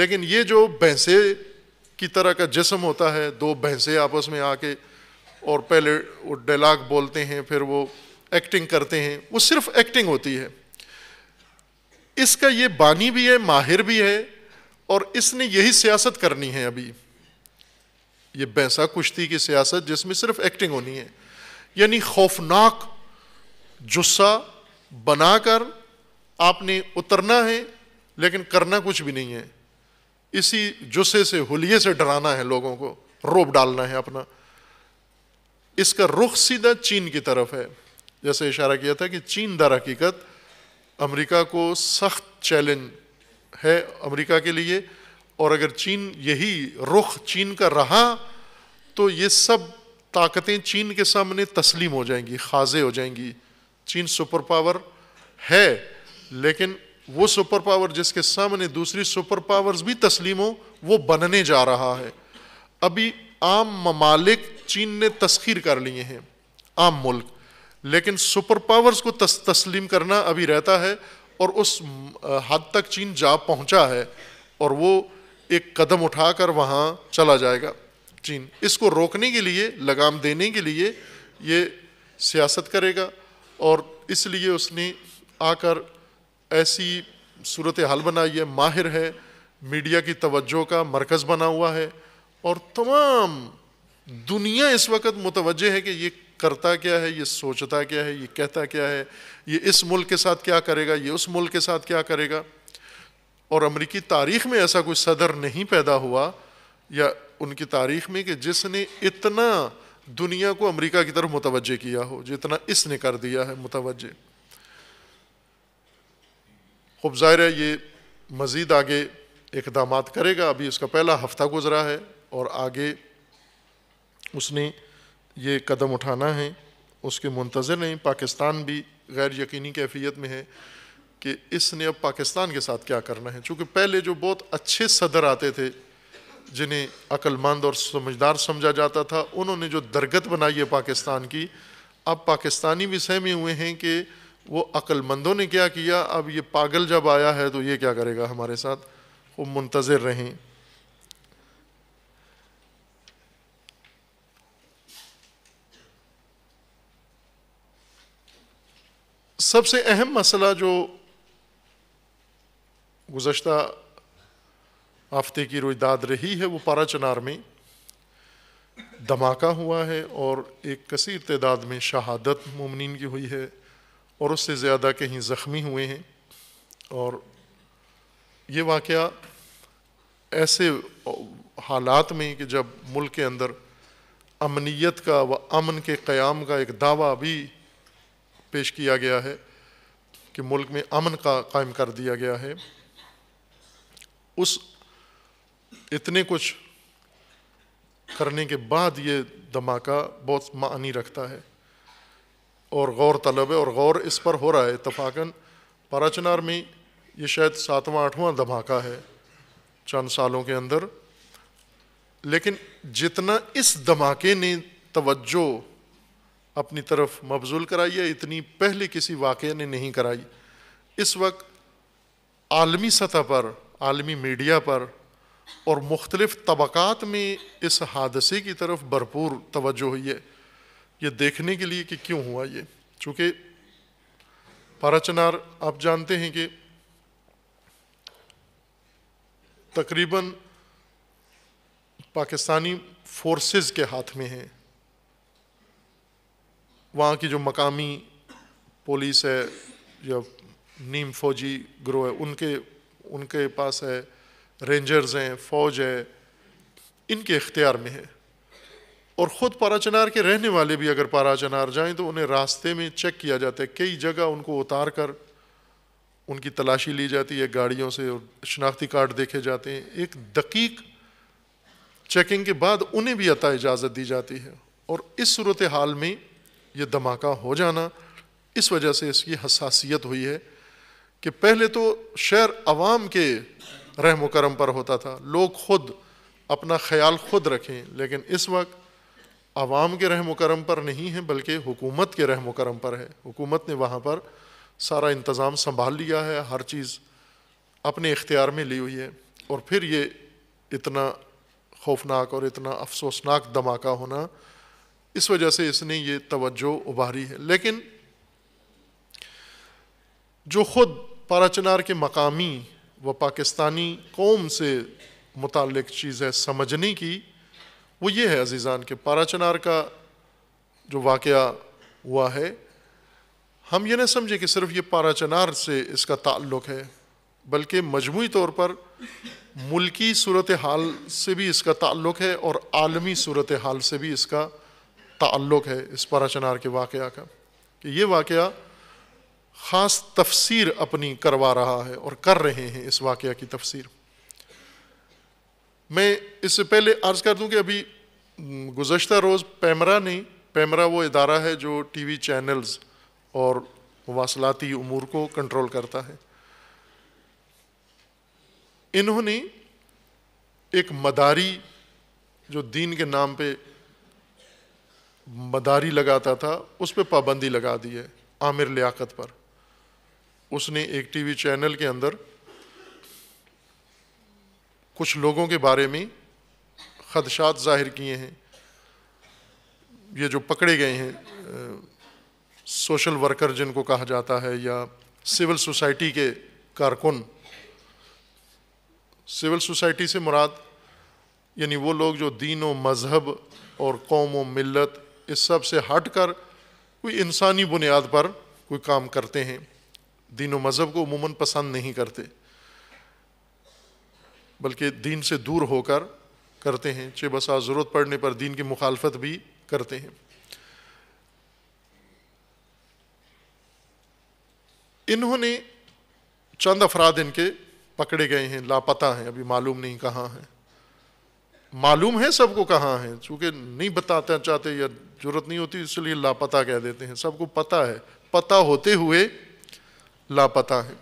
लेकिन ये जो भैंसे की तरह का जिसम होता है दो भैंसे आपस में आके और पहले वो डायलाग बोलते हैं फिर वो एक्टिंग करते हैं वो सिर्फ एक्टिंग होती है इसका ये बानी भी है माहिर भी है और इसने यही सियासत करनी है अभी ये बैंसा कुश्ती की सियासत जिसमें सिर्फ एक्टिंग होनी है यानी खौफनाक जुस्सा बनाकर आपने उतरना है लेकिन करना कुछ भी नहीं है इसी जुस्से से हुलिये से डराना है लोगों को रोब डालना है अपना इसका रुख सीधा चीन की तरफ है जैसे इशारा किया था कि चीन दर हकीकत अमरीका को सख्त चैलेंज है अमरीका के लिए और अगर चीन यही रुख चीन का रहा तो ये सब ताकतें चीन के सामने तस्लीम हो जाएंगी खाजे हो जाएंगी चीन सुपर पावर है लेकिन वो सुपर पावर जिसके सामने दूसरी सुपर पावर्स भी तस्लीम हो वो बनने जा रहा है अभी आम ममालिक चीन ने तस्खीर कर लिए हैं आम मुल्क लेकिन सुपर पावर्स को तस, तस्लीम करना अभी रहता है और उस हद तक चीन जा पहुंचा है और वो एक कदम उठाकर वहाँ चला जाएगा चीन इसको रोकने के लिए लगाम देने के लिए ये सियासत करेगा और इसलिए उसने आकर ऐसी सूरत हाल बनाई है माहिर है मीडिया की तवज्जो का मरकज़ बना हुआ है और तमाम दुनिया इस वक्त मुतवजह है कि ये करता क्या है ये सोचता क्या है ये कहता क्या है ये इस मुल्क के साथ क्या करेगा ये उस मुल्क के साथ क्या करेगा और अमरीकी तारीख में ऐसा कोई सदर नहीं पैदा हुआ या उनकी तारीख में कि जिसने इतना दुनिया को अमरीका की तरफ मुतवजह किया हो जितना इसने कर दिया है मुतव खूब ज़ाहिर है ये मज़ीद आगे इकदाम करेगा अभी उसका पहला हफ्ता गुजरा है और आगे उसने ये कदम उठाना है उसके मुंतज़र नहीं पाकिस्तान भी गैर यकीनी कैफियत में है कि इसने अब पाकिस्तान के साथ क्या करना है चूँकि पहले जो बहुत अच्छे सदर आते थे जिन्हें अक्लमंद और समझदार समझा जाता था उन्होंने जो दरगत बनाई है पाकिस्तान की अब पाकिस्तानी भी सहमे हुए हैं कि वो अक्लमंदों ने क्या किया अब ये पागल जब आया है तो ये क्या करेगा हमारे साथ वो मुंतज़र रहें सबसे अहम मसला जो गुज्त हफ्ते की रुदाद रही है वो पारा चनार में धमाका हुआ है और एक कसी तदाद में शहादत ममिन की हुई है और उससे ज़्यादा कहीं ज़ख्मी हुए हैं और ये वाक़ ऐसे हालात में कि जब मुल्क के अंदर अमनीत का व अमन के क़्याम का एक दावा भी पेश किया गया है कि मुल्क में अमन का कायम कर दिया गया है उस इतने कुछ करने के बाद ये धमाका बहुत मानी रखता है और गौर तलब है और गौर इस पर हो रहा है इतफाक़न पराचनार में ये शायद सातवां आठवां धमाका है चंद सालों के अंदर लेकिन जितना इस धमाके ने तवज्जो अपनी तरफ मबजूल कराई है इतनी पहले किसी वाक़े ने नहीं कराई इस वक्त आलमी सतह पर आलमी मीडिया पर और मुख्तलिफ़ तबक़ात में इस हादसे की तरफ भरपूर तवज्जो हुई है ये देखने के लिए कि क्यों हुआ ये चूँकि पारा पाराचनार आप जानते हैं कि तकरीबन पाकिस्तानी फोर्सेस के हाथ में हैं वहाँ की जो मकामी पुलिस है या नीम फौजी ग्रोह है उनके उनके पास है रेंजर्स हैं फौज है इनके इख्तियार में है और ख़ुद पारा चनार के रहने वाले भी अगर पारा चनार जाएं तो उन्हें रास्ते में चेक किया जाता है कई जगह उनको उतार कर उनकी तलाशी ली जाती है गाड़ियों से और शनाख्ती कार्ड देखे जाते हैं एक दकीक चेकिंग के बाद उन्हें भी अता इजाज़त दी जाती है और इस सूरत हाल में यह धमाका हो जाना इस वजह से इसकी हसासियत हुई है कि पहले तो शेर आवाम के रहम करम पर होता था लोग खुद अपना ख्याल खुद रखें लेकिन इस वक्त आवाम के रहम करम पर नहीं है बल्कि हुकूमत के रहम करम पर है हुकूमत ने वहाँ पर सारा इंतज़ाम संभाल लिया है हर चीज़ अपने इख्तियार में ली हुई है और फिर ये इतना खौफनाक और इतना अफसोसनाक धमाका होना इस वजह से इसने ये तवज्जो उभारी है लेकिन जो ख़ुद पारा चनार के मकामी व पाकिस्तानी कौम से मुतल चीज़ है समझने की वो ये है अजीज़ान के पारा चनार का जो वाक़ हुआ है हम ये ना समझे कि सिर्फ ये पारा चनार से इसका ताल्लुक़ है बल्कि मजमू तौर पर मुल्की सूरत हाल से भी इसका ताल्लुक़ है और आलमी सूरत हाल से भी इसका ताल्लुक़ है इस पारा चनार के वाक़ का कि ये वाक़ ख़ास तफसीर अपनी करवा रहा है और कर रहे हैं इस वाक़ की तफसीर मैं इससे पहले अर्ज़ कर दूं कि अभी गुजशत रोज़ पैमरा नहीं पैमरा वो इदारा है जो टी वी चैनल्स और वासलाती अमूर को कंट्रोल करता है इन्होंने एक मदारी जो दीन के नाम पर मदारी लगाता था उस पर पाबंदी लगा दी है आमिर लियाकत पर उसने एक टीवी चैनल के अंदर कुछ लोगों के बारे में खदशात जाहिर किए हैं ये जो पकड़े गए हैं सोशल वर्कर जिनको कहा जाता है या सिविल सोसाइटी के कारकुन सिविल सोसाइटी से मुराद यानी वो लोग जो दीन व मज़हब और कौम व मिलत इस सब से हट कर कोई इंसानी बुनियाद पर कोई काम करते हैं दीन व मज़हब को उमूमन पसंद नहीं करते बल्कि दीन से दूर होकर करते हैं चे बसा ज़रूरत पड़ने पर दीन की मुखालफत भी करते हैं इन्होंने चंद अफराद इनके पकड़े गए हैं लापता हैं अभी मालूम नहीं कहाँ हैं मालूम है सबको कहाँ है चूँकि नहीं बताते चाहते या ज़रूरत नहीं होती इसलिए लापता कह देते हैं सबको पता है पता होते हुए लापता है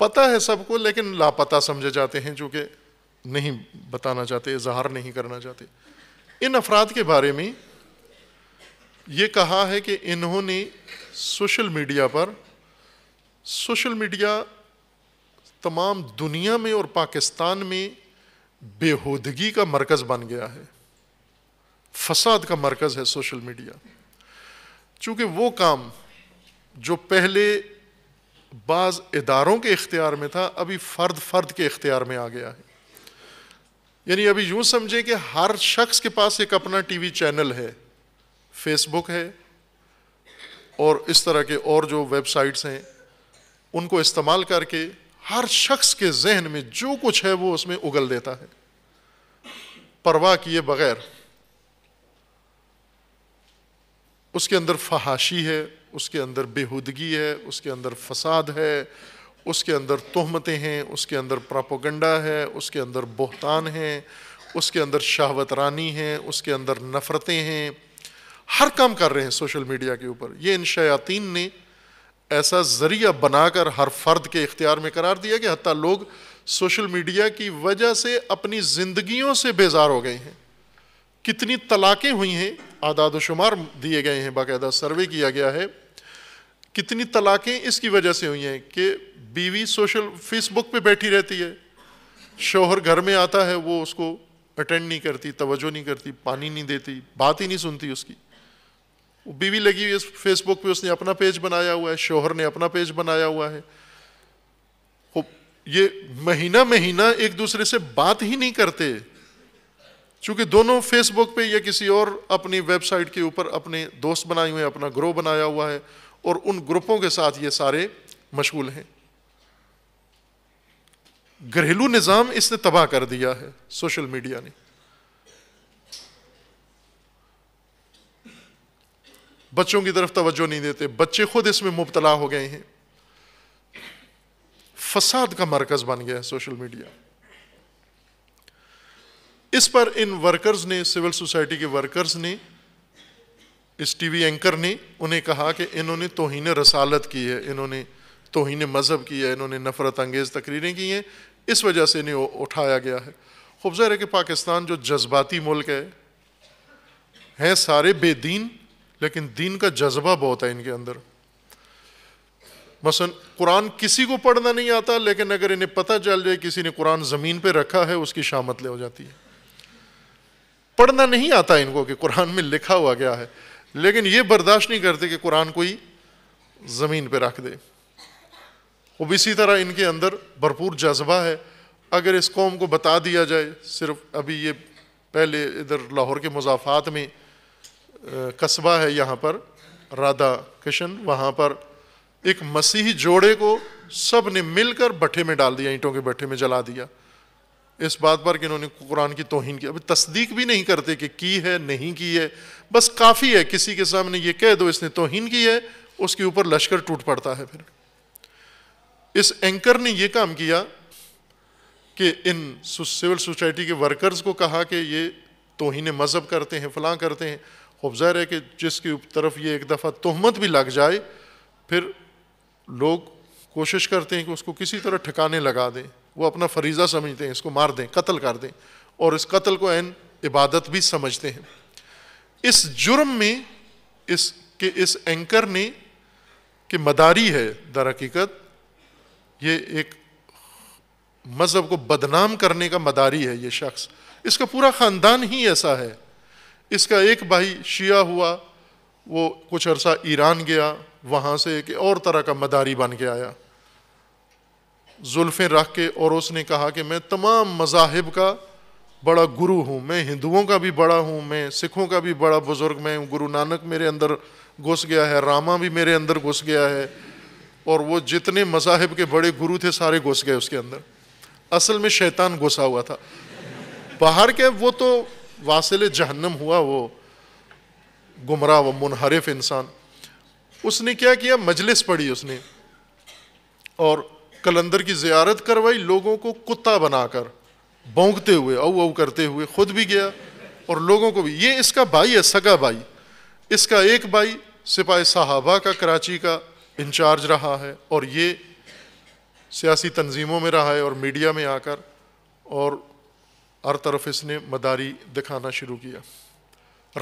पता है सबको लेकिन लापता समझे जाते हैं जो कि नहीं बताना चाहते इजहार नहीं करना चाहते इन अफराद के बारे में ये कहा है कि इन्होंने सोशल मीडिया पर सोशल मीडिया तमाम दुनिया में और पाकिस्तान में बेहूदगी का मरकज़ बन गया है फसाद का मरकज़ है सोशल मीडिया चूँकि वो काम जो पहले बाज़ इदारों के इख्तियार में था अभी फ़र्द फ़र्द के इख्तियार में आ गया है यानी अभी यूं समझें कि हर शख्स के पास एक अपना टीवी चैनल है फेसबुक है और इस तरह के और जो वेबसाइट्स हैं उनको इस्तेमाल करके हर शख्स के जहन में जो कुछ है वो उसमें उगल देता है परवाह किए बगैर उसके अंदर फहाशी है उसके अंदर बेहूदगी है उसके अंदर फसाद है उसके अंदर तहमतें हैं उसके अंदर प्रापोगंडा है उसके अंदर बोहतान है उसके अंदर शहावत रानी है उसके अंदर नफ़रतें हैं हर काम कर रहे हैं सोशल मीडिया के ऊपर ये इन शयातीन ने ऐसा ज़रिया बनाकर हर फर्द के इख्तियार में करार दिया कि हती लोग सोशल मीडिया की वजह से अपनी ज़िंदगियों से बेजार हो गए हैं कितनी तलाक़ें हुई हैं आदाद शुमार दिए गए हैं बाकायदा सर्वे किया गया है कितनी तलाकें इसकी वजह से हुई हैं कि बीवी सोशल फेसबुक पे बैठी रहती है शोहर घर में आता है वो उसको अटेंड नहीं करती तवज्जो नहीं करती पानी नहीं देती बात ही नहीं सुनती उसकी वो बीवी लगी हुई है फेसबुक पे उसने अपना पेज बनाया हुआ है शोहर ने अपना पेज बनाया हुआ है ये महीना महीना एक दूसरे से बात ही नहीं करते चूंकि दोनों फेसबुक पे या किसी और अपनी वेबसाइट के ऊपर अपने दोस्त बनाए हुए अपना ग्रोह बनाया हुआ है और उन ग्रुपों के साथ ये सारे मशगूल हैं घरेलू निज़ाम इसने तबाह कर दिया है सोशल मीडिया ने बच्चों की तरफ तवज्जो नहीं देते बच्चे खुद इसमें मुबतला हो गए हैं फसाद का मरकज़ बन गया है सोशल मीडिया इस पर इन वर्कर्स ने सिविल सोसाइटी के वर्कर्स ने इस टीवी एंकर ने उन्हें कहा कि इन्होंने तोहन रसालत की है इन्होंने तोहन मज़हब की है इन्होंने नफ़रत अंगेज़ तकरीरें की हैं इस वजह से इन्हें उठाया गया है खूब ज़ाहिर है कि पाकिस्तान जो जज्बाती मुल्क है हैं सारे बेदीन लेकिन दीन का जज्बा बहुत है इनके अंदर मसन कुरान किसी को पढ़ना नहीं आता लेकिन अगर इन्हें पता चल जाए किसी ने कुरान ज़मीन पर रखा है उसकी शामत ले हो जाती है पढ़ना नहीं आता इनको कि कुरान में लिखा हुआ क्या है लेकिन ये बर्दाश्त नहीं करते कि कुरान को ही ज़मीन पर रख दे अब इसी तरह इनके अंदर भरपूर जज्बा है अगर इस कौम को बता दिया जाए सिर्फ अभी ये पहले इधर लाहौर के मुजाफात में कस्बा है यहाँ पर राधा कृष्ण वहाँ पर एक मसीही जोड़े को सब ने मिलकर भट्ठे में डाल दिया ईंटों के भट्ठे में जला दिया इस बात पर कि इन्होंने कुरान की तोहन की अभी तस्दीक भी नहीं करते कि की है नहीं की है बस काफ़ी है किसी के सामने ये कह दो इसने तोहन की है उसके ऊपर लश्कर टूट पड़ता है फिर इस एंकर ने यह काम किया कि इन सिविल सोसाइटी के वर्कर्स को कहा कि ये तोहन मज़हब करते हैं फ़लाँ करते हैं खूब ज़हर है कि जिसकी तरफ ये एक दफ़ा तोहमत भी लग जाए फिर लोग कोशिश करते हैं कि उसको किसी तरह ठिकाने लगा दें वो अपना फरीज़ा समझते हैं इसको मार दें कत्ल कर दें और इस कत्ल को एन इबादत भी समझते हैं इस जुर्म में इस के इस एंकर ने कि मदारी है दर हकीकत ये एक मज़हब को बदनाम करने का मदारी है ये शख्स इसका पूरा ख़ानदान ही ऐसा है इसका एक भाई शिया हुआ वो कुछ अरसा ईरान गया वहाँ से एक और तरह का मदारी बन के आया जुल्फे रख के और उसने कहा कि मैं तमाम मजाहब का बड़ा गुरु हूँ मैं हिंदुओं का भी बड़ा हूँ मैं सिखों का भी बड़ा बुज़ुर्ग मैं हूँ गुरु नानक मेरे अंदर घुस गया है रामा भी मेरे अंदर घुस गया है और वो जितने मजाहब के बड़े गुरु थे सारे घुस गए उसके अंदर असल में शैतान घुसा हुआ था बाहर के वो तो वासिल जहन्नम हुआ वो गुमराह व मुनहरिफ इंसान उसने क्या किया मजलिस पढ़ी उसने और कलंदर की ज़ियारत करवाई लोगों को कुत्ता बनाकर बोंगते हुए अव अऊ करते हुए खुद भी गया और लोगों को भी ये इसका भाई है सगा भाई इसका एक भाई सिपाही साहबा का कराची का इंचार्ज रहा है और ये सियासी तनजीमों में रहा है और मीडिया में आकर और हर तरफ इसने मदारी दिखाना शुरू किया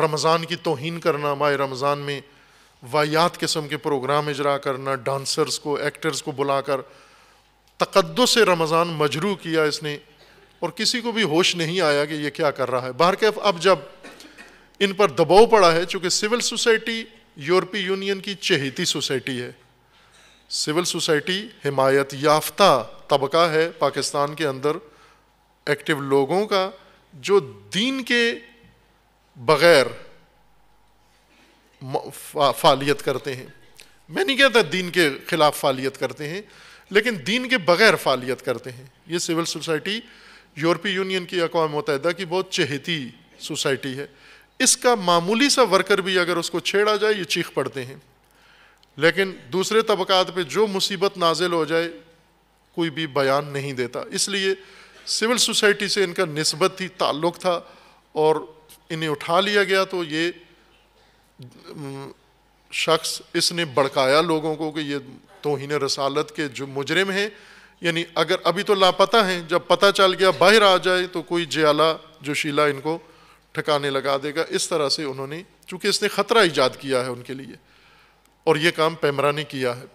रमज़ान की तोहन करना माए रमज़ान में वायात किस्म के प्रोग्राम इजरा करना डांसर्स को एक्टर्स को बुलाकर तकदस रमज़ान मजरू किया इसने और किसी को भी होश नहीं आया कि ये क्या कर रहा है बाहर के अब जब इन पर दबाव पड़ा है चूँकि सिविल सोसाइटी यूरोपीय यूनियन की चहेती सोसाइटी है सिविल सोसाइटी हिमायत याफ्ता तबका है पाकिस्तान के अंदर एक्टिव लोगों का जो दीन के बगैर फालियत करते हैं मैं नहीं कहता दीन के खिलाफ फालियत करते हैं लेकिन दीन के बगैर फालियत करते हैं ये सिविल सोसाइटी यूरोपीय यूनियन की अकवा मुतहदा की बहुत चहेती सोसाइटी है इसका मामूली सा वर्कर भी अगर उसको छेड़ा जाए ये चीख पड़ते हैं लेकिन दूसरे तबकात पर जो मुसीबत नाजिल हो जाए कोई भी बयान नहीं देता इसलिए सिविल सोसाइटी से इनका नस्बत थी ताल्लुक़ था और इन्हें उठा लिया गया तो ये शख्स इसने भड़काया लोगों को कि ये तोहन रसालत के जो मुजरम हैं यानी अगर अभी तो लापता हैं जब पता चल गया बाहर आ जाए तो कोई जयाला जोशीला इनको ठकाने लगा देगा इस तरह से उन्होंने चूँकि इसने ख़तरा ईजाद किया है उनके लिए और ये काम पैमरा ने किया है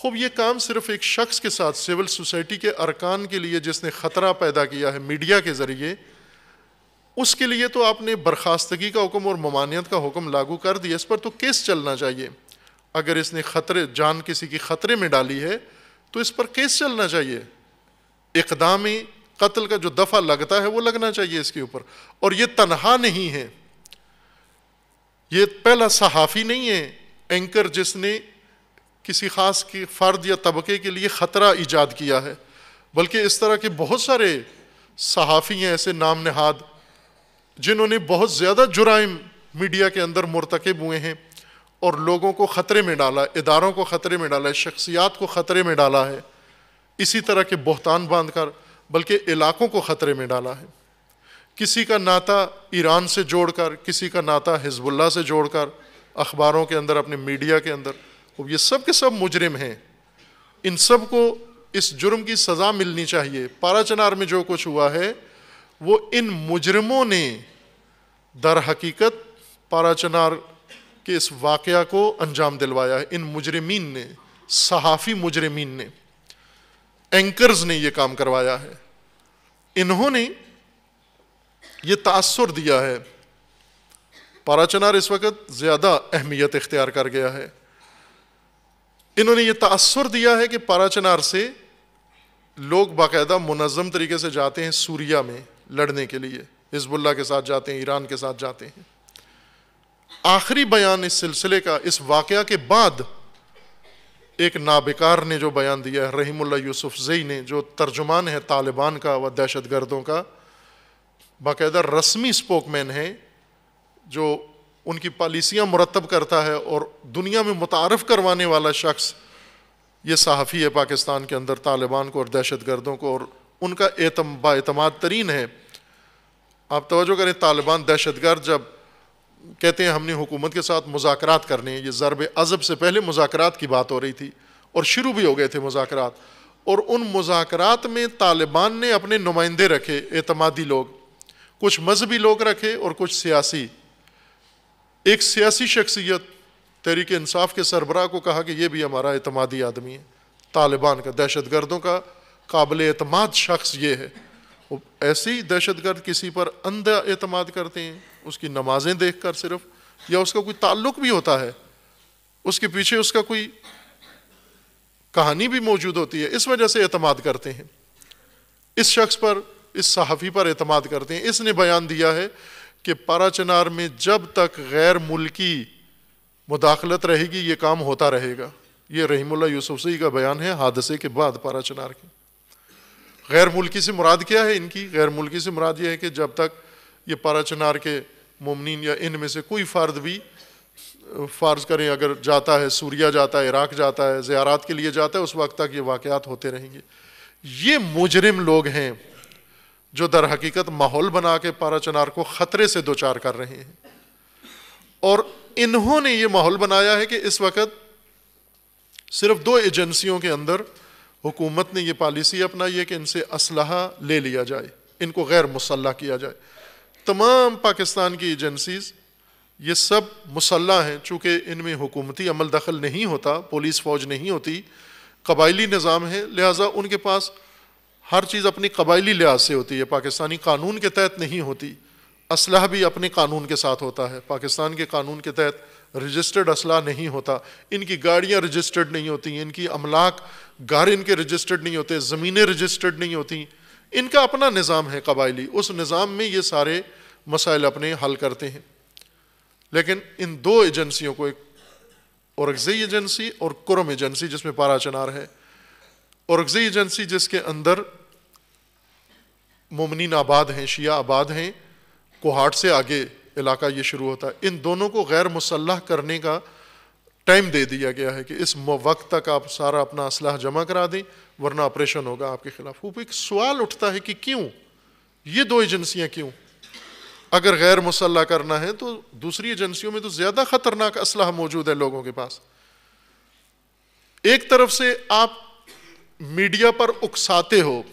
खूब ये काम सिर्फ एक शख्स के साथ सिविल सोसाइटी के अरकान के लिए जिसने ख़तरा पैदा किया है मीडिया के ज़रिए उसके लिए तो आपने बर्खास्तगी का हुक्म और ममानियत का हुक्म लागू कर दिया इस पर तो केस चलना चाहिए अगर इसने खतरे जान किसी की खतरे में डाली है तो इस पर केस चलना चाहिए इकदामी कत्ल का जो दफ़ा लगता है वो लगना चाहिए इसके ऊपर और ये तनहा नहीं है ये पहला सहाफ़ी नहीं है एंकर जिसने किसी ख़ास के फ़र्द या तबके के लिए ख़तरा ईजाद किया है बल्कि इस तरह के बहुत सारे सहाफ़ी हैं ऐसे नाम नहाद जिन्होंने बहुत ज़्यादा जुराइम मीडिया के अंदर मुरतकब हुए हैं और लोगों को ख़तरे में डाला इदारों को ख़तरे में डाला है शख्सियात को ख़तरे में डाला है इसी तरह के बहतान बांध कर बल्कि इलाकों को ख़तरे में डाला है किसी का नाता ईरान से जोड़कर किसी का नाता हिजबुल्ला से जोड़कर अखबारों के अंदर अपने मीडिया के अंदर अब ये सब के सब मुजरिम हैं इन सब को इस जुर्म की सज़ा मिलनी चाहिए पारा चनार में जो कुछ हुआ है वो इन मुजरमों ने दर हकीकत पारा चनार कि इस वाक़ को अंजाम दिलवाया है इन मुजरमीन ने सहाफ़ी मुजरमीन ने एंकर्स ने यह काम करवाया है इन्होंने ये तासर दिया है पारा चनार इस वक्त ज़्यादा अहमियत इख्तियार कर गया है इन्होंने ये तसर दिया है कि पारा चनार से लोग बाकायदा मुनज़म तरीके से जाते हैं सूरिया में लड़ने के लिए हिजबुल्ला के साथ जाते हैं ईरान के साथ जाते हैं आखिरी बयान इस सिलसिले का इस वाक़ के बाद एक नाबेकार ने जो बयान दिया है रहीम यूसुफ जई ने जो तर्जुमान है तालिबान का व दहशत गर्दों का बायदा रस्मी स्पोकमैन है जो उनकी पॉलिसियाँ मुरतब करता है और दुनिया में मुतारफ़ करवाने वाला शख्स ये सहाफ़ी है पाकिस्तान के अंदर तालिबान को और दहशत गर्दों को और उनका एतम बातमाद तरीन है आप तोजो करें तालिबान दहशत गर्द जब कहते हैं हमने हुकूमत के साथ मुजाकरात करने ये ज़रब अज़ब से पहले मुजाकरात की बात हो रही थी और शुरू भी हो गए थे मुजाकरात और उन मुजाकरात में तालिबान ने अपने नुमाइंदे रखे एतमादी लोग कुछ मजहबी लोग रखे और कुछ सियासी एक सियासी शख्सियत तहरीक इंसाफ के सरबराह को कहा कि यह भी हमारा अतमादी आदमी है तालिबान का दहशत गर्दों का काबिल एतमाद शख्स ये है ऐसे ही दहशत गर्द किसी पर अंधा एतमाद करते हैं उसकी नमाजें देख कर सिर्फ या उसका कोई ताल्लुक भी होता है उसके पीछे उसका कोई कहानी भी मौजूद होती है इस वजह से एतमाद करते हैं इस शख्स पर इस सहाफ़ी पर एतमाद करते हैं इसने बयान दिया है कि पारा चनार में जब तक गैर मुल्की मुदाखलत रहेगी ये काम होता रहेगा ये रहीमुल्ला यूसुफी का बयान है हादसे के बाद पारा चनार के गैर मुल्की से मुराद क्या है इनकी गैर मुल्की से मुराद ये है कि जब तक ये पारा चनार के ममनिन या इन में से कोई फ़र्द भी फ़र्ज़ करें अगर जाता है सूरिया जाता है इराक जाता है ज़्यारात के लिए जाता है उस वक्त तक ये वाक़ात होते रहेंगे ये मुजरिम लोग हैं जो दर हकीकत माहौल बना के पारा चनार को ख़तरे से दो चार कर रहे हैं और इन्होंने ये माहौल बनाया है कि इस वक्त सिर्फ दो एजेंसियों के अंदर हुकूमत ने यह पॉलिसी अपनाई है कि इनसे असलहा ले लिया जाए इनको गैर मुसल्ह किया जाए तमाम पाकिस्तान की एजेंसीज़ ये सब मुसल्ला हैं चूँकि इनमें हुकूमती अमल दखल नहीं होता पुलिस फ़ौज नहीं होती कबायली निज़ाम है लिहाजा उनके पास हर चीज़ अपनी कबायली लिहाज से होती है पाकिस्तानी कानून के तहत नहीं होती असलाह भी अपने कानून के साथ होता है पाकिस्तान के कानून के तहत रजिस्टर्ड असलाह नहीं होता इनकी गाड़ियाँ रजिस्टर्ड नहीं होती इनकी अमलाक गार इनके रजिस्टर्ड नहीं होते ज़मीनें रजिस्टर्ड नहीं होती इनका अपना निज़ाम है कबायली उस निज़ाम में ये सारे मसाइल अपने हल करते हैं लेकिन इन दो एजेंसियों को एक औरगज़ी एजेंसी और कुरम एजेंसी जिसमें पारा चनार है औरगज़ी एजेंसी जिसके अंदर मुमनिन आबाद हैं शिया आबाद हैं कोहाट से आगे इलाका ये शुरू होता है इन दोनों को गैर मुसल्ह करने का टाइम दे दिया गया है कि इस वक्त तक आप सारा अपना असलाह जमा करा दें वरना ऑपरेशन होगा आपके खिलाफ वो एक सवाल उठता है कि क्यों ये दो एजेंसियां क्यों अगर गैर मुसल्ला करना है तो दूसरी एजेंसियों में तो ज़्यादा ख़तरनाक असलाह मौजूद है लोगों के पास एक तरफ से आप मीडिया पर उकसाते हो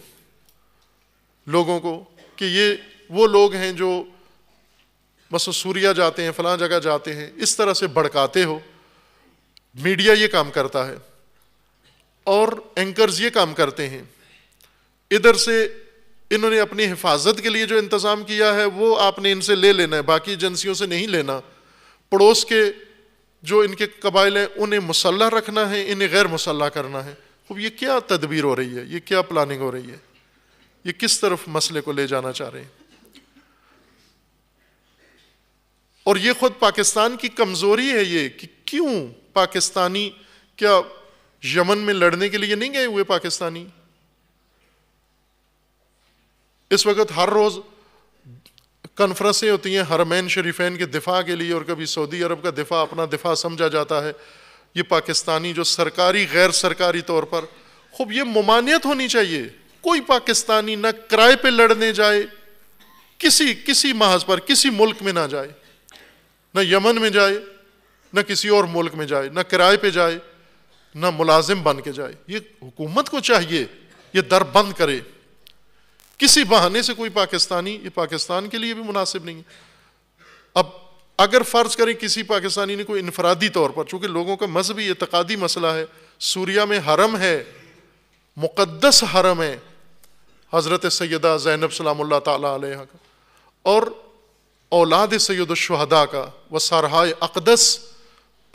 लोगों को कि ये वो लोग हैं जो बस सूरिया जाते हैं फलां जगह जाते हैं इस तरह से भड़काते हो मीडिया ये काम करता है और एंकर्स ये काम करते हैं इधर से इन्होंने अपनी हिफाजत के लिए जो इंतज़ाम किया है वो आपने इनसे ले लेना है बाकी एजेंसियों से नहीं लेना पड़ोस के जो इनके कबाइल हैं उन्हें मुसल्ह रखना है इन्हें गैर मुसल्ह करना है अब ये क्या तदबीर हो रही है ये क्या प्लानिंग हो रही है ये किस तरफ मसले को ले जाना चाह रहे हैं और ये ख़ुद पाकिस्तान की कमज़ोरी है ये कि क्यों पाकिस्तानी क्या यमन में लड़ने के लिए नहीं गए हुए पाकिस्तानी इस वक्त हर रोज कन्फ्रेंसें होती हैं हरमैन शरीफेन के दिफा के लिए और कभी सऊदी अरब का दिफा अपना दिफा समझा जाता है ये पाकिस्तानी जो सरकारी गैर सरकारी तौर पर खूब ये ममानियत होनी चाहिए कोई पाकिस्तानी ना किराए पे लड़ने जाए किसी किसी महाज पर किसी मुल्क में ना जाए ना यमन में जाए ना किसी और मुल्क में जाए ना किराए पे जाए ना मुलाजिम बन के जाए ये हुकूमत को चाहिए ये दर बंद करे किसी बहाने से कोई पाकिस्तानी ये पाकिस्तान के लिए भी मुनासिब नहीं है अब अगर फ़र्ज़ करें किसी पाकिस्तानी ने कोई इनफरादी तौर पर चूंकि लोगों का मजहबी इतकादी मसला है सूरिया में हरम है मुक़दस हरम है हज़रत सैदा ज़ैनब सलाम का और औलाद सैद शहदा का व सरहाय अकदस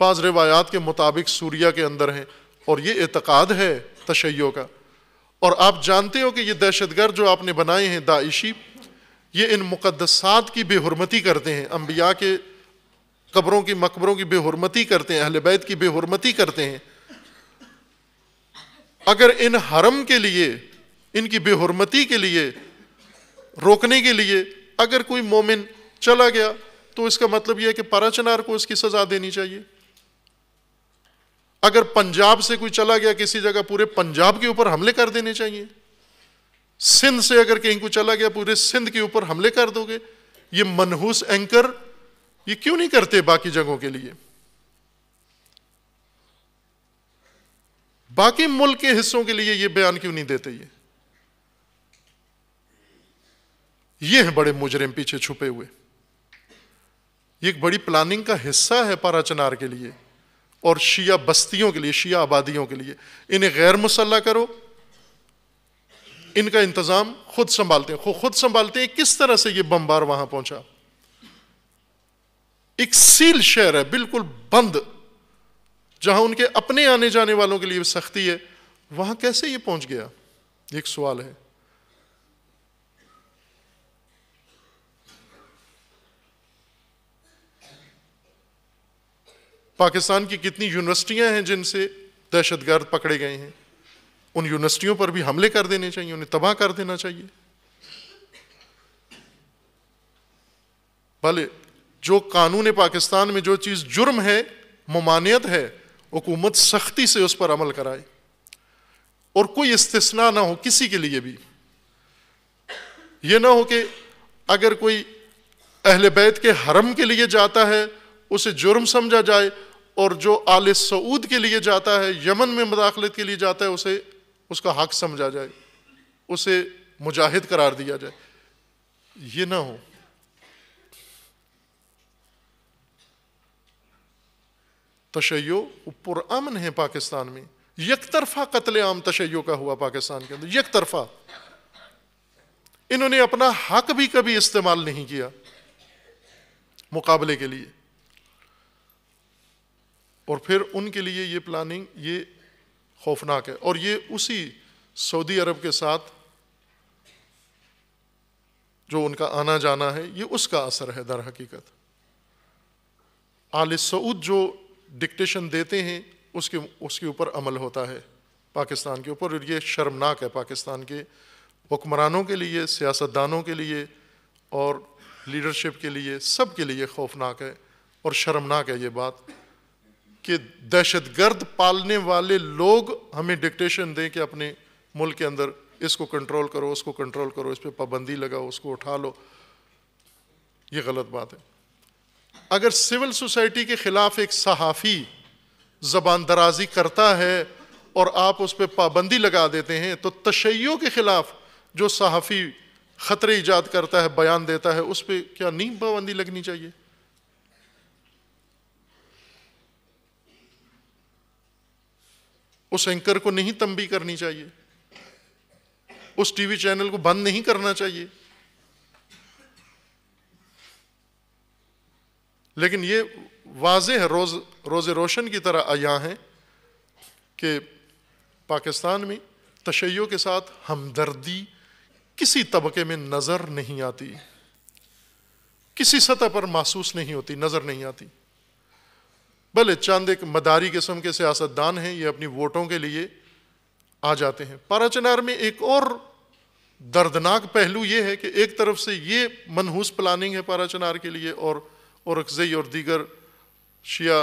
बाज़ रिवायात के मुताबिक सूर्या के अंदर हैं और ये एतक़ाद है तशैयों का और आप जानते हो कि ये दहशत गर्द जो आपने बनाए हैं दाइशी ये इन मुकदसात की बेहरमती करते हैं अम्बिया के कबरों की मकबरों की बेहरमती करते हैं अहल बैत की बेहरमती करते हैं अगर इन हरम के लिए इनकी बेहरमती के लिए रोकने के लिए अगर कोई मोमिन चला गया तो इसका मतलब यह है कि परचनार को इसकी सज़ा देनी चाहिए अगर पंजाब से कोई चला गया किसी जगह पूरे पंजाब के ऊपर हमले कर देने चाहिए सिंध से अगर कहीं को चला गया पूरे सिंध के ऊपर हमले कर दोगे ये मनहूस एंकर ये क्यों नहीं करते बाकी जगहों के लिए बाकी मुल्क के हिस्सों के लिए ये बयान क्यों नहीं देते ये ये हैं बड़े मुजरिम पीछे छुपे हुए ये एक बड़ी प्लानिंग का हिस्सा है पाराचनार के लिए और शिया बस्तियों के लिए शिया आबादियों के लिए इन्हें गैर मुसल्ला करो इनका इंतज़ाम खुद संभालते हैं खुद संभालते हैं किस तरह से यह बम्बार वहां पहुंचा एक सील शहर है बिल्कुल बंद जहां उनके अपने आने जाने वालों के लिए सख्ती है वहां कैसे यह पहुंच गया एक सवाल है पाकिस्तान की कितनी यूनिवर्सिटियां हैं जिनसे दहशतगर्द पकड़े गए हैं उन यूनिवर्सिटियों पर भी हमले कर देने चाहिए उन्हें तबाह कर देना चाहिए भले जो कानून पाकिस्तान में जो चीज़ जुर्म है ममानियत है हुकूमत सख्ती से उस पर अमल कराए और कोई इस्तना ना हो किसी के लिए भी यह ना हो कि अगर कोई अहल बैत के हरम के लिए जाता है उसे जुर्म समझा जाए और जो आल सऊद के लिए जाता है यमन में मदाखलत के लिए जाता है उसे उसका हक समझा जाए उसे मुजाहिद करार दिया जाए ये ना हो तशैयो पुरान है पाकिस्तान में एक तरफा आम तशैयो का हुआ पाकिस्तान के अंदर यक तरफा इन्होंने अपना हक भी कभी इस्तेमाल नहीं किया मुकाबले के लिए और फिर उनके लिए ये प्लानिंग ये खौफनाक है और ये उसी सऊदी अरब के साथ जो उनका आना जाना है ये उसका असर है दर हकीकत आल सऊद जो डिक्टेशन देते हैं उसके उसके ऊपर अमल होता है पाकिस्तान के ऊपर और ये शर्मनाक है पाकिस्तान के हुक्मरानों के लिए सियासतदानों के लिए और लीडरशिप के लिए सब के लिए खौफनाक है और शर्मनाक है ये बात कि गर्द पालने वाले लोग हमें डिक्टेशन दें कि अपने मुल्क के अंदर इसको कंट्रोल करो उसको कंट्रोल करो इस पर पाबंदी लगाओ उसको उठा लो ये गलत बात है अगर सिविल सोसाइटी के ख़िलाफ़ एक सहाफ़ी ज़बान दराजी करता है और आप उस पर पाबंदी लगा देते हैं तो तशैयों के ख़िलाफ़ जो सहाफ़ी ख़तरे ईजाद करता है बयान देता है उस पर क्या नहीं पाबंदी लगनी चाहिए उस एंकर को नहीं तंबी करनी चाहिए उस टीवी चैनल को बंद नहीं करना चाहिए लेकिन ये वाजे है रोज रोज़ रोशन की तरह आया है कि पाकिस्तान में तशैयों के साथ हमदर्दी किसी तबके में नज़र नहीं आती किसी सतह पर महसूस नहीं होती नज़र नहीं आती भले चंद एक मदारी किस्म के सियासतदान हैं ये अपनी वोटों के लिए आ जाते हैं पाराचनार में एक और दर्दनाक पहलू ये है कि एक तरफ से ये मनहूस प्लानिंग है पाराचनार के लिए और औरकजई और दीगर शिया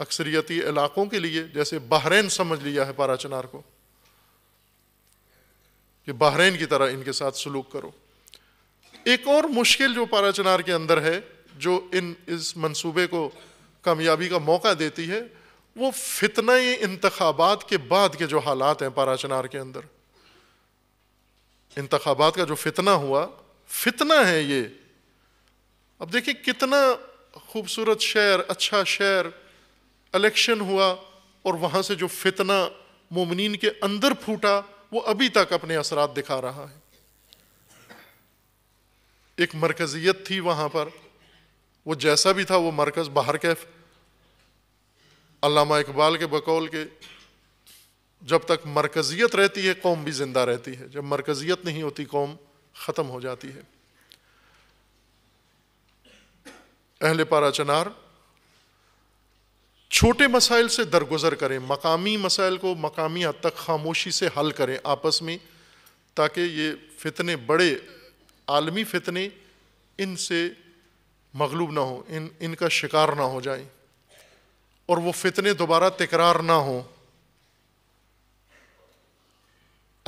अक्सरियती इलाकों के लिए जैसे बहरेन समझ लिया है पाराचनार को कि बहरेन की तरह इनके साथ सलूक करो एक और मुश्किल जो पाराचनार के अंदर है जो इन इस मंसूबे को कामयाबी का मौका देती है वो फितना ही इंतबात के बाद के जो हालात हैं पाराचनार के अंदर इंतबात का जो फितना हुआ फितना है ये अब देखिए कितना खूबसूरत शहर अच्छा शहर इलेक्शन हुआ और वहां से जो फितना मोमिन के अंदर फूटा वो अभी तक अपने असरात दिखा रहा है एक मरकज़ियत थी वहां पर वो जैसा भी था वो मरकज़ बाहर कैफ अलामा इकबाल के बकौल के जब तक मरकज़ियत रहती है कौम भी ज़िंदा रहती है जब मरकज़ियत नहीं होती कौम ख़त्म हो जाती है अहल पारा चनार छोटे मसाइल से दरगुजर करें मकामी मसाइल को मकामी हद तक खामोशी से हल करें आपस में ताकि ये फितने बड़े आलमी फितने इनसे मगलूब ना हो इन इनका शिकार ना हो जाएं और वो फितने दोबारा तकरार ना हो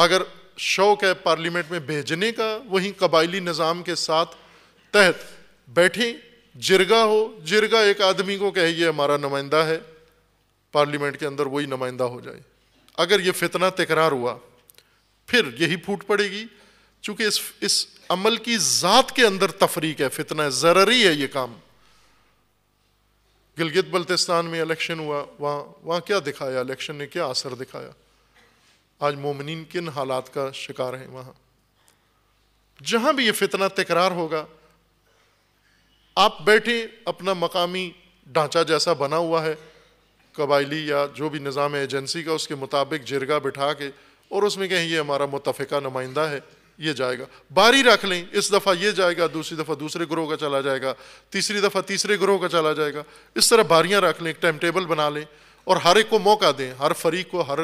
अगर शौक है पार्लियामेंट में भेजने का वहीं कबायली निज़ाम के साथ तहत बैठे जिरगा हो जिरगा एक आदमी को कहे ये हमारा नुमाइंदा है पार्लियामेंट के अंदर वही नुमाइंदा हो जाए अगर ये फितना तकरार हुआ फिर यही फूट पड़ेगी चूँकि इस इस अमल की ज़ात के अंदर तफरीक है फितना है ज़रूरी है ये काम गिलगित बल्तिस्तान में इलेक्शन हुआ वहाँ वहाँ क्या दिखाया इलेक्शन ने क्या असर दिखाया आज मोमिन किन हालात का शिकार हैं वहाँ जहाँ भी ये फितना तकरार होगा आप बैठे अपना मकामी ढांचा जैसा बना हुआ है कबायली या जो भी निज़ाम एजेंसी का उसके मुताबिक जिरगा बिठा के और उसमें कहें ये हमारा मुतफ़ा नुमाइंदा है ये जाएगा बारी रख लें इस दफ़ा ये जाएगा दूसरी दफ़ा दूसरे ग्रोह का चला जाएगा तीसरी दफ़ा तीसरे ग्रोह का चला जाएगा इस तरह बारियाँ रख लें टाइम टेबल बना लें और हर एक को मौका दें हर फरीक को हर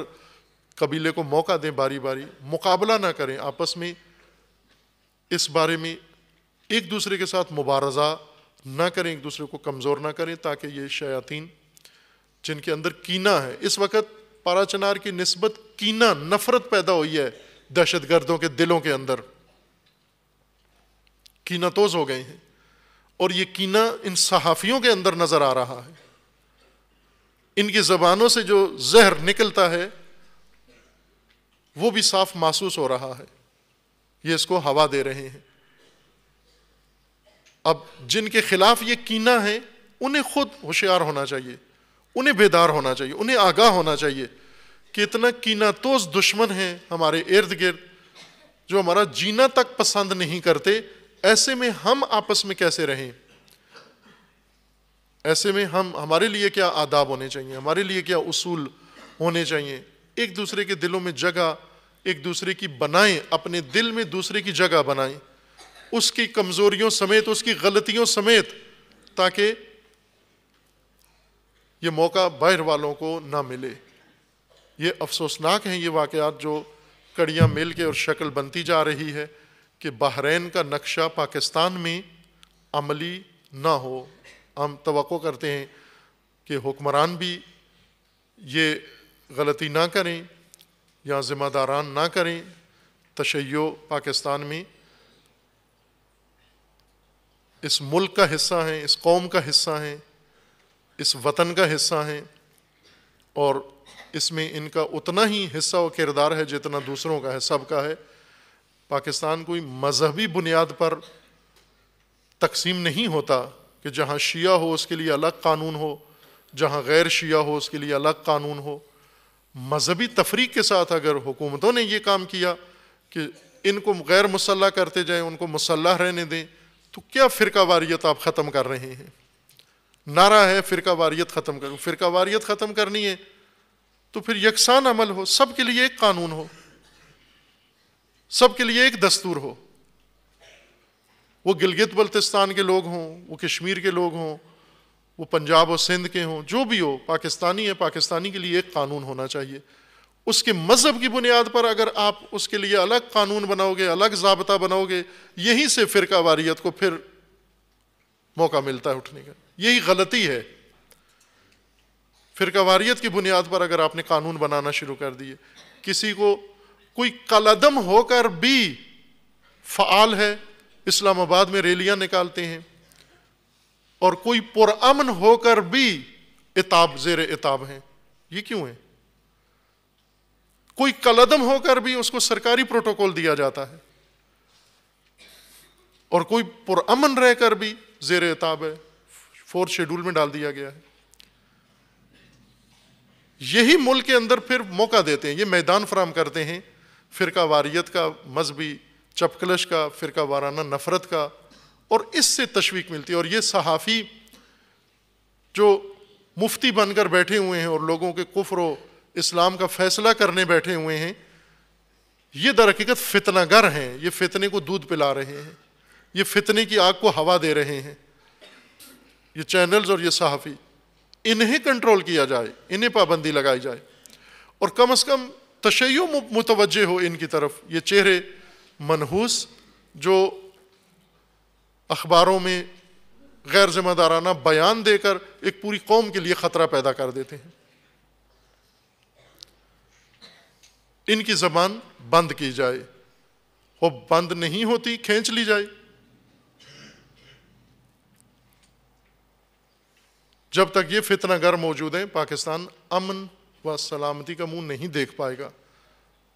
कबीले को मौका दें बारी बारी मुकाबला ना करें आपस में इस बारे में एक दूसरे के साथ मुबारजा ना करें एक दूसरे को कमज़ोर ना करें ताकि ये शयातीन जिनके अंदर कीना है इस वक्त पारा चनार की नस्बत कीना नफ़रत पैदा हुई है दहशत गर्दों के दिलों के अंदर कीना तोज हो गए हैं और ये कीना इन सहाफ़ियों के अंदर नज़र आ रहा है इनकी ज़बानों से जो जहर निकलता है वो भी साफ महसूस हो रहा है ये इसको हवा दे रहे हैं अब जिनके खिलाफ ये कीना है उन्हें खुद होशियार होना चाहिए उन्हें बेदार होना चाहिए उन्हें आगाह होना चाहिए कितना तो दुश्मन है हमारे इर्द गिर्द जो हमारा जीना तक पसंद नहीं करते ऐसे में हम आपस में कैसे रहें ऐसे में हम हमारे लिए क्या आदाब होने चाहिए हमारे लिए क्या उसूल होने चाहिए एक दूसरे के दिलों में जगह एक दूसरे की बनाएं अपने दिल में दूसरे की जगह बनाएं उसकी कमजोरियों समेत उसकी गलतियों समेत ताकि ये मौका बाहर वालों को ना मिले ये अफसोसनाक हैं ये वाक़ात जो कड़ियाँ मिल के और शक्ल बनती जा रही है कि बहरीन का नक्शा पाकिस्तान में अमली ना हो हम तो करते हैं कि हुक्मरान भी ये गलती ना करें या ज़िम्मेदारान ना करें तशैय पाकिस्तान में इस मुल्क का हिस्सा हैं इस कौम का हिस्सा हैं इस वतन का हिस्सा हैं और इसमें इनका उतना ही हिस्सा और किरदार है जितना दूसरों का है सब का है पाकिस्तान कोई मजहबी बुनियाद पर तकसीम नहीं होता कि जहाँ शिया हो उसके लिए अलग कानून हो जहाँ गैर शिया हो उसके लिए अलग कानून हो मजहबी तफरीक के साथ अगर हुकूमतों ने ये काम किया कि इनको गैर मुसल्ह करते जाएं उनको मुसल्ह रहने दें तो क्या फ़िरका वारियत आप ख़त्म कर रहे हैं नारा है फ़िरका वारियत ख़त्म कर फ़िरका वारियत ख़त्म करनी है तो फिर यकसान अमल हो सब के लिए एक कानून हो सब के लिए एक दस्तूर हो वो गिलगित बल्तिस्तान के लोग हों वो कश्मीर के लोग हों वो पंजाब और सिंध के हों जो भी हो पाकिस्तानी है पाकिस्तानी के लिए एक कानून होना चाहिए उसके मज़हब की बुनियाद पर अगर आप उसके लिए अलग कानून बनाओगे अलग जाबता बनाओगे यहीं से फ़िरका वारियत को फिर मौका मिलता है उठने का यही गलती है फिर कवारीत की बुनियाद पर अगर आपने कानून बनाना शुरू कर दिए किसी को कोई कलदम होकर भी फ़ाल है इस्लामाबाद में रैलियां निकालते हैं और कोई पुरअमन होकर भी इताब जेर इताब हैं ये क्यों है कोई कलदम होकर भी उसको सरकारी प्रोटोकॉल दिया जाता है और कोई पुरमन रहकर भी जेर इताब है फोर्थ शेड्यूल में डाल दिया गया है यही मुल्क के अंदर फिर मौका देते हैं ये मैदान फराम करते हैं फ़िरका वारियत का मजहबी चपकलश का फ़िरका वाराना नफ़रत का और इससे तशवीक मिलती है और ये सहाफ़ी जो मुफ्ती बनकर बैठे हुए हैं और लोगों के कुफर इस्लाम का फ़ैसला करने बैठे हुए हैं ये फितना गर हैं ये फितने को दूध पिला रहे हैं ये फितने की आग को हवा दे रहे हैं ये चैनल्स और ये सहाफ़ी इन्हें कंट्रोल किया जाए इन्हें पाबंदी लगाई जाए और कम अज़ कम तशैय मुतवजह हो इनकी तरफ ये चेहरे मनहूस जो अखबारों में गैर जिम्मेदाराना बयान देकर एक पूरी कौम के लिए ख़तरा पैदा कर देते हैं इनकी ज़बान बंद की जाए वो बंद नहीं होती खींच ली जाए जब तक ये फितना गर मौजूद है पाकिस्तान अमन व सलामती का मुंह नहीं देख पाएगा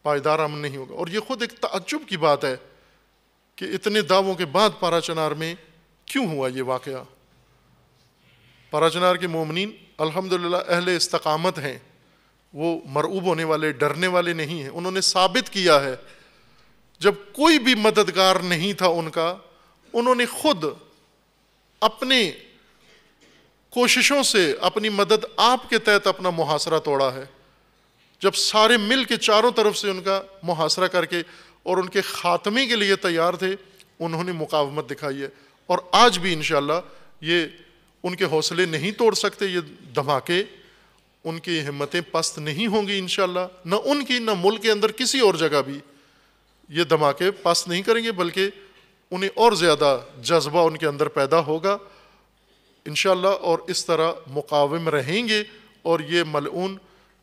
पायदार अमन नहीं होगा और ये खुद एक तजुब की बात है कि इतने दावों के बाद पारा चनार में क्यों हुआ ये वाक़ पारा चनार के मोमिन अलहमदिल्ला अहल इस्तकामत हैं वो मरऊब होने वाले डरने वाले नहीं हैं उन्होंने साबित किया है जब कोई भी मददगार नहीं था उनका उन्होंने खुद अपने कोशिशों से अपनी मदद आपके तहत अपना मुहासरा तोड़ा है जब सारे मिल के चारों तरफ से उनका मुहासरा करके और उनके ख़ात्मे के लिए तैयार थे उन्होंने मुकावमत दिखाई है और आज भी इन ये उनके हौसले नहीं तोड़ सकते ये धमाके उनकी हिम्मतें पस्त नहीं होंगी इन न उनकी न मुल्क के अंदर किसी और जगह भी ये धमाके पस्त नहीं करेंगे बल्कि उन्हें और ज़्यादा जज्बा उनके अंदर पैदा होगा इन और इस तरह मुकावम रहेंगे और ये मलून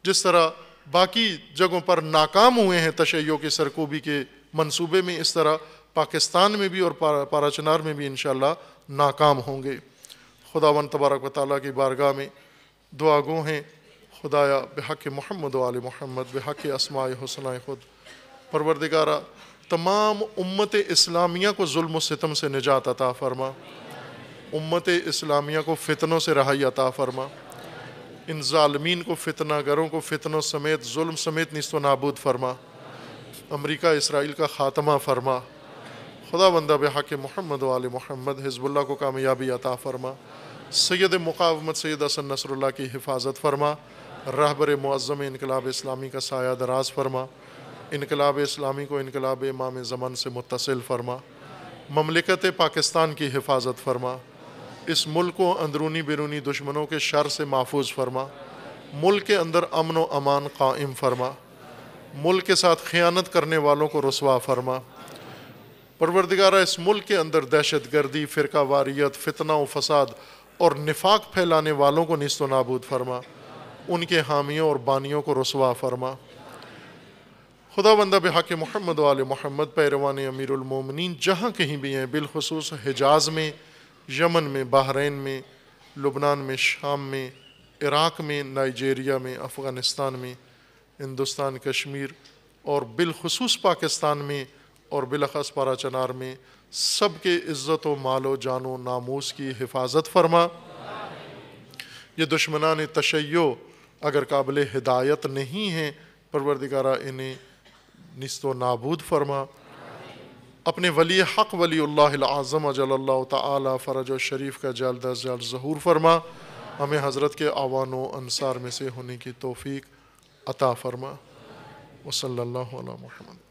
जिस तरह बाकी जगहों पर नाकाम हुए हैं तशैयों के सरकोबी के मंसूबे में इस तरह पाकिस्तान में भी और पारा पाराचनार में भी इन नाकाम होंगे खुदावन तबारक व ताली की बारगाह में दुआ गो हैं खुदाया बेहक महमद वाल महमद बेहक असमाय हसन खुद परवरदिगारा तमाम उम्मत इस्लामिया को जुल्म सितम से निजात अता फरमा उम्मत इस्लामिया को फ़ितनों से रहाई अता फरमा इन ालमीन को फितना गरों को फितनों समेत जुल्म समेत नस्त नाबूद फरमा अमरीका इसराइल का ख़ात्मा फरमा खुदा बंदा बहक महमद वाल महमद हिजबुल्ला को कामयाबी अता फरमा सैद मुकावमत सैद असन नसरुल्ला की हिफाजत फरमा रहबर मुआज़म इनकलाब इस्लामी का साया दराज फरमा इनकलाब इस्लामी को इनकलाब इमाम ज़मन से मुतसिल फरमा ममलिकत पाकिस्तान की हिफाजत फरमा इस मुल्क को अंदरूनी बैरूनी दुश्मनों के शर से महफूज फरमा मुल्क के अंदर अमन व अमान कायम फरमा मुल्क के साथ ख़यानत करने वालों को रसवा फरमा परवरदिगारा इस मुल्क के अंदर दहशत गर्दी फ़िरका वारियत फितना व फसाद और निफाक फैलाने वालों को नस्त नाबूद फरमा उनके हामियों और बानियों को रसवा फरमा खुदा बंदा बेहक महमद वाल महमद पैरवान अमीरमिन जहाँ कहीं भी हैं बिलखसूस हिजाज़ में यमन में बहरीन में लुबनान में शाम में इराक़ में नाइजेरिया में अफ़गानिस्तान में हिंदुस्तान कश्मीर और बिलखसूस पाकिस्तान में और बिलखस पारा चनार में सबके इज़्ज़त व मालो जानो नामूस की हिफाजत फरमा ये दुश्मनान तशैयो अगर काबिल हिदायत नहीं है परवरदिगारा इन्हें नस्त नाबूद फरमा अपने वली हक़ वली अज़म जल्ला व शरीफ का जल्द अज जल्द ज़हूर फरमा हमें हज़रत के आवान अनसार में से होने की तोफ़ी अता फरमा वसल महमद